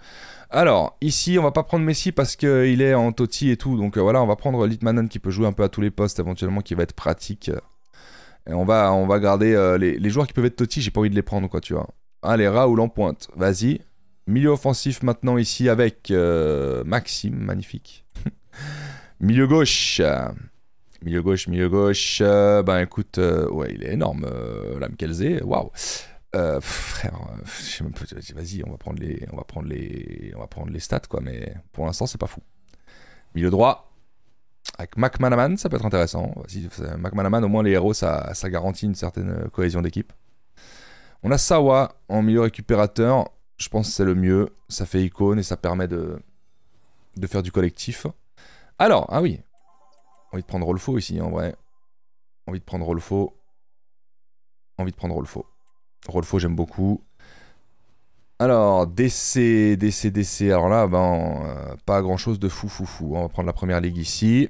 Alors, ici, on va pas prendre Messi parce qu'il est en Totti et tout. Donc euh, voilà, on va prendre Litmanen qui peut jouer un peu à tous les postes éventuellement, qui va être pratique et on va, on va garder euh, les, joueurs qui peuvent être totis, j'ai pas envie de les prendre, quoi, tu vois. Allez, Raoul en pointe, vas-y. Milieu offensif maintenant ici avec euh, Maxime, magnifique. milieu gauche. Milieu gauche, milieu gauche. Euh, ben écoute, ouais, il est énorme, zé. waouh. frère, vas-y, on va prendre les, on va prendre les, on va prendre les stats quoi, mais pour l'instant c'est pas fou. Milieu droit, avec McManaman, ça peut être intéressant. Si, McManaman, au moins les héros, ça, garantit une certaine euh, cohésion d'équipe. On a Sawa en milieu récupérateur. Je pense que c'est le mieux. Ça fait icône et ça permet de, faire du collectif. Alors, ah oui. Envie de prendre Rolfo ici, en vrai. Envie de prendre Rolfo. Envie de prendre Rolfo. Rolfo, j'aime beaucoup. Alors, DC, DC, DC. Alors là, ben, euh, pas grand chose de fou, fou, fou. On va prendre la première ligue ici.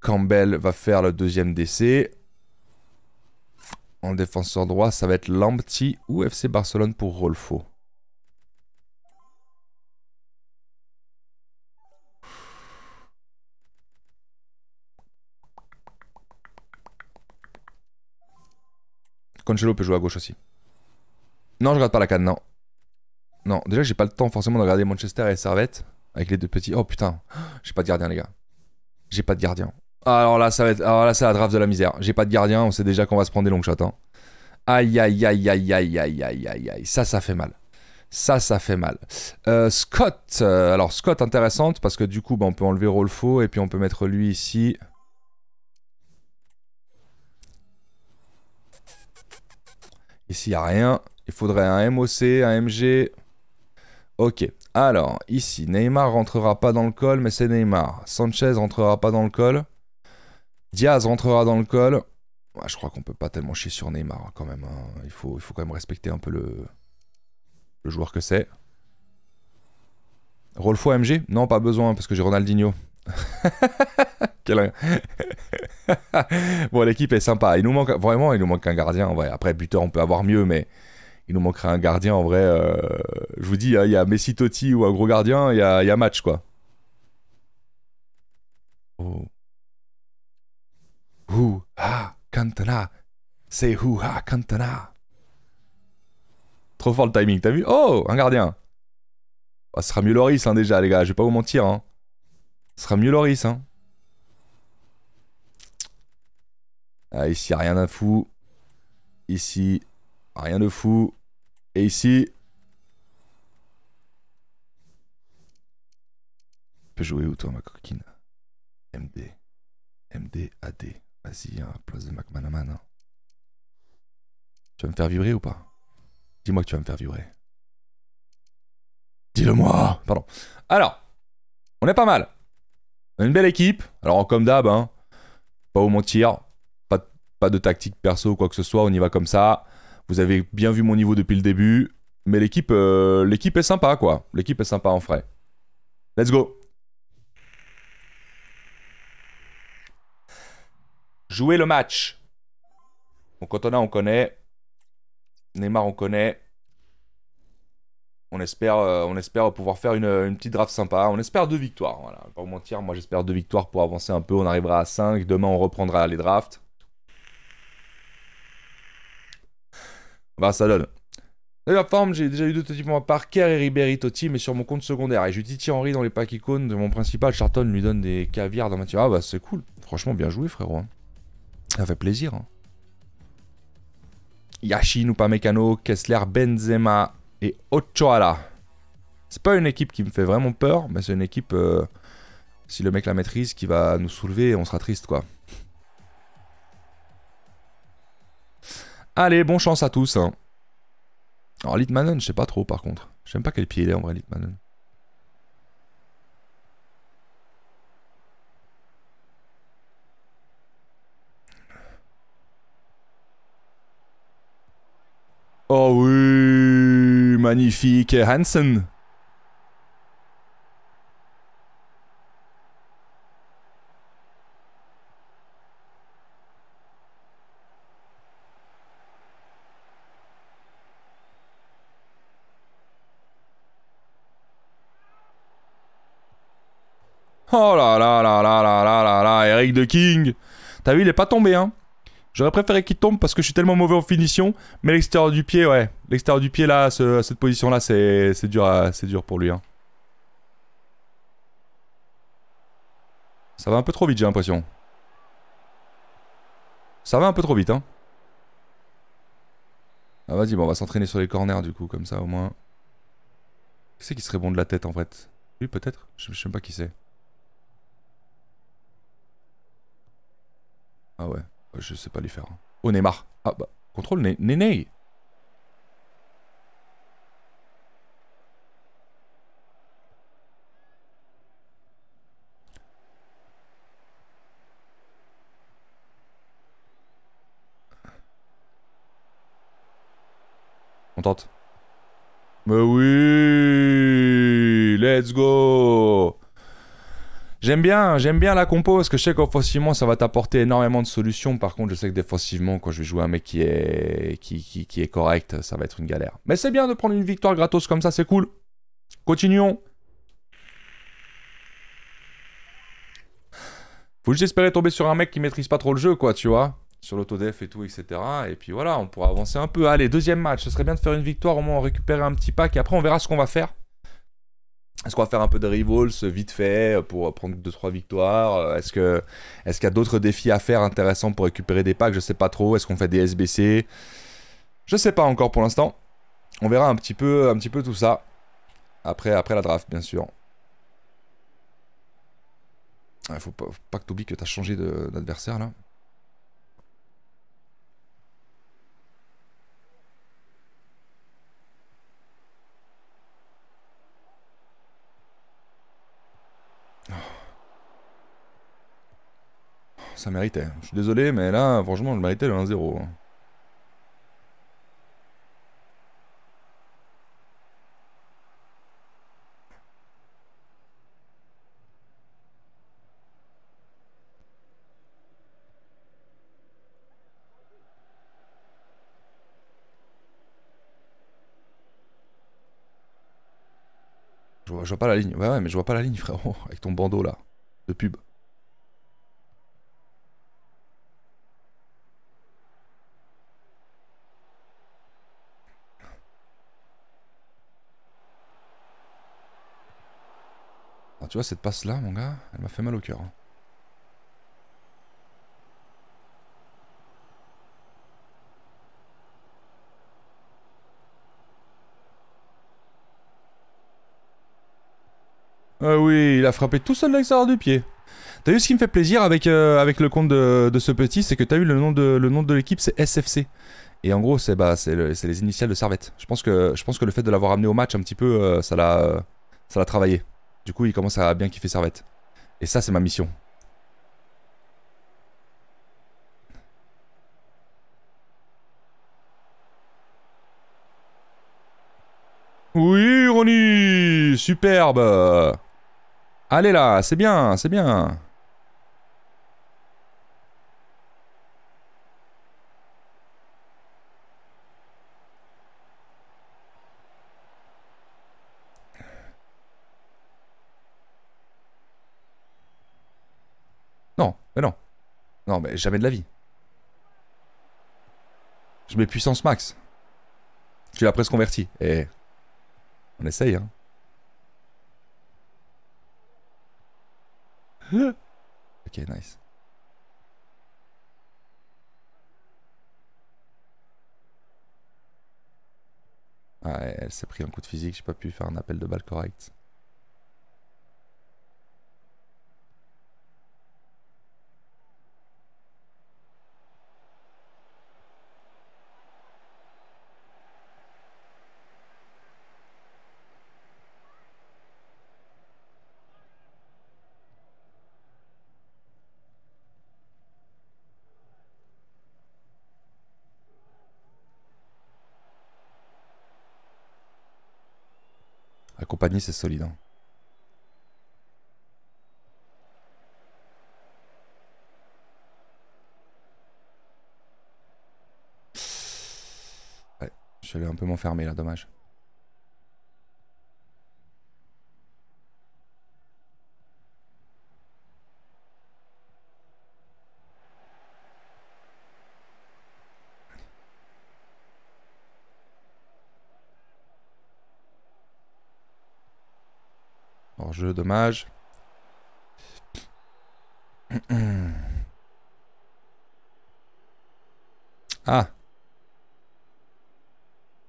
Campbell va faire le deuxième décès. En défenseur droit, ça va être Lamptey ou FC Barcelone pour Rolfo. Concello peut jouer à gauche aussi. Non, je regarde pas la canne, non. Non, déjà, j'ai pas le temps forcément de regarder Manchester et Servette avec les deux petits. Oh putain, j'ai pas de gardien, les gars. J'ai pas de gardien. Alors là, ça va être. Alors là, c'est la draft de la misère. J'ai pas de gardien, on sait déjà qu'on va se prendre des longs shots. Hein. Aïe, aïe, aïe, aïe, aïe, aïe, aïe, aïe, aïe. Ça, ça fait mal. Ça, ça fait mal. Euh, Scott. Euh, alors, Scott, intéressante, parce que du coup, bah, on peut enlever Rolfo et puis on peut mettre lui ici. Ici, il n'y a rien. Il faudrait un MOC, un MG. Ok. Alors, ici, Neymar rentrera pas dans le col, mais c'est Neymar. Sanchez rentrera pas dans le col. Diaz rentrera dans le col. je crois qu'on peut pas tellement chier sur Neymar hein, quand même. Hein. Il, faut, il faut quand même respecter un peu le, joueur que c'est. Rolfo MG Non, pas besoin parce que j'ai Ronaldinho. Quel... bon, l'équipe est sympa. Il nous manque vraiment, il nous manque un gardien. Après, buteur, on peut avoir mieux, mais il nous manquerait un gardien en vrai. Euh, je vous dis, hein, il y a Messi, Totti ou un gros gardien, il y a, il y a match quoi. Oh ha Cantona. C'est ha Cantona. Trop fort le timing, t'as vu Oh, un gardien. Ah, ce sera mieux Loris hein, déjà, les gars, je vais pas vous mentir. Hein. Ce sera mieux Loris. Hein. Ah, ici, rien de fou. Ici, rien de fou. Et ici. Tu peux jouer où, toi, ma coquine MD. MD, AD. Vas-y, hein, place de hein. Tu vas me faire vibrer ou pas Dis-moi que tu vas me faire vibrer. Dis-le-moi Pardon. Alors, on est pas mal. On a une belle équipe. Alors, comme d'hab, hein, pas vous mentir, pas, de tactique perso ou quoi que ce soit, on y va comme ça. Vous avez bien vu mon niveau depuis le début. Mais l'équipe euh, l'équipe est sympa, quoi. L'équipe est sympa en vrai. Let's go Jouer le match. Donc Antona, on connaît. Neymar, on connaît. On espère, euh, on espère pouvoir faire une, petite draft sympa. On espère deux victoires. Voilà. Pas vous mentir, moi j'espère deux victoires pour avancer un peu. On arrivera à 5. Demain, on reprendra les drafts. Bah, ça donne. La forme, j'ai déjà eu deux types à part Kerr et Ribéry Totti, mais sur mon compte secondaire. Et j'ai Titi Henry dans les packs icônes de mon principal. Charton lui donne des caviars dans ma Ah bah c'est cool. Franchement, bien joué, frérot. Hein ça fait plaisir. Yashi, hein. Yashin, Upamecano, Kessler, Benzema et Ochoala. C'est pas une équipe qui me fait vraiment peur, mais c'est une équipe, euh, si le mec la maîtrise, qui va nous soulever on sera triste, quoi. Allez, bon chance à tous. Hein. Alors, Litmanen, je sais pas trop, par contre. J'aime pas quel pied il est, en vrai, Litmanen. Oh oui, magnifique Hansen. Oh là là là là là là là là, Eric de King. T'as vu, il est pas tombé, hein. J'aurais préféré qu'il tombe parce que je suis tellement mauvais en finition. Mais l'extérieur du pied, ouais. L'extérieur du pied, là, à cette position-là, c'est dur, dur pour lui. Hein. Ça va un peu trop vite, j'ai l'impression. Ça va un peu trop vite, hein. Ah, vas-y, bon, on va s'entraîner sur les corners, du coup, comme ça, au moins. Qui c'est qui serait bon de la tête, en fait Lui, peut-être je, ne sais pas qui c'est. Ah ouais. Je sais pas les faire. Hein. Oh, Neymar. Ah, bah, contrôle né On tente. Mais oui Let's go J'aime bien, j'aime bien la compo parce que je sais qu'offensivement ça va t'apporter énormément de solutions. Par contre, je sais que défensivement, quand je vais jouer un mec qui est, qui, qui, est correct, ça va être une galère. Mais c'est bien de prendre une victoire gratos comme ça, c'est cool. Continuons. Faut juste espérer tomber sur un mec qui maîtrise pas trop le jeu, quoi, tu vois. Sur l'autodef et tout, etc. Et puis voilà, on pourra avancer un peu. Allez, deuxième match. Ce serait bien de faire une victoire, au moins récupérer un petit pack. Et après, on verra ce qu'on va faire. Est-ce qu'on va faire un peu de rivals euh, vite fait euh, pour euh, prendre 2-3 victoires Est-ce qu'il y a d'autres défis à faire intéressants pour récupérer des packs Je sais pas trop. Est-ce qu'on fait des SBC Je sais pas encore pour l'instant. On verra un petit peu un petit peu tout ça après après la draft bien sûr. Il ah, faut pas, faut pas que tu oublies que tu as changé d'adversaire là. ça méritait. Je suis désolé, mais là, franchement, je méritais le 1-0. Je vois, pas la ligne. Ouais, ouais, mais je vois pas la ligne, frérot, avec ton bandeau là, de pub. tu vois, cette passe-là, mon gars, elle m'a fait mal au cœur. Hein. Ah oui, il a frappé tout seul l'extérieur du pied. T'as vu ce qui me fait plaisir avec, euh, avec le compte de, ce petit, c'est que t'as vu le nom de, le nom de l'équipe, c'est SFC. Et en gros, c'est bah, c'est les initiales de Servette. Je pense que, je pense que le fait de l'avoir amené au match un petit peu, euh, ça l'a travaillé. Du coup, il commence à bien kiffer Servette. Et ça, c'est ma mission. Oui, Ronnie Superbe Allez là, c'est bien, c'est bien Mais non. Non, mais jamais de la vie. Je mets puissance max. Tu l'as presque converti. Et eh, on essaye, hein. ok, nice. Ah, elle s'est pris un coup de physique, j'ai pas pu faire un appel de balle correct. panier, c'est solide. Hein. Ouais, je vais un peu m'enfermer là, dommage. jeu, dommage. Ah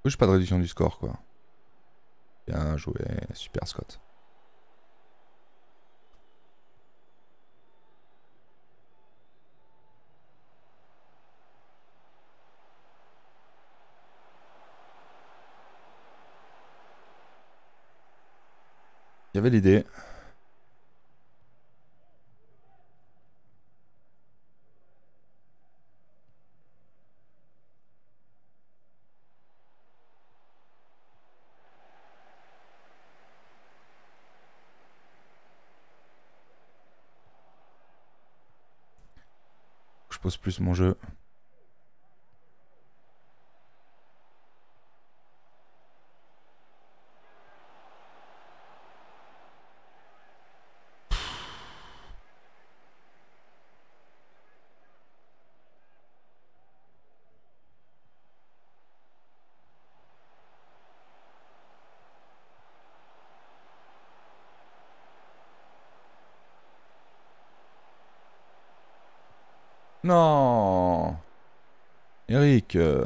je pas de réduction du score, quoi. Bien joué, super Scott. Il y avait l'idée. Je pose plus mon jeu. Non Eric euh,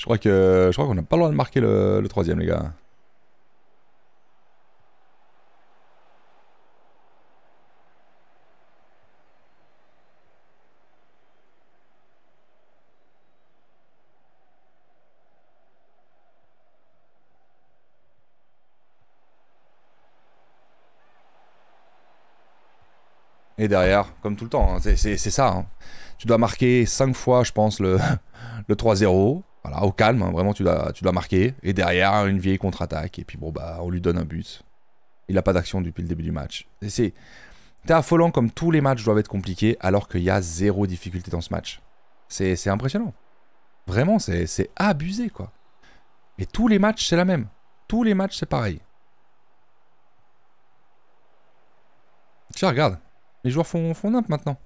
Je crois que je crois qu'on n'a pas le droit de marquer le, troisième, les gars. Et derrière, comme tout le temps, hein, c'est ça. Hein. Tu dois marquer 5 fois, je pense, le, le 3-0. Voilà, au calme, hein, vraiment tu dois, tu dois marquer. Et derrière, une vieille contre-attaque. Et puis bon, bah, on lui donne un but. Il n'a pas d'action depuis le début du match. C'est affolant comme tous les matchs doivent être compliqués alors qu'il y a zéro difficulté dans ce match. C'est impressionnant. Vraiment, c'est abusé, quoi. Et tous les matchs, c'est la même. Tous les matchs, c'est pareil. Tiens, regarde. Les joueurs font, font maintenant.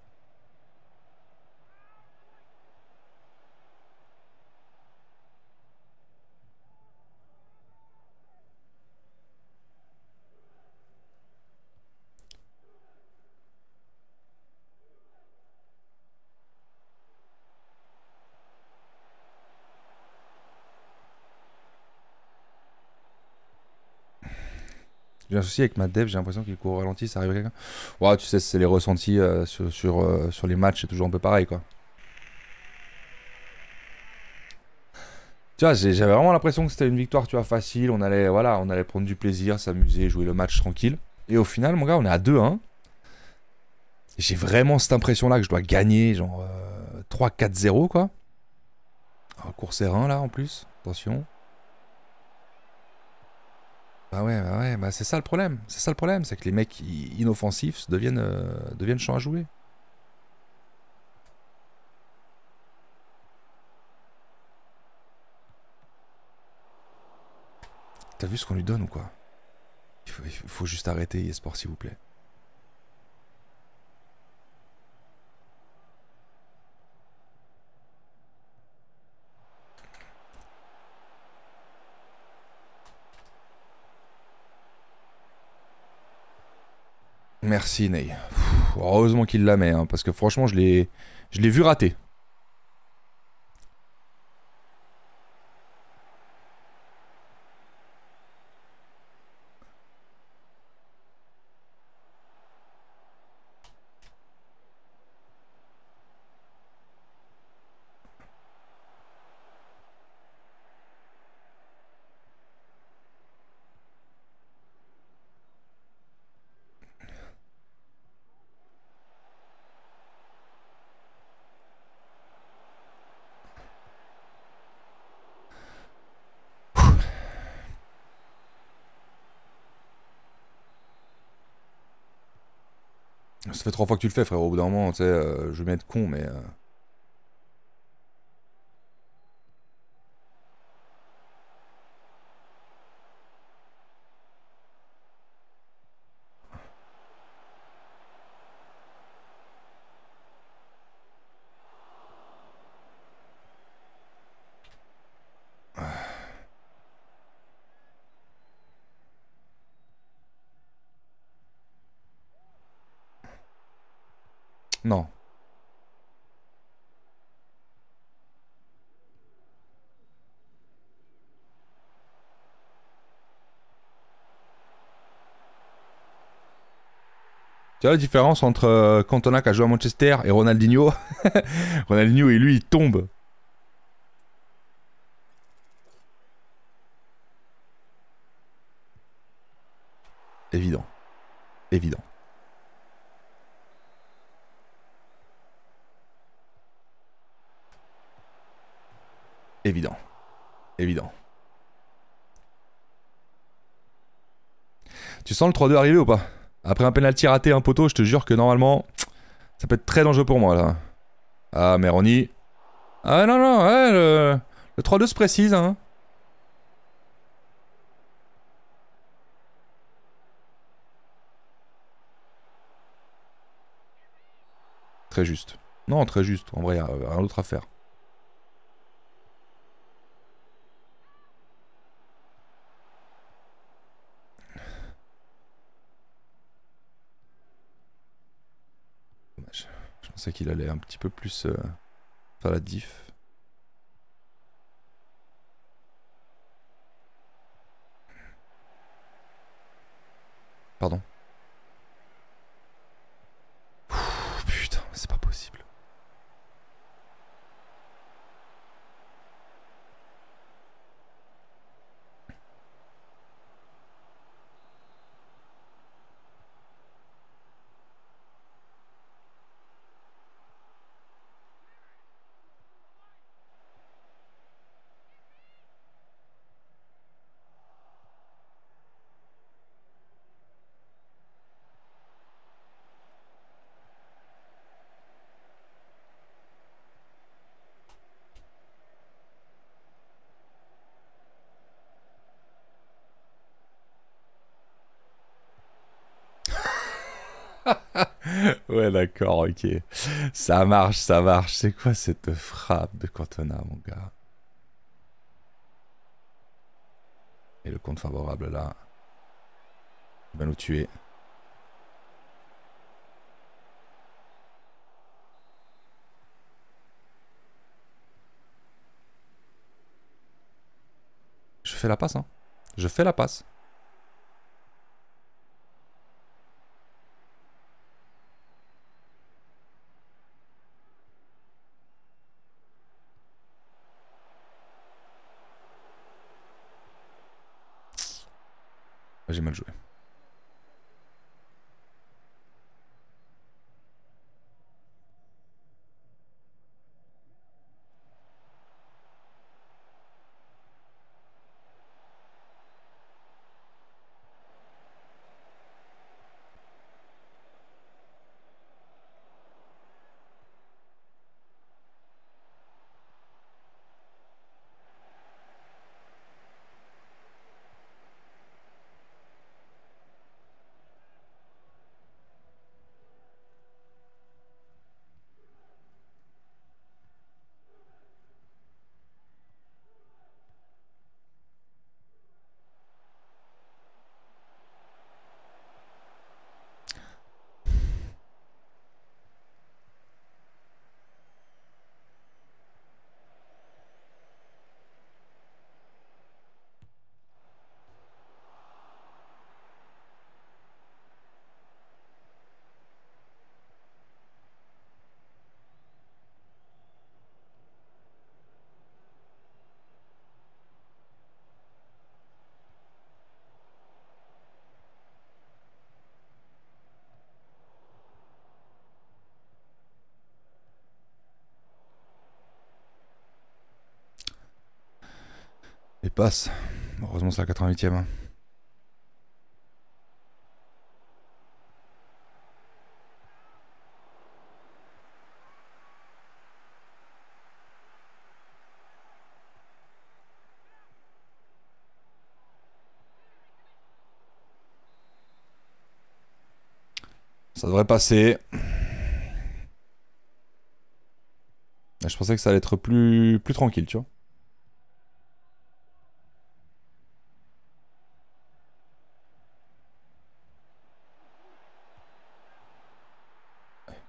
J'ai un souci avec ma dev, j'ai l'impression qu'il court ralenti, ça arrive à quelqu'un. Ouais, tu sais, c'est les ressentis euh, sur, euh, sur, les matchs, c'est toujours un peu pareil quoi. Tu vois, j'avais vraiment l'impression que c'était une victoire tu vois, facile, on allait, voilà, on allait prendre du plaisir, s'amuser, jouer le match tranquille. Et au final, mon gars, on est à 2-1. J'ai vraiment cette impression-là que je dois gagner, genre 3-4-0, euh, quoi. Alors, cours là, en plus. Attention. Ah ouais, bah ouais, bah c'est ça le problème. C'est ça le problème, c'est que les mecs inoffensifs deviennent, euh, deviennent à jouer. T'as vu ce qu'on lui donne ou quoi faut, il faut, juste arrêter eSport s'il vous plaît. Merci Ney. heureusement qu'il la met, hein, parce que franchement, je l'ai vu rater. ça fait trois fois que tu le fais, frérot, Au bout d'un moment, tu sais, euh, je vais mettre con, mais. Euh, Tu vois la différence entre euh, Cantona qui a joué à Manchester et Ronaldinho Ronaldinho et lui, il tombe. Évident. Évident. Évident. Évident. Tu sens le 3-2 arriver ou pas après un penalty raté, un poteau, je te jure que normalement, ça peut être très dangereux pour moi là. Ah, Meroni. Ah non, non, le, 3-2 se précise. Hein. Très juste. Non, très juste. En vrai, un autre à faire. pensais qu'il allait un petit peu plus euh, la diff. Pardon. d'accord, ok. Ça marche, ça marche. C'est quoi cette frappe de Cantona, mon gars Et le compte favorable là. Il va nous tuer. Je fais la passe, hein. Je fais la passe. μαζί με ζωή. Passe, Heureusement, c'est la 88e. Hein. Ça devrait passer. Je pensais que ça allait être plus, plus tranquille, tu vois.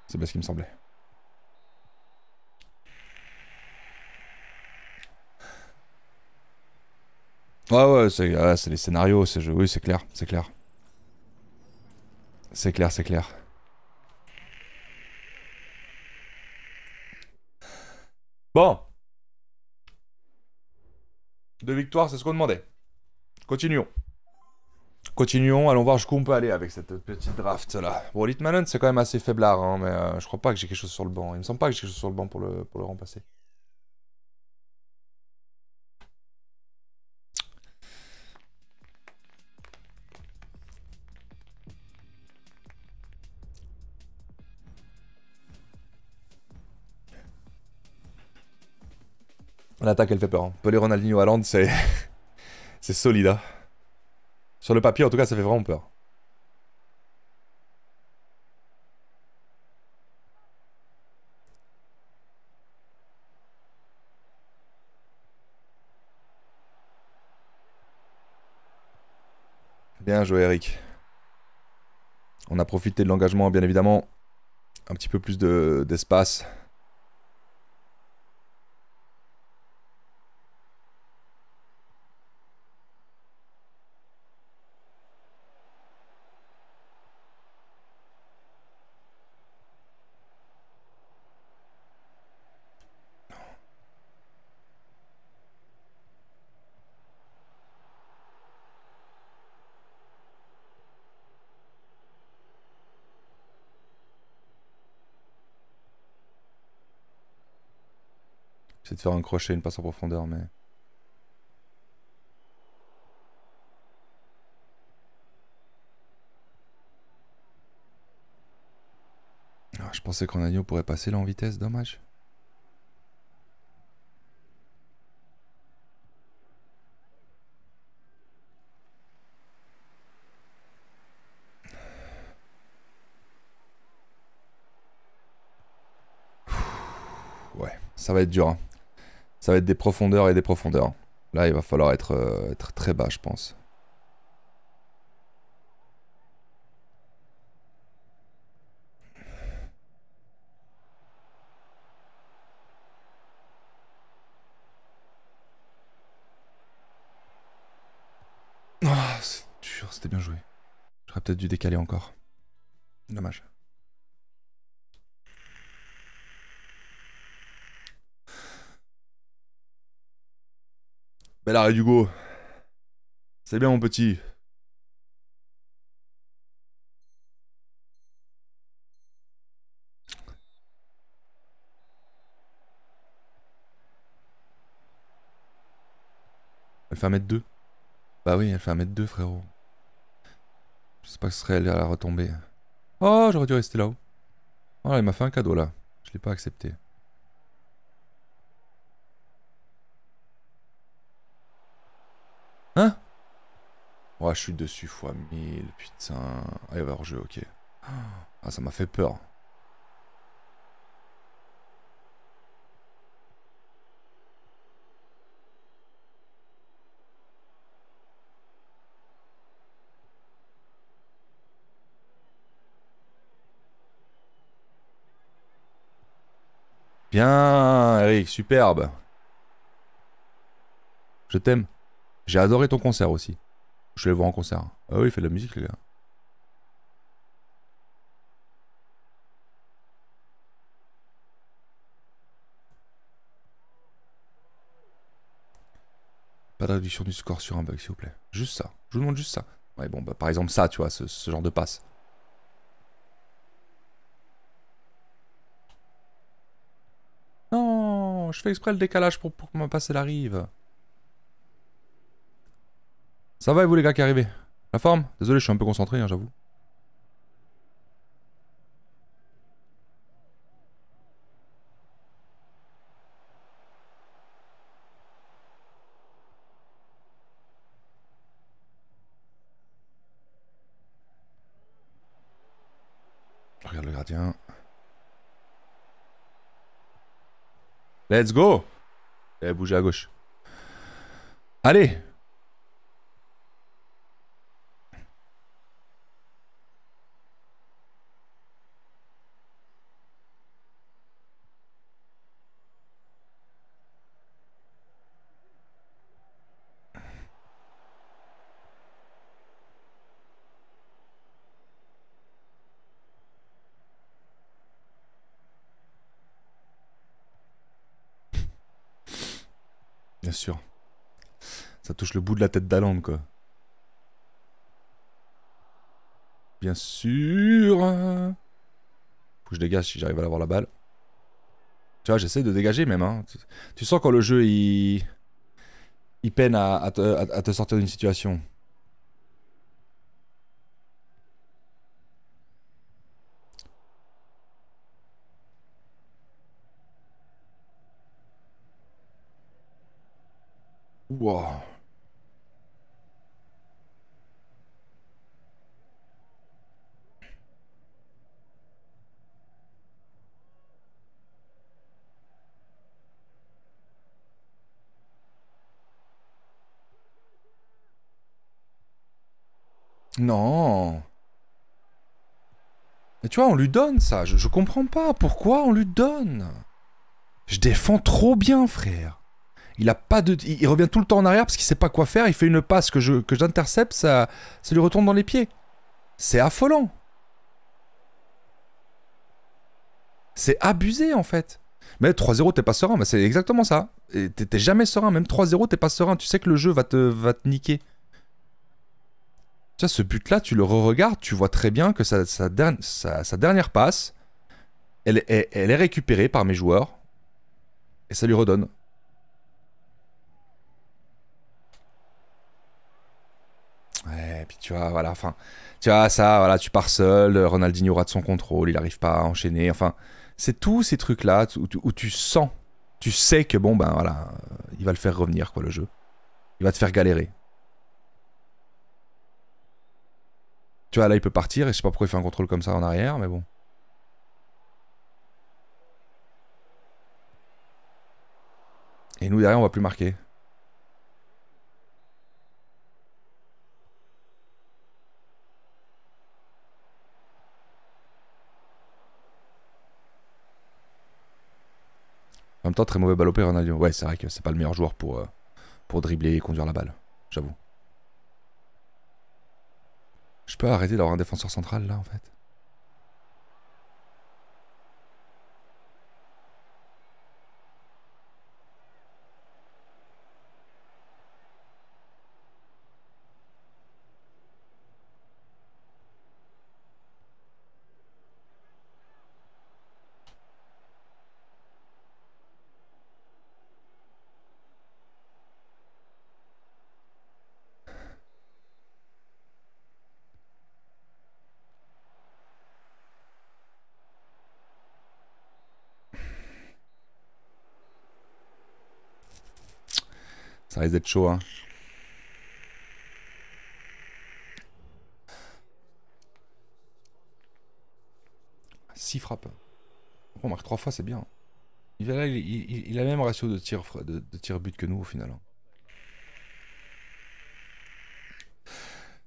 C'est pas ce qui me semblait. Ouais, ouais, c'est ah, les scénarios, c'est... Oui, c'est clair, c'est clair. C'est clair, c'est clair. Bon. Deux victoires, c'est ce qu'on demandait. Continuons. Continuons, allons voir jusqu'où on peut aller avec cette petite draft là. Bon, Litmanen c'est quand même assez faiblard, hein, mais euh, je crois pas que j'ai quelque chose sur le banc. Il me semble pas que j'ai quelque chose sur le banc pour le, pour le remplacer. L'attaque, elle fait peur. Hein. Pelé Ronaldinho à c'est c'est solide. Hein. Sur le papier, en tout cas, ça fait vraiment peur. Bien joué, Eric. On a profité de l'engagement, bien évidemment. Un petit peu plus d'espace. de faire un crochet, une passe en profondeur, mais... Ah, je pensais qu'en agneau pourrait passer là en vitesse, dommage. ouais ça va être dur. Hein. Ça va être des profondeurs et des profondeurs. Là, il va falloir être, euh, être très bas, je pense. Ah, c'est dur, c'était bien joué. J'aurais peut-être dû décaler encore. Dommage. Belle du Hugo. C'est bien, mon petit. Elle fait 1m2 Bah oui, elle fait 1m2, frérot. Je sais pas ce serait elle à la retomber. Oh, j'aurais dû rester là-haut. oh, il m'a fait un cadeau là. Je l'ai pas accepté. Hein Ouais, je suis dessus fois 1000, putain. il va hors-jeu, ok. Ah, ça m'a fait peur. Bien, Eric, superbe. Je t'aime. J'ai adoré ton concert aussi. Je vais le voir en concert. Ah oui, il fait de la musique, les gars. Pas de du score sur un bug, s'il vous plaît. Juste ça. Je vous demande juste ça. Ouais, bon, bah, par exemple, ça, tu vois, ce, genre de passe. Non, je fais exprès le décalage pour, pour me passer la rive. Ça va et vous les gars qui arrivez La forme Désolé, je suis un peu concentré, hein, j'avoue. Regarde le gardien. Let's go et bouge à gauche. Allez le bout de la tête d'Alande, quoi. Bien sûr. Faut que je dégage si j'arrive à avoir la balle. Tu vois, j'essaie de dégager même. Hein. Tu, sens quand le jeu, il, il peine à, te, te sortir d'une situation. Wow. Non. Mais tu vois, on lui donne ça. Je, comprends pas. Pourquoi on lui donne Je défends trop bien, frère. Il a pas de, il, revient tout le temps en arrière parce qu'il sait pas quoi faire. Il fait une passe que je que j'intercepte, ça, ça lui retourne dans les pieds. C'est affolant. C'est abusé en fait. Mais 3-0, t'es pas serein. Mais c'est exactement ça. T'es jamais serein. Même 3-0, t'es pas serein. Tu sais que le jeu va te, va te niquer. Tu vois, ce but-là, tu le re-regardes, tu vois très bien que sa, sa, dernière passe, elle, est récupérée par mes joueurs et ça lui redonne. Ouais, et puis tu vois, voilà, enfin, tu vois, ça, voilà, tu pars seul, Ronaldinho rate son contrôle, il n'arrive pas à enchaîner, enfin, c'est tous ces trucs-là où, tu sens, tu sais que bon, ben voilà, il va le faire revenir, quoi, le jeu. Il va te faire galérer. Tu vois, là, il peut partir, et je sais pas pourquoi il fait un contrôle comme ça en arrière, mais bon. Et nous, derrière, on va plus marquer. En même temps, très mauvais ballopé Ronaldo. Ouais, c'est vrai que c'est pas le meilleur joueur pour, euh, pour dribbler et conduire la balle, j'avoue. Je peux arrêter d'avoir un défenseur central là en fait. Ça risque d'être chaud, hein. Six frappes. On marque trois fois, c'est bien. Il a, il, le même ratio de tir, de, tir but que nous au final. Hein.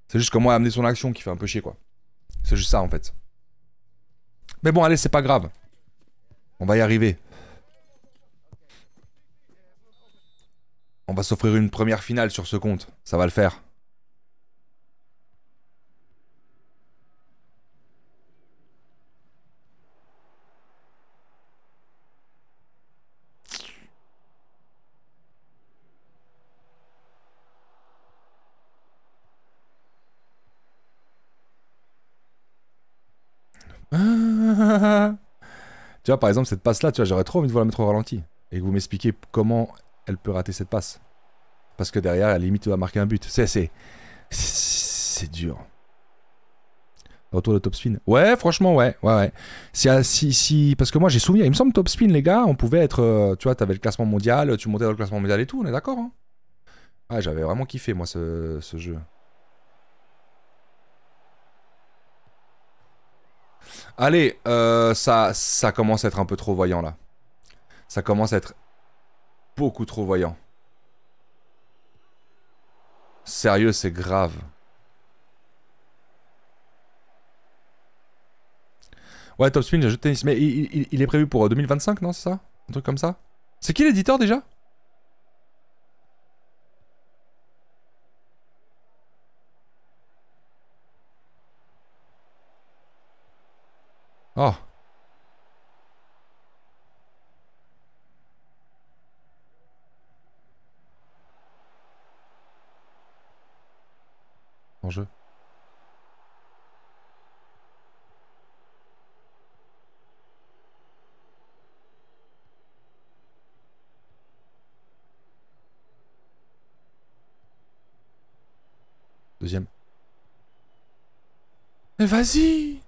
C'est juste comment amener son action qui fait un peu chier quoi. C'est juste ça en fait. Mais bon allez c'est pas grave. On va y arriver. On va s'offrir une première finale sur ce compte. Ça va le faire. tu vois, par exemple, cette passe-là, tu vois, j'aurais trop envie de vous la mettre au ralenti. Et que vous m'expliquez comment elle peut rater cette passe. Parce que derrière, elle limite, elle va marquer un but. C'est, c'est, dur. Retour de top spin. Ouais, franchement, ouais, ouais, ouais. Ah, si, si, parce que moi, j'ai souvenir, il me semble top spin, les gars, on pouvait être, euh, tu vois, t'avais le classement mondial, tu montais dans le classement mondial et tout, on est d'accord. Hein ah, j'avais vraiment kiffé, moi, ce, jeu. Allez, euh, ça, ça commence à être un peu trop voyant là. Ça commence à être beaucoup trop voyant. Sérieux, c'est grave. Ouais, Top Spin, j'ajoute tennis. Mais il, est prévu pour 2025, euh, non, c'est ça Un truc comme ça C'est qui l'éditeur déjà Oh deuxième. Mais vas-y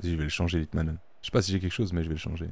Vas-y, je vais le changer, Hitman. Je sais pas si j'ai quelque chose, mais je vais le changer.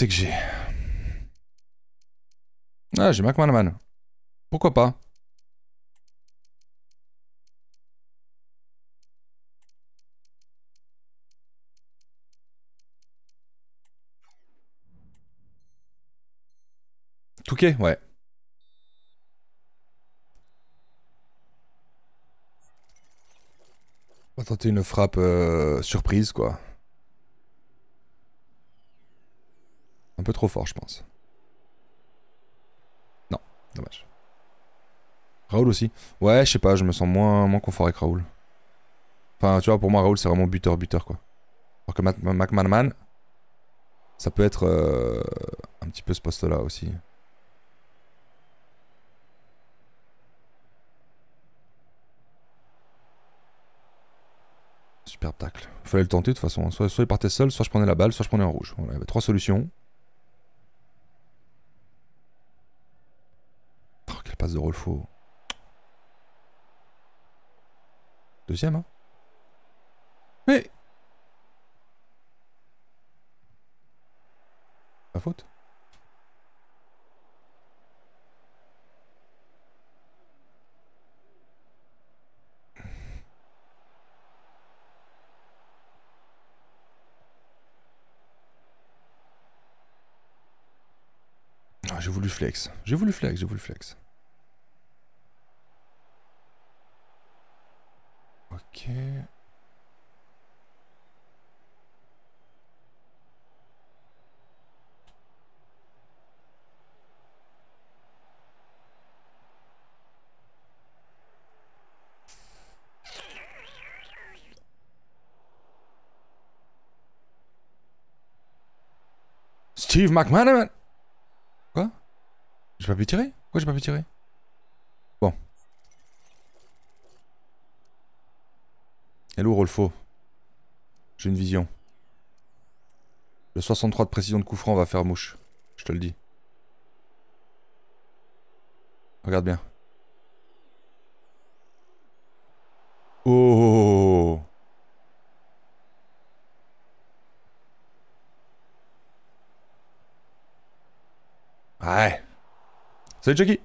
c'est que j'ai Ah, j'ai Pourquoi pas Touquet, ouais. On va tenter une frappe euh, surprise, quoi. Un peu trop fort, je pense. Non, dommage. Raoul aussi. Ouais, je sais pas, je me sens moins, moins confort avec Raoul. Enfin, tu vois, pour moi, Raoul, c'est vraiment buteur-buteur, quoi. Alors que McManaman, ça peut être euh, un petit peu ce poste-là aussi. Super tacle. Fallait le tenter de toute façon. Soit, soit il partait seul, soit je prenais la balle, soit je prenais en rouge. Voilà, il y avait trois solutions. de Rolfo. Deuxième, hein Mais Pas faute ah, j'ai voulu flex. J'ai voulu flex, j'ai voulu flex. Ok. Steve McManaman Quoi J'ai pas pu tirer quoi j'ai pas pu tirer le faux J'ai une vision. Le 63 de précision de coup va faire mouche. Je te le dis. Regarde bien. Oh, oh, oh, oh Ouais. Salut Jackie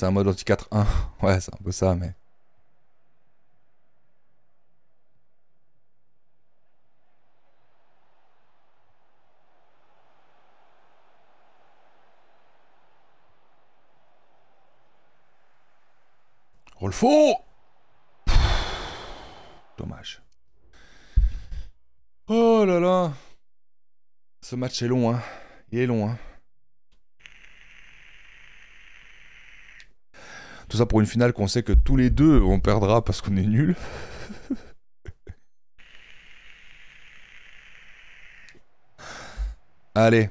C'est un mode anti 4-1. Ouais, c'est un peu ça, mais. Rolfo Dommage. Oh là là Ce match est long, hein. Il est long, hein. Tout ça pour une finale qu'on sait que tous les deux, on perdra parce qu'on est nul. Allez,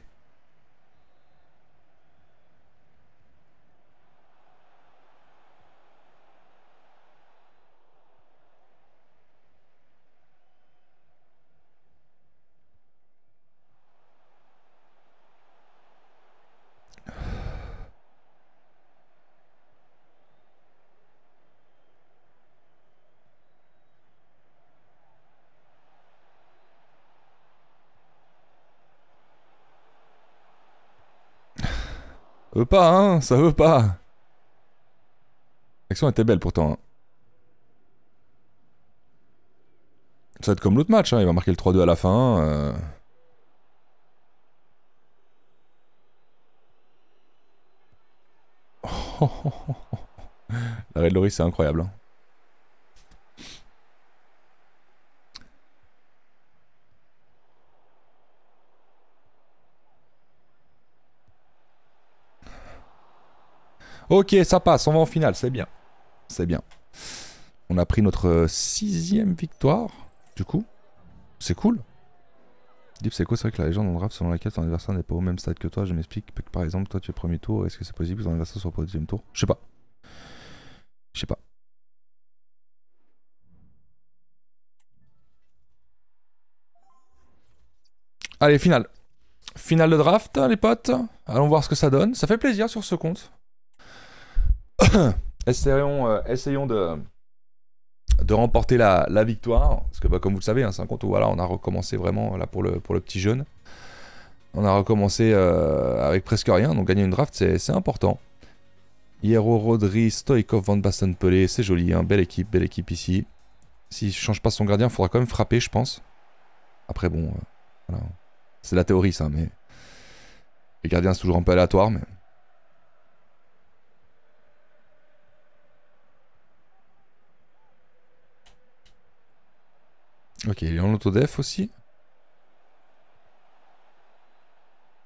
veut pas, hein Ça veut pas L'action était belle pourtant. Hein. Ça va être comme l'autre match, hein, il va marquer le 3-2 à la fin. Euh. la L'arrêt de Loris, c'est incroyable. Hein. Ok, ça passe, on va en finale, c'est bien. C'est bien. On a pris notre sixième victoire, du coup. C'est cool. Deep, c'est quoi C'est vrai que la légende en draft selon laquelle ton adversaire n'est pas au même stade que toi. Je m'explique par exemple, toi tu es premier tour. Est-ce que c'est possible que ton adversaire soit au deuxième tour Je sais pas. Je sais pas. Allez, finale. Finale de draft, les potes. Allons voir ce que ça donne. Ça fait plaisir sur ce compte. Euh, essayons, de, de remporter la, victoire. Parce que, bah, comme vous le savez, c'est un compte où voilà, on a recommencé vraiment là, pour, le, pour le petit jeune. On a recommencé euh, avec presque rien, donc gagner une draft, c'est important. Hierro, Rodri, Stoïkov, Van Basten, Pelé, c'est joli, hein. belle équipe, belle équipe ici. S'il ne change pas son gardien, il faudra quand même frapper, je pense. Après, bon, euh, c'est la théorie ça, mais les gardiens c'est toujours un peu aléatoire, mais Ok, il est en autodef aussi.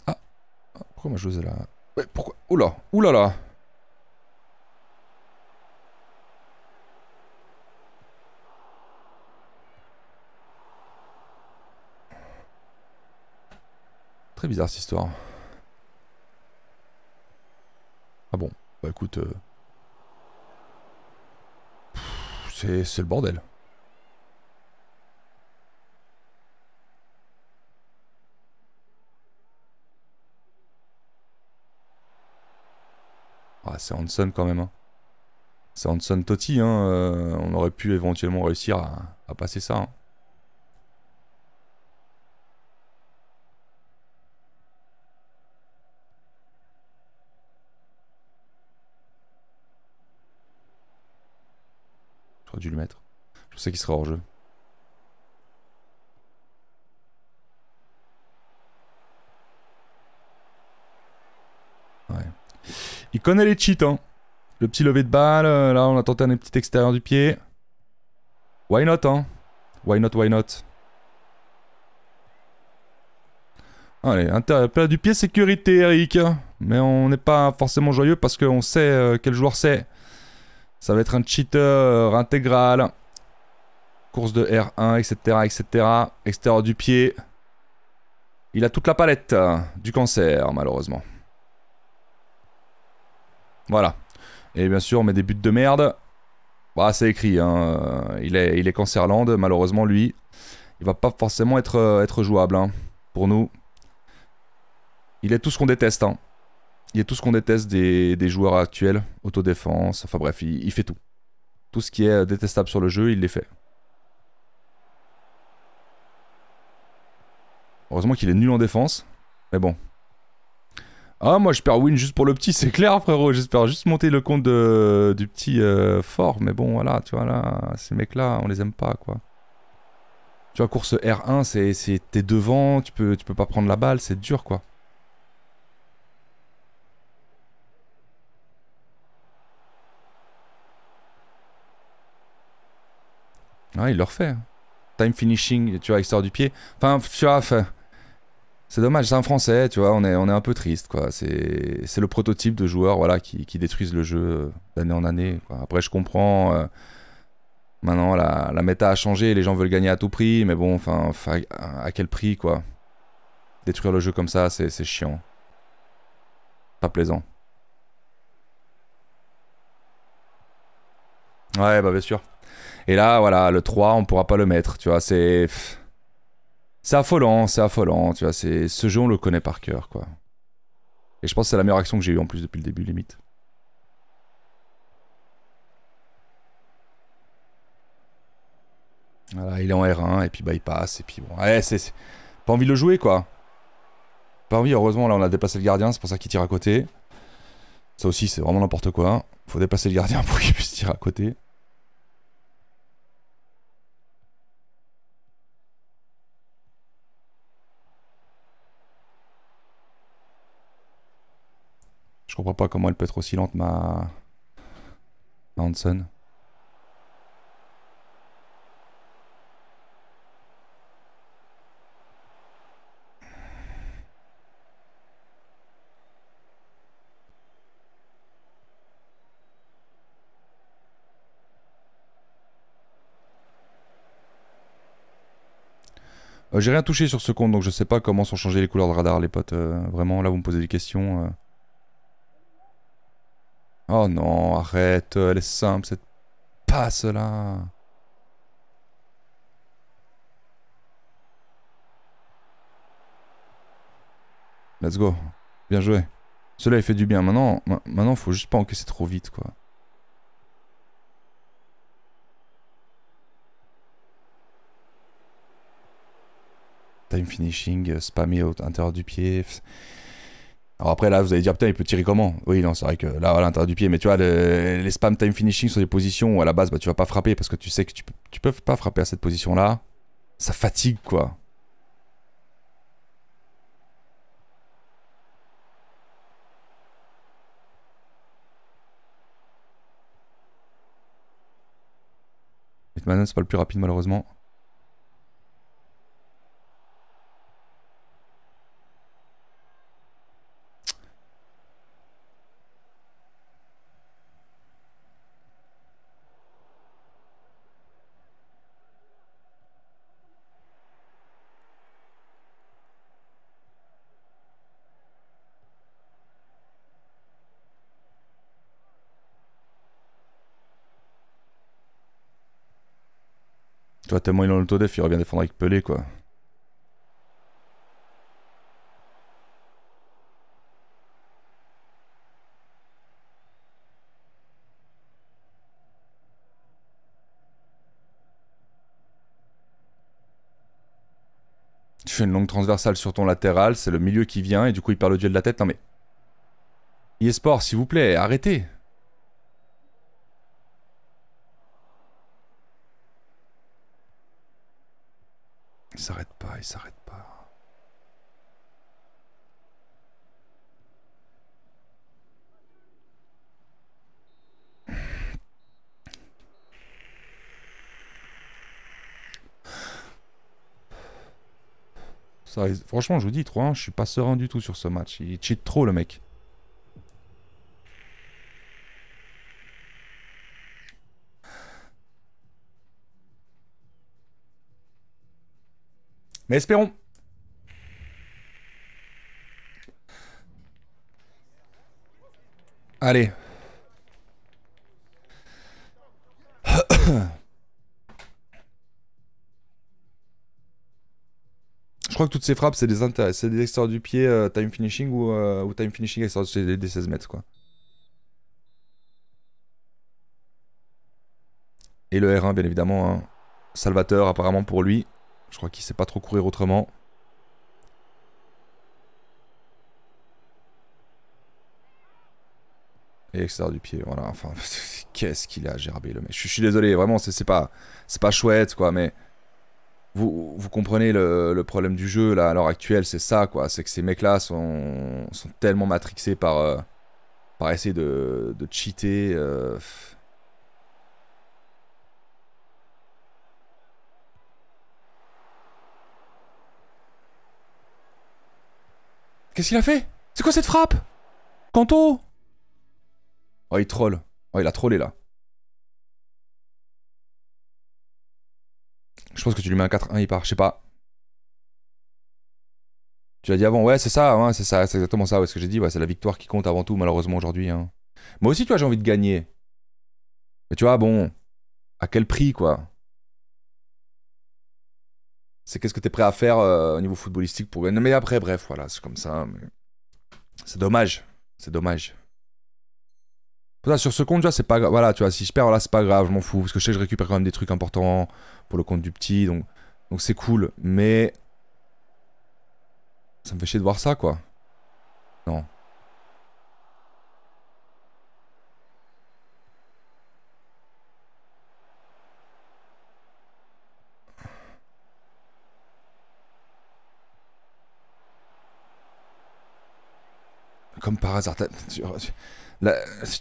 Ah, ah pourquoi ma chose est là Ouais, pourquoi Oula, oulala là Très bizarre cette histoire. Ah bon, bah écoute... Euh... C'est le bordel. Ah, c'est Hanson quand même. Hein. C'est Hanson Totti. Hein, euh, on aurait pu éventuellement réussir à, passer ça. Hein. J'aurais dû le mettre. Je pensais qu'il sera hors jeu. Il connaît les cheats, hein. Le petit lever de balle, euh, là on a tenté un petit extérieur du pied. Why not, hein Why not, why not Allez, intérieur du pied, sécurité, Eric. Mais on n'est pas forcément joyeux parce qu'on sait euh, quel joueur c'est. Ça va être un cheater intégral. Course de R1, etc., etc. Extérieur du pied. Il a toute la palette euh, du cancer, malheureusement. Voilà. Et bien sûr, on met des buts de merde. Bah, c'est écrit. Hein. Il est, il est Cancerland. Malheureusement, lui, il va pas forcément être, euh, être jouable hein, pour nous. Il est tout ce qu'on déteste. Hein. Il est tout ce qu'on déteste des, joueurs actuels. Autodéfense. Enfin bref, il, il fait tout. Tout ce qui est euh, détestable sur le jeu, il les fait. Heureusement qu'il est nul en défense. Mais bon, ah, moi je perds win juste pour le petit, c'est clair, frérot. J'espère juste monter le compte du petit euh, fort. Mais bon, voilà, tu vois, là, ces mecs-là, on les aime pas, quoi. Tu vois, course R1, c'est t'es devant, tu peux, tu peux pas prendre la balle, c'est dur, quoi. Ah, il le refait. Hein. Time finishing, tu vois, sort du pied. Enfin, tu vois, c'est dommage, c'est un français, tu vois, on est, on est un peu triste, quoi. C'est, le prototype de joueurs voilà, qui, détruisent le jeu euh, d'année en année. Après, je comprends. Euh, maintenant, la, la méta a changé, les gens veulent gagner à tout prix, mais bon, enfin, à quel prix, quoi Détruire le jeu comme ça, c'est, c'est chiant. Pas plaisant. Ouais, bah bien sûr. Et là, voilà, le 3, on pourra pas le mettre, tu vois, c'est... C'est affolant, c'est affolant, tu vois, c'est... Ce jeu, on le connaît par cœur, quoi. Et je pense que c'est la meilleure action que j'ai eue en plus depuis le début, limite. Voilà, il est en R1, et puis bah passe, et puis bon... Ouais, c'est... Pas envie de le jouer, quoi. Pas envie, heureusement, là, on a dépassé le gardien, c'est pour ça qu'il tire à côté. Ça aussi, c'est vraiment n'importe quoi. Faut dépasser le gardien pour qu'il puisse tirer à côté. Je comprends pas comment elle peut être aussi lente, ma, ma euh, J'ai rien touché sur ce compte, donc je sais pas comment sont changées les couleurs de radar, les potes. Euh, vraiment, là, vous me posez des questions. Euh. Oh non, arrête, euh, elle est simple, cette passe là. Let's go. Bien joué. Cela il fait du bien. Maintenant, maintenant, faut juste pas encaisser trop vite, quoi. Time finishing, euh, spammer à l'intérieur du pied. Alors après, là, vous allez dire, putain, il peut tirer comment Oui, non, c'est vrai que là, à l'intérieur du pied, mais tu vois, les spam time finishing sur des positions où à la base, bah, tu vas pas frapper parce que tu sais que tu, tu peux pas frapper à cette position-là. Ça fatigue, quoi. Maintenant c'est pas le plus rapide, malheureusement. Toi, tellement il est en autodef, il revient défendre avec Pelé, quoi. Tu fais une longue transversale sur ton latéral, c'est le milieu qui vient et du coup il perd le duel de la tête. Non mais. Yesport, s'il vous plaît, arrêtez! Il s'arrête pas, il s'arrête pas. franchement, je vous dis, 3-1, je suis pas serein du tout sur ce match. Il cheat trop le mec. Mais espérons. Allez. Je crois que toutes ces frappes, c'est des, extors du pied, euh, time finishing ou, euh, time finishing extérieur des, 16 mètres, quoi. Et le R1, bien évidemment, hein. salvateur apparemment pour lui. Je crois qu'il sait pas trop courir autrement. Et extérieur du pied, voilà. Enfin, qu'est-ce qu'il a, Gerbé, le mec. Je, suis désolé, vraiment, c'est pas, c'est pas chouette, quoi. Mais vous, comprenez le, problème du jeu là à l'heure actuelle, c'est ça, quoi. C'est que ces mecs-là sont, tellement matrixés euh, par, essayer de, de cheater. Euh, Qu'est-ce qu'il a fait C'est quoi cette frappe Kanto Oh, il troll. Oh, il a trollé, là. Je pense que tu lui mets un 4-1, il part. Je sais pas. Tu l'as dit avant, ouais, c'est ça, hein, c'est ça, c'est exactement ça, ouais, ce que j'ai dit, ouais, c'est la victoire qui compte avant tout, malheureusement, aujourd'hui. Hein. Moi aussi, tu vois, j'ai envie de gagner. Mais tu vois, bon, à quel prix, quoi c'est qu'est-ce que tu es prêt à faire euh, au niveau footballistique pour gagner. Mais après, bref, voilà, c'est comme ça. C'est dommage. C'est dommage. sur ce compte, tu vois, c'est pas grave. Voilà, tu vois, si je perds, là, c'est pas grave, je m'en fous. Parce que je sais que je récupère quand même des trucs importants pour le compte du petit. Donc, donc c'est cool. Mais. Ça me fait chier de voir ça, quoi. Non. comme par hasard. Tu,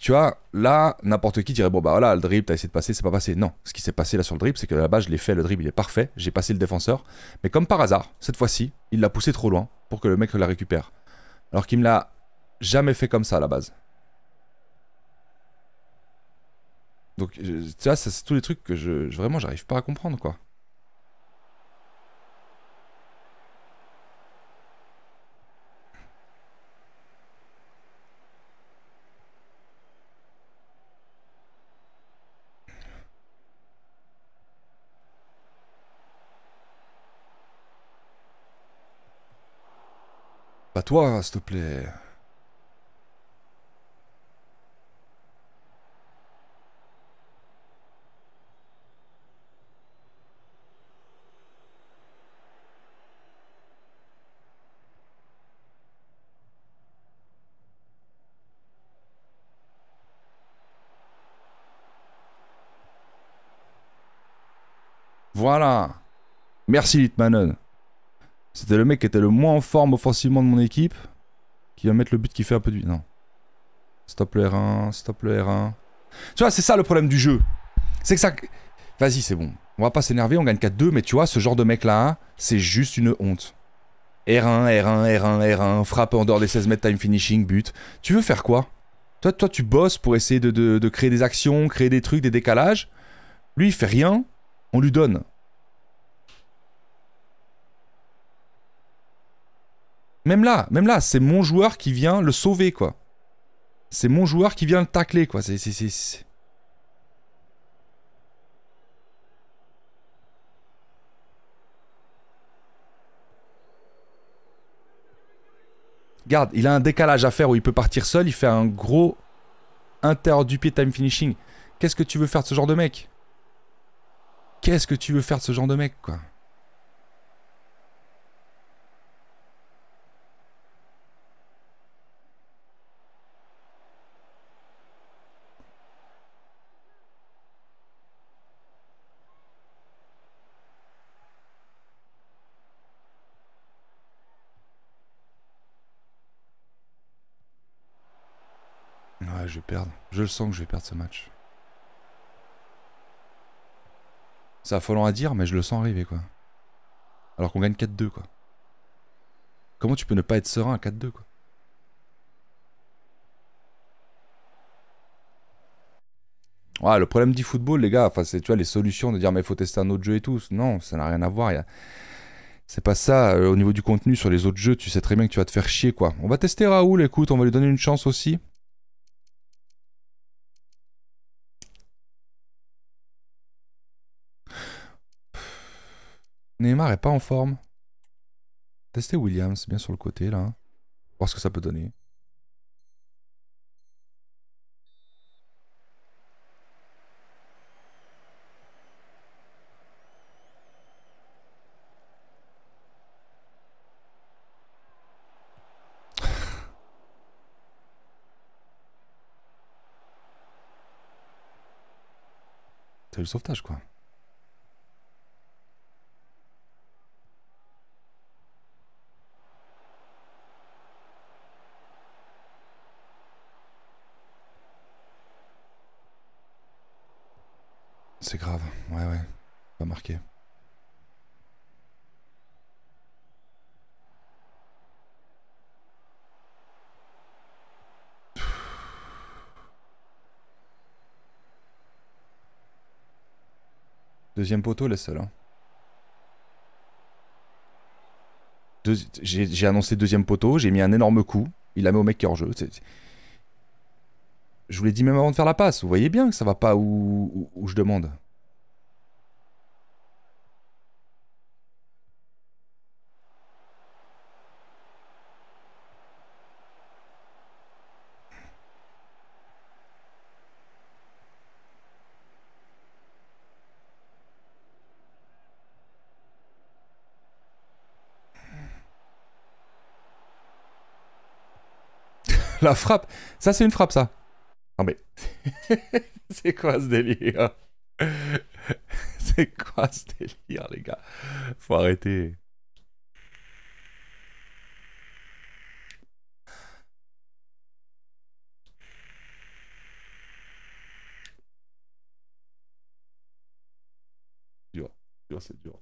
tu vois, là, n'importe qui dirait Bon, bah voilà, le dribble, t'as essayé de passer, c'est pas passé. Non, ce qui s'est passé là sur le dribble, c'est que là-bas, je l'ai fait, le dribble, il est parfait, j'ai passé le défenseur. Mais comme par hasard, cette fois-ci, il l'a poussé trop loin pour que le mec la récupère. Alors qu'il me l'a jamais fait comme ça à la base. Donc, tu vois, c'est tous les trucs que je vraiment, j'arrive pas à comprendre, quoi. pas toi, s'il te plaît. Voilà. Merci Litmanon. C'était le mec qui était le moins en forme offensivement de mon équipe. Qui va mettre le but qui fait un peu de... Non. Stop le R1, stop le R1. Tu vois, c'est ça le problème du jeu. C'est que ça... Vas-y, c'est bon. On va pas s'énerver, on gagne 4-2, mais tu vois, ce genre de mec-là, c'est juste une honte. R1, R1, R1, R1, frappe en dehors des 16 mètres, time finishing, but. Tu veux faire quoi toi, toi, tu bosses pour essayer de, de, de, créer des actions, créer des trucs, des décalages. Lui, il fait rien, on lui donne. Même là, même là, c'est mon joueur qui vient le sauver, quoi. C'est mon joueur qui vient le tacler, quoi. C'est... Regarde, il a un décalage à faire où il peut partir seul. Il fait un gros inter du pied time finishing. Qu'est-ce que tu veux faire de ce genre de mec Qu'est-ce que tu veux faire de ce genre de mec, quoi Je le sens que je vais perdre ce match. C'est affolant à dire, mais je le sens arriver, quoi. Alors qu'on gagne 4-2, quoi. Comment tu peux ne pas être serein à 4-2, quoi le problème du football, les gars, enfin, c'est tu vois les solutions de dire mais il faut tester un autre jeu et tout. Non, ça n'a rien à voir. C'est pas ça. Euh, au niveau du contenu sur les autres jeux, tu sais très bien que tu vas te faire chier quoi. On va tester Raoul, écoute, on va lui donner une chance aussi. Neymar est pas en forme. Tester Williams bien sur le côté là. Voir ce que ça peut donner. C'est le sauvetage quoi. c'est grave. Ouais, ouais. Pas marqué. Deuxième poteau, laisse seuls. Hein. J'ai annoncé deuxième poteau, j'ai mis un énorme coup. Il a mis au mec qui est hors jeu. Je vous l'ai dit même avant de faire la passe. Vous voyez bien que ça va pas où, où, je demande. la frappe. Ça, c'est une frappe, ça mais, c'est quoi ce délire C'est quoi ce délire, les gars Faut arrêter. dur, c'est dur.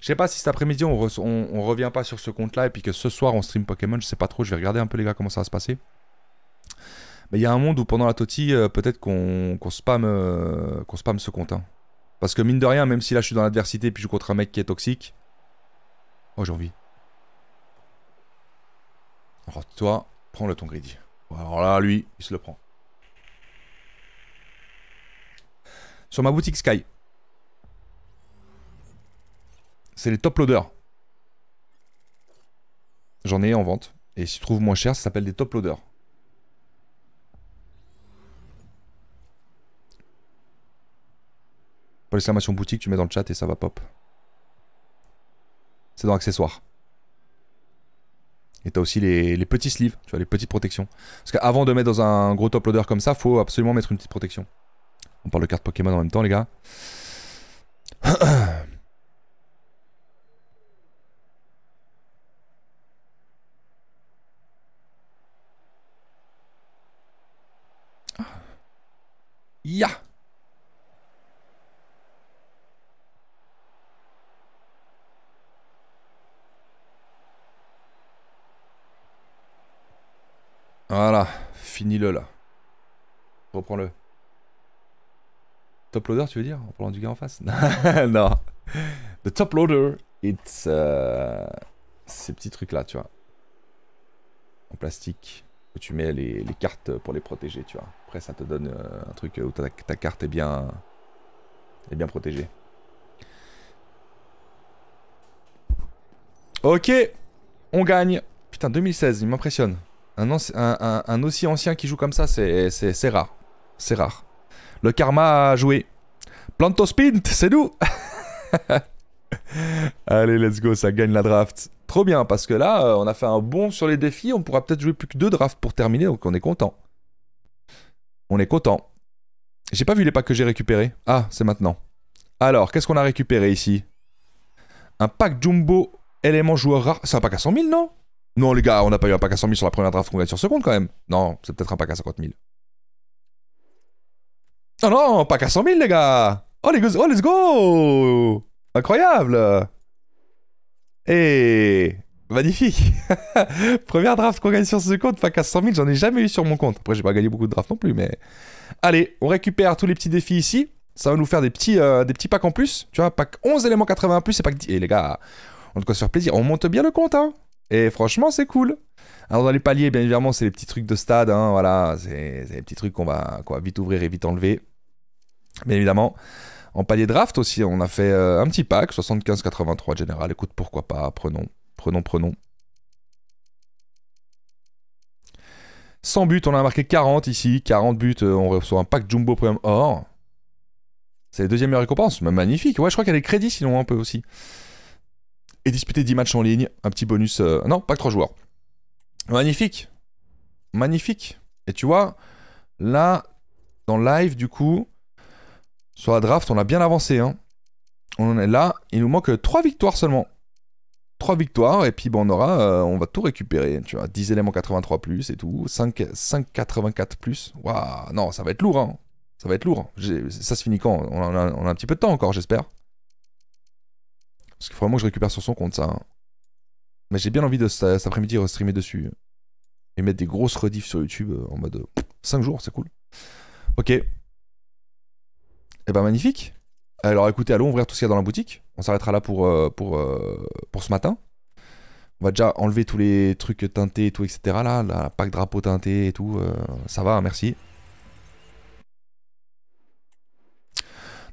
Je sais pas si cet après-midi on, on, revient pas sur ce compte-là et puis que ce soir on stream Pokémon, je sais pas trop, je vais regarder un peu les gars comment ça va se passer il y a un monde où pendant la Toti, euh, peut-être qu'on spam spamme, euh, qu'on spamme ce compte. Hein. Parce que mine de rien, même si là je suis dans l'adversité puis je joue contre un mec qui est toxique. Oh, j'ai envie. Alors toi, prends-le ton greedy. Alors là, lui, il se le prend. Sur ma boutique Sky. C'est les top loaders. J'en ai en vente. Et si tu trouves moins cher, ça s'appelle des top loaders. Pour l'exclamation boutique, tu mets dans le chat et ça va pop. C'est dans accessoires. Et t'as aussi les, les, petits sleeves, tu vois, les petites protections. Parce qu'avant de mettre dans un gros top loader comme ça, faut absolument mettre une petite protection. On parle de cartes Pokémon en même temps, les gars. là. Reprends-le. Top loader, tu veux dire En parlant du gars en face Non. The top loader, it's. Euh, ces petits trucs-là, tu vois. En plastique. Où tu mets les, cartes pour les protéger, tu vois. Après, ça te donne euh, un truc où ta, ta, carte est bien. est bien protégée. Ok On gagne Putain, 2016, il m'impressionne. Un, aussi ancien qui joue comme ça, c'est rare. C'est rare. Le karma a joué. Spint, c'est nous Allez, let's go, ça gagne la draft. Trop bien, parce que là, euh, on a fait un bon sur les défis. On pourra peut-être jouer plus que deux drafts pour terminer, donc on est content. On est content. J'ai pas vu les packs que j'ai récupérés. Ah, c'est maintenant. Alors, qu'est-ce qu'on a récupéré ici Un pack jumbo élément joueur rare. C'est un pack à 100 000, non non, les gars, on n'a pas eu un pack à 100 000 sur la première draft qu'on gagne sur compte, quand même. Non, c'est peut-être un pack à 50 000. Oh non, pack à 100 000, les gars Oh, les gars, oh, let's go Incroyable Et... Eh, magnifique Première draft qu'on gagne sur ce compte, pack à 100 000, j'en ai jamais eu sur mon compte. Après, j'ai pas gagné beaucoup de drafts non plus, mais... Allez, on récupère tous les petits défis ici. Ça va nous faire des petits, euh, des petits packs en plus. Tu vois, pack 11 éléments 80 plus et pack 10... Et eh, les gars, on doit se faire plaisir. On monte bien le compte, hein et franchement, c'est cool. Alors dans les paliers, bien évidemment, c'est les petits trucs de stade. Hein, voilà, c'est les petits trucs qu'on va, vite ouvrir et vite enlever. Mais évidemment. En palier draft aussi, on a fait euh, un petit pack, 75-83 général. Écoute, pourquoi pas, prenons, prenons, prenons. 100 buts, on a marqué 40 ici. 40 buts, euh, on reçoit un pack Jumbo Premium Or. C'est la deuxième récompense, récompense, magnifique. Ouais, je crois qu'il y a des crédits sinon un peu aussi et disputer 10 matchs en ligne. Un petit bonus. Euh, non, pas que 3 joueurs. Magnifique. Magnifique. Et tu vois, là, dans live, du coup, sur la draft, on a bien avancé. Hein. On est là. Il nous manque 3 victoires seulement. 3 victoires. Et puis, bon, on aura. Euh, on va tout récupérer. Tu vois, 10 éléments 83 plus et tout. 5, 5 84 plus. Waouh. Non, ça va être lourd. Hein. Ça va être lourd. Ça se finit quand on a un petit peu de temps encore, j'espère. Parce qu'il faut vraiment que je récupère sur son compte ça. Hein. Mais j'ai bien envie de cet après-midi streamer dessus. Et mettre des grosses rediffs sur YouTube euh, en mode 5 euh, jours, c'est cool. Ok. Et eh ben magnifique. Alors écoutez, allons ouvrir tout ce qu'il y a dans la boutique. On s'arrêtera là pour, euh, pour, pour ce matin. On va déjà enlever tous les trucs teintés et tout, etc. Là, la pack drapeau teinté et tout. ça va, hein, merci.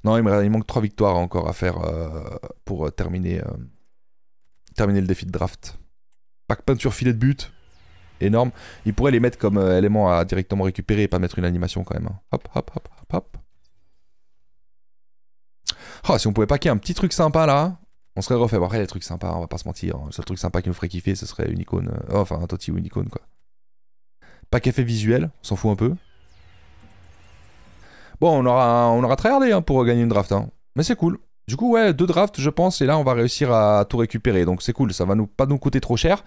Non, il, me, manque 3 victoires encore à faire euh, pour euh, euh, terminer, le défi de draft. Pack peinture, filet de but. Énorme. Il pourrait les mettre comme éléments élément à directement récupérer et pas mettre une animation quand même. Hein. Hop, hop, hop, hop, hop. Oh, si on pouvait packer un petit truc sympa là, on serait refait. Bon, après, les trucs sympas, on va pas se mentir. Hein. Le seul truc sympa qui nous ferait kiffer, ce serait une icône. enfin, un Toti ou une icône quoi. Pack effet visuel, on s'en fout un peu. Bon, on aura, on aura très hein, pour gagner une draft. Hein. Mais c'est cool. Du coup, ouais, deux drafts, je pense, et là, on va réussir à tout récupérer. Donc, c'est cool, ça va nous, pas nous coûter trop cher.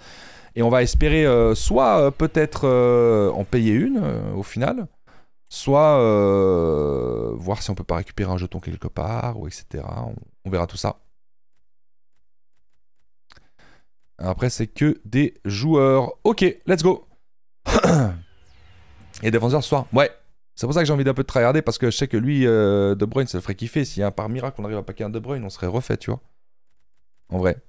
Et on va espérer euh, soit euh, peut-être euh, en payer une au final, soit voir si on peut pas récupérer un jeton quelque part, ou etc. On, on verra tout ça. Après, c'est que des joueurs. Ok, let's go. et défenseur soit, Ouais, c'est pour ça que j'ai envie d'un peu de tryharder parce que je sais que lui, euh, De Bruyne, ça le ferait kiffer. Si par miracle on arrive à paquer un De Bruyne, on serait refait, tu vois. En vrai.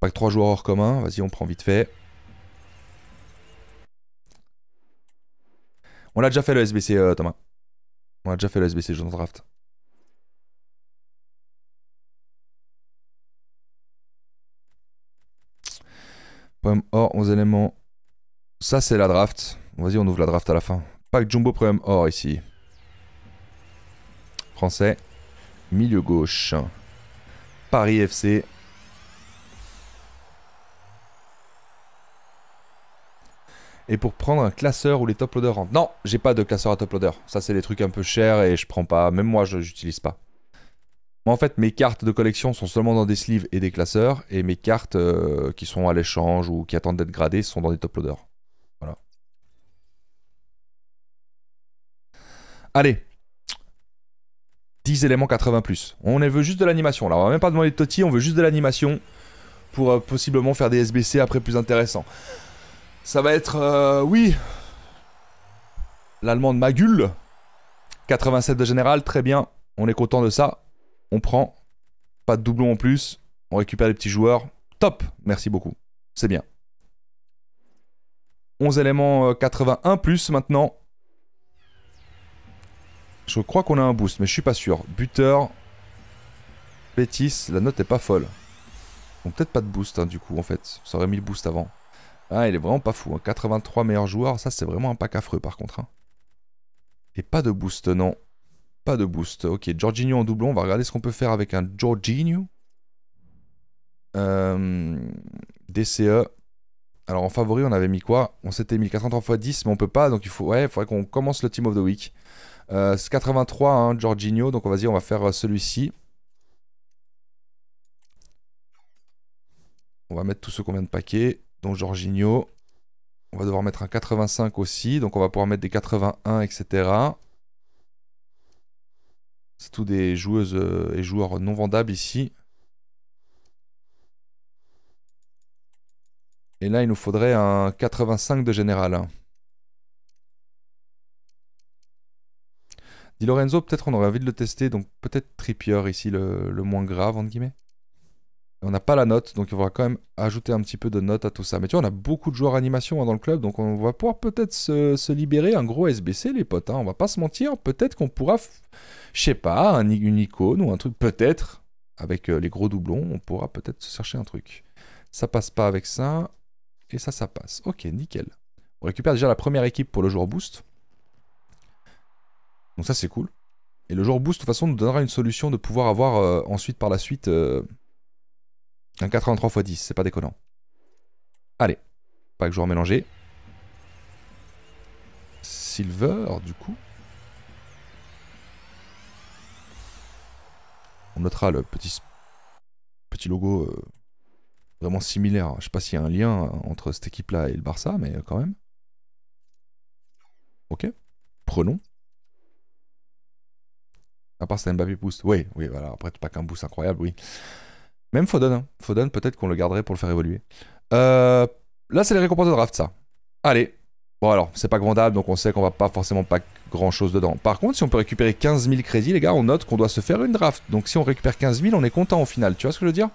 Pas que 3 joueurs hors commun. Vas-y, on prend vite fait. On a déjà fait le SBC, euh, Thomas. On a déjà fait le SBC Jean Draft. Poème or, 11 éléments. Ça, c'est la draft. Vas-y, on ouvre la draft à la fin. Jumbo Premium Or ici. Français. Milieu gauche. Paris FC. Et pour prendre un classeur où les top loaders rentrent. Non, j'ai pas de classeur à top loader. Ça, c'est des trucs un peu chers et je prends pas. Même moi, je n'utilise pas. Moi, en fait, mes cartes de collection sont seulement dans des sleeves et des classeurs. Et mes cartes euh, qui sont à l'échange ou qui attendent d'être gradées sont dans des top loaders. Allez. 10 éléments 80 plus. On veut juste de l'animation. Là, on va même pas demander de Toti, on veut juste de l'animation pour euh, possiblement faire des SBC après plus intéressants. Ça va être... Euh, oui L'allemande Magul. 87 de général, très bien. On est content de ça. On prend. Pas de doublon en plus. On récupère les petits joueurs. Top Merci beaucoup. C'est bien. 11 éléments 81 euh, plus maintenant. Je crois qu'on a un boost, mais je suis pas sûr. Buteur, Bétis, la note est pas folle. Donc, peut-être pas de boost, hein, du coup, en fait. Ça aurait mis le boost avant. Ah, il est vraiment pas fou. 83 hein. meilleurs joueurs, ça, c'est vraiment un pack affreux, par contre. Hein. Et pas de boost, non. Pas de boost. Ok, Jorginho en doublon. On va regarder ce qu'on peut faire avec un Jorginho. Euh, DCE. Alors, en favori, on avait mis quoi On s'était mis 43 x 10, mais on peut pas, donc il faut... Ouais, faudrait qu'on commence le Team of the Week. Euh, 83, hein, Donc, on va dire, on va faire euh, celui-ci. On va mettre tout ce qu'on vient de paquer. Donc, Jorginho. On va devoir mettre un 85 aussi. Donc, on va pouvoir mettre des 81, etc. C'est tout des joueuses euh, et joueurs non vendables ici. Et là, il nous faudrait un 85 de général. Di Lorenzo, peut-être on aurait envie de le tester, donc peut-être tripier ici, le, moins grave, entre guillemets. On n'a pas la note, donc il faudra quand même ajouter un petit peu de note à tout ça. Mais tu vois, on a beaucoup de joueurs animation hein, dans le club, donc on va pouvoir peut-être se, libérer un gros SBC, les potes. On hein. on va pas se mentir, peut-être qu'on pourra, je sais pas, un, une icône ou un truc, peut-être, avec euh, les gros doublons, on pourra peut-être se chercher un truc. Ça passe pas avec ça, et ça, ça passe. Ok, nickel. On récupère déjà la première équipe pour le joueur boost. Donc ça c'est cool. Et le joueur boost de toute façon nous donnera une solution de pouvoir avoir euh, ensuite par la suite euh, un 83 x 10, c'est pas déconnant. Allez, pas que joueur mélangé. Silver du coup. On notera le petit, petit logo euh, vraiment similaire. Je sais pas s'il y a un lien entre cette équipe là et le Barça, mais quand même. Ok, prenons. À part c'est Mbappé boost. Oui, oui, voilà. Après, pas qu'un boost incroyable, oui. Même Foden. Hein. Foden, peut-être qu'on le garderait pour le faire évoluer. Euh, là, c'est les récompenses de draft, ça. Allez. Bon, alors, c'est pas vendable, donc on sait qu'on va pas forcément pas grand-chose dedans. Par contre, si on peut récupérer 15 000 crédits, les gars, on note qu'on doit se faire une draft. Donc, si on récupère 15 000, on est content au final. Tu vois ce que je veux dire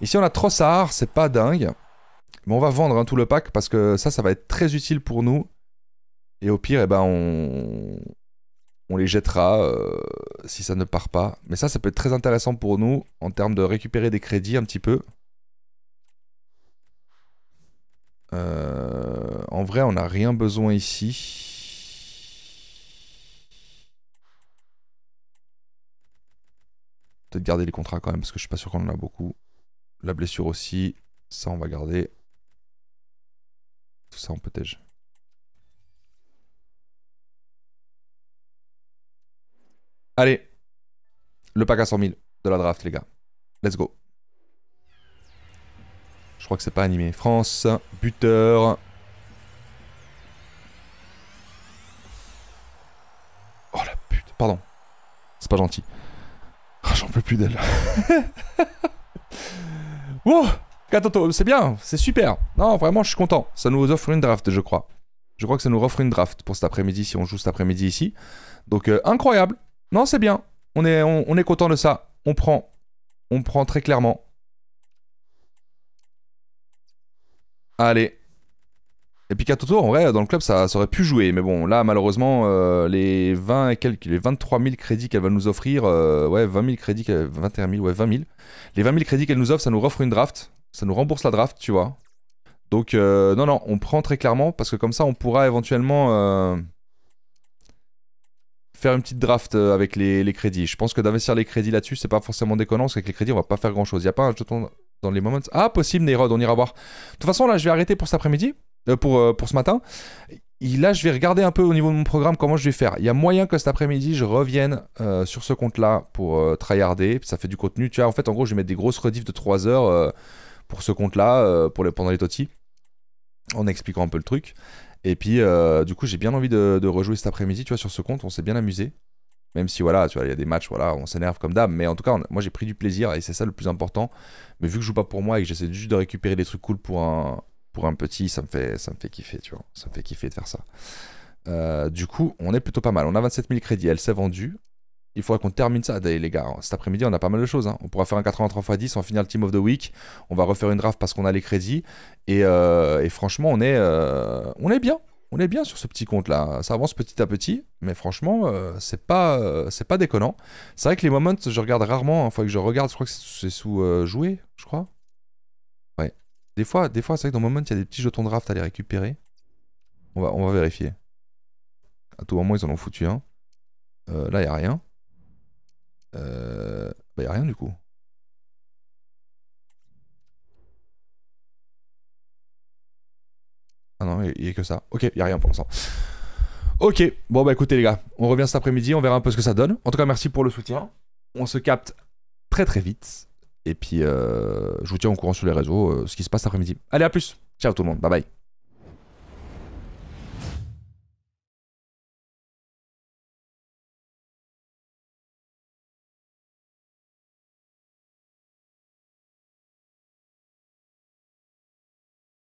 Ici, on a Trossard. C'est pas dingue. Mais on va vendre hein, tout le pack parce que ça, ça va être très utile pour nous. Et au pire, eh ben, on, on les jettera euh, si ça ne part pas. Mais ça, ça peut être très intéressant pour nous en termes de récupérer des crédits un petit peu. Euh, en vrai, on n'a rien besoin ici. Peut-être garder les contrats quand même parce que je suis pas sûr qu'on en a beaucoup. La blessure aussi, ça on va garder. Tout ça on peut Allez, le pack à 100 000 de la draft, les gars. Let's go. Je crois que c'est pas animé. France, buteur. Oh la pute, pardon. C'est pas gentil. Ah, j'en peux plus d'elle. c'est bien, c'est super. Non, vraiment, je suis content. Ça nous offre une draft, je crois. Je crois que ça nous offre une draft pour cet après-midi, si on joue cet après-midi ici. Donc, euh, incroyable. Non, c'est bien. On est, on, est content de ça. On prend. On prend très clairement. Allez. Et puis tours, en vrai, dans le club, ça, aurait pu jouer. Mais bon, là, malheureusement, euh, les 20 les 23 000 crédits qu'elle va nous offrir, euh, ouais, 20 000 crédits, 21 000, ouais, 20 000. Les 20 000 crédits qu'elle nous offre, ça nous offre une draft. Ça nous rembourse la draft, tu vois. Donc, euh, non, non, on prend très clairement parce que comme ça, on pourra éventuellement faire une petite draft euh, avec les, crédits. Je pense que d'investir les crédits là-dessus, c'est pas forcément déconnant, parce qu'avec les crédits, on va pas faire grand-chose. Il n'y a pas un jeton dans les moments. Ah, possible, Nerod, on ira voir. De toute façon, là, je vais arrêter pour cet après-midi, euh, pour, euh, pour ce matin. Et là, je vais regarder un peu au niveau de mon programme comment je vais faire. Il y a moyen que cet après-midi, je revienne sur ce compte-là pour tryharder. Ça fait du contenu. Tu vois, en fait, en gros, je vais mettre des grosses rediffs de 3 heures pour ce compte-là, pour les, pendant les totis, en expliquant un peu le truc. Et puis, euh, du coup, j'ai bien envie de, rejouer cet après-midi, tu vois, sur ce compte. On s'est bien amusé. Même si, voilà, tu vois, il y a des matchs, voilà, on s'énerve comme d'hab. Mais en tout cas, moi, j'ai pris du plaisir et c'est ça le plus important. Mais vu que je joue pas pour moi et que j'essaie juste de récupérer des trucs cool pour un, pour un petit, ça me, fait, ça me fait kiffer, tu vois. Ça me fait kiffer de faire ça. Euh, du coup, on est plutôt pas mal. On a 27 000 crédits. Elle s'est vendue il faudrait qu'on termine ça. Allez, les gars, cet après-midi, on a pas mal de choses. Hein. On pourra faire un 83 x 10, en finir le Team of the Week. On va refaire une draft parce qu'on a les crédits. Et, euh, franchement, on est, euh, on est bien. On est bien sur ce petit compte-là. Ça avance petit à petit. Mais franchement, euh, c'est pas, c'est pas déconnant. C'est vrai que les moments, je regarde rarement. Il hein. fois que je regarde. Je crois que c'est sous joué je crois. Ouais. Des fois, des fois c'est vrai que dans moments il y a des petits jetons de draft à les récupérer. On va, on va vérifier. À tout moment, ils en ont foutu un. là, il n'y a rien. Euh, bah, y a rien du coup. Ah non, il n'y a que ça. Ok, il a rien pour l'instant. Ok, bon bah écoutez les gars, on revient cet après-midi, on verra un peu ce que ça donne. En tout cas, merci pour le soutien. On se capte très très vite. Et puis, euh, je vous tiens au courant sur les réseaux, euh, ce qui se passe cet après-midi. Allez, à plus. Ciao tout le monde. Bye bye.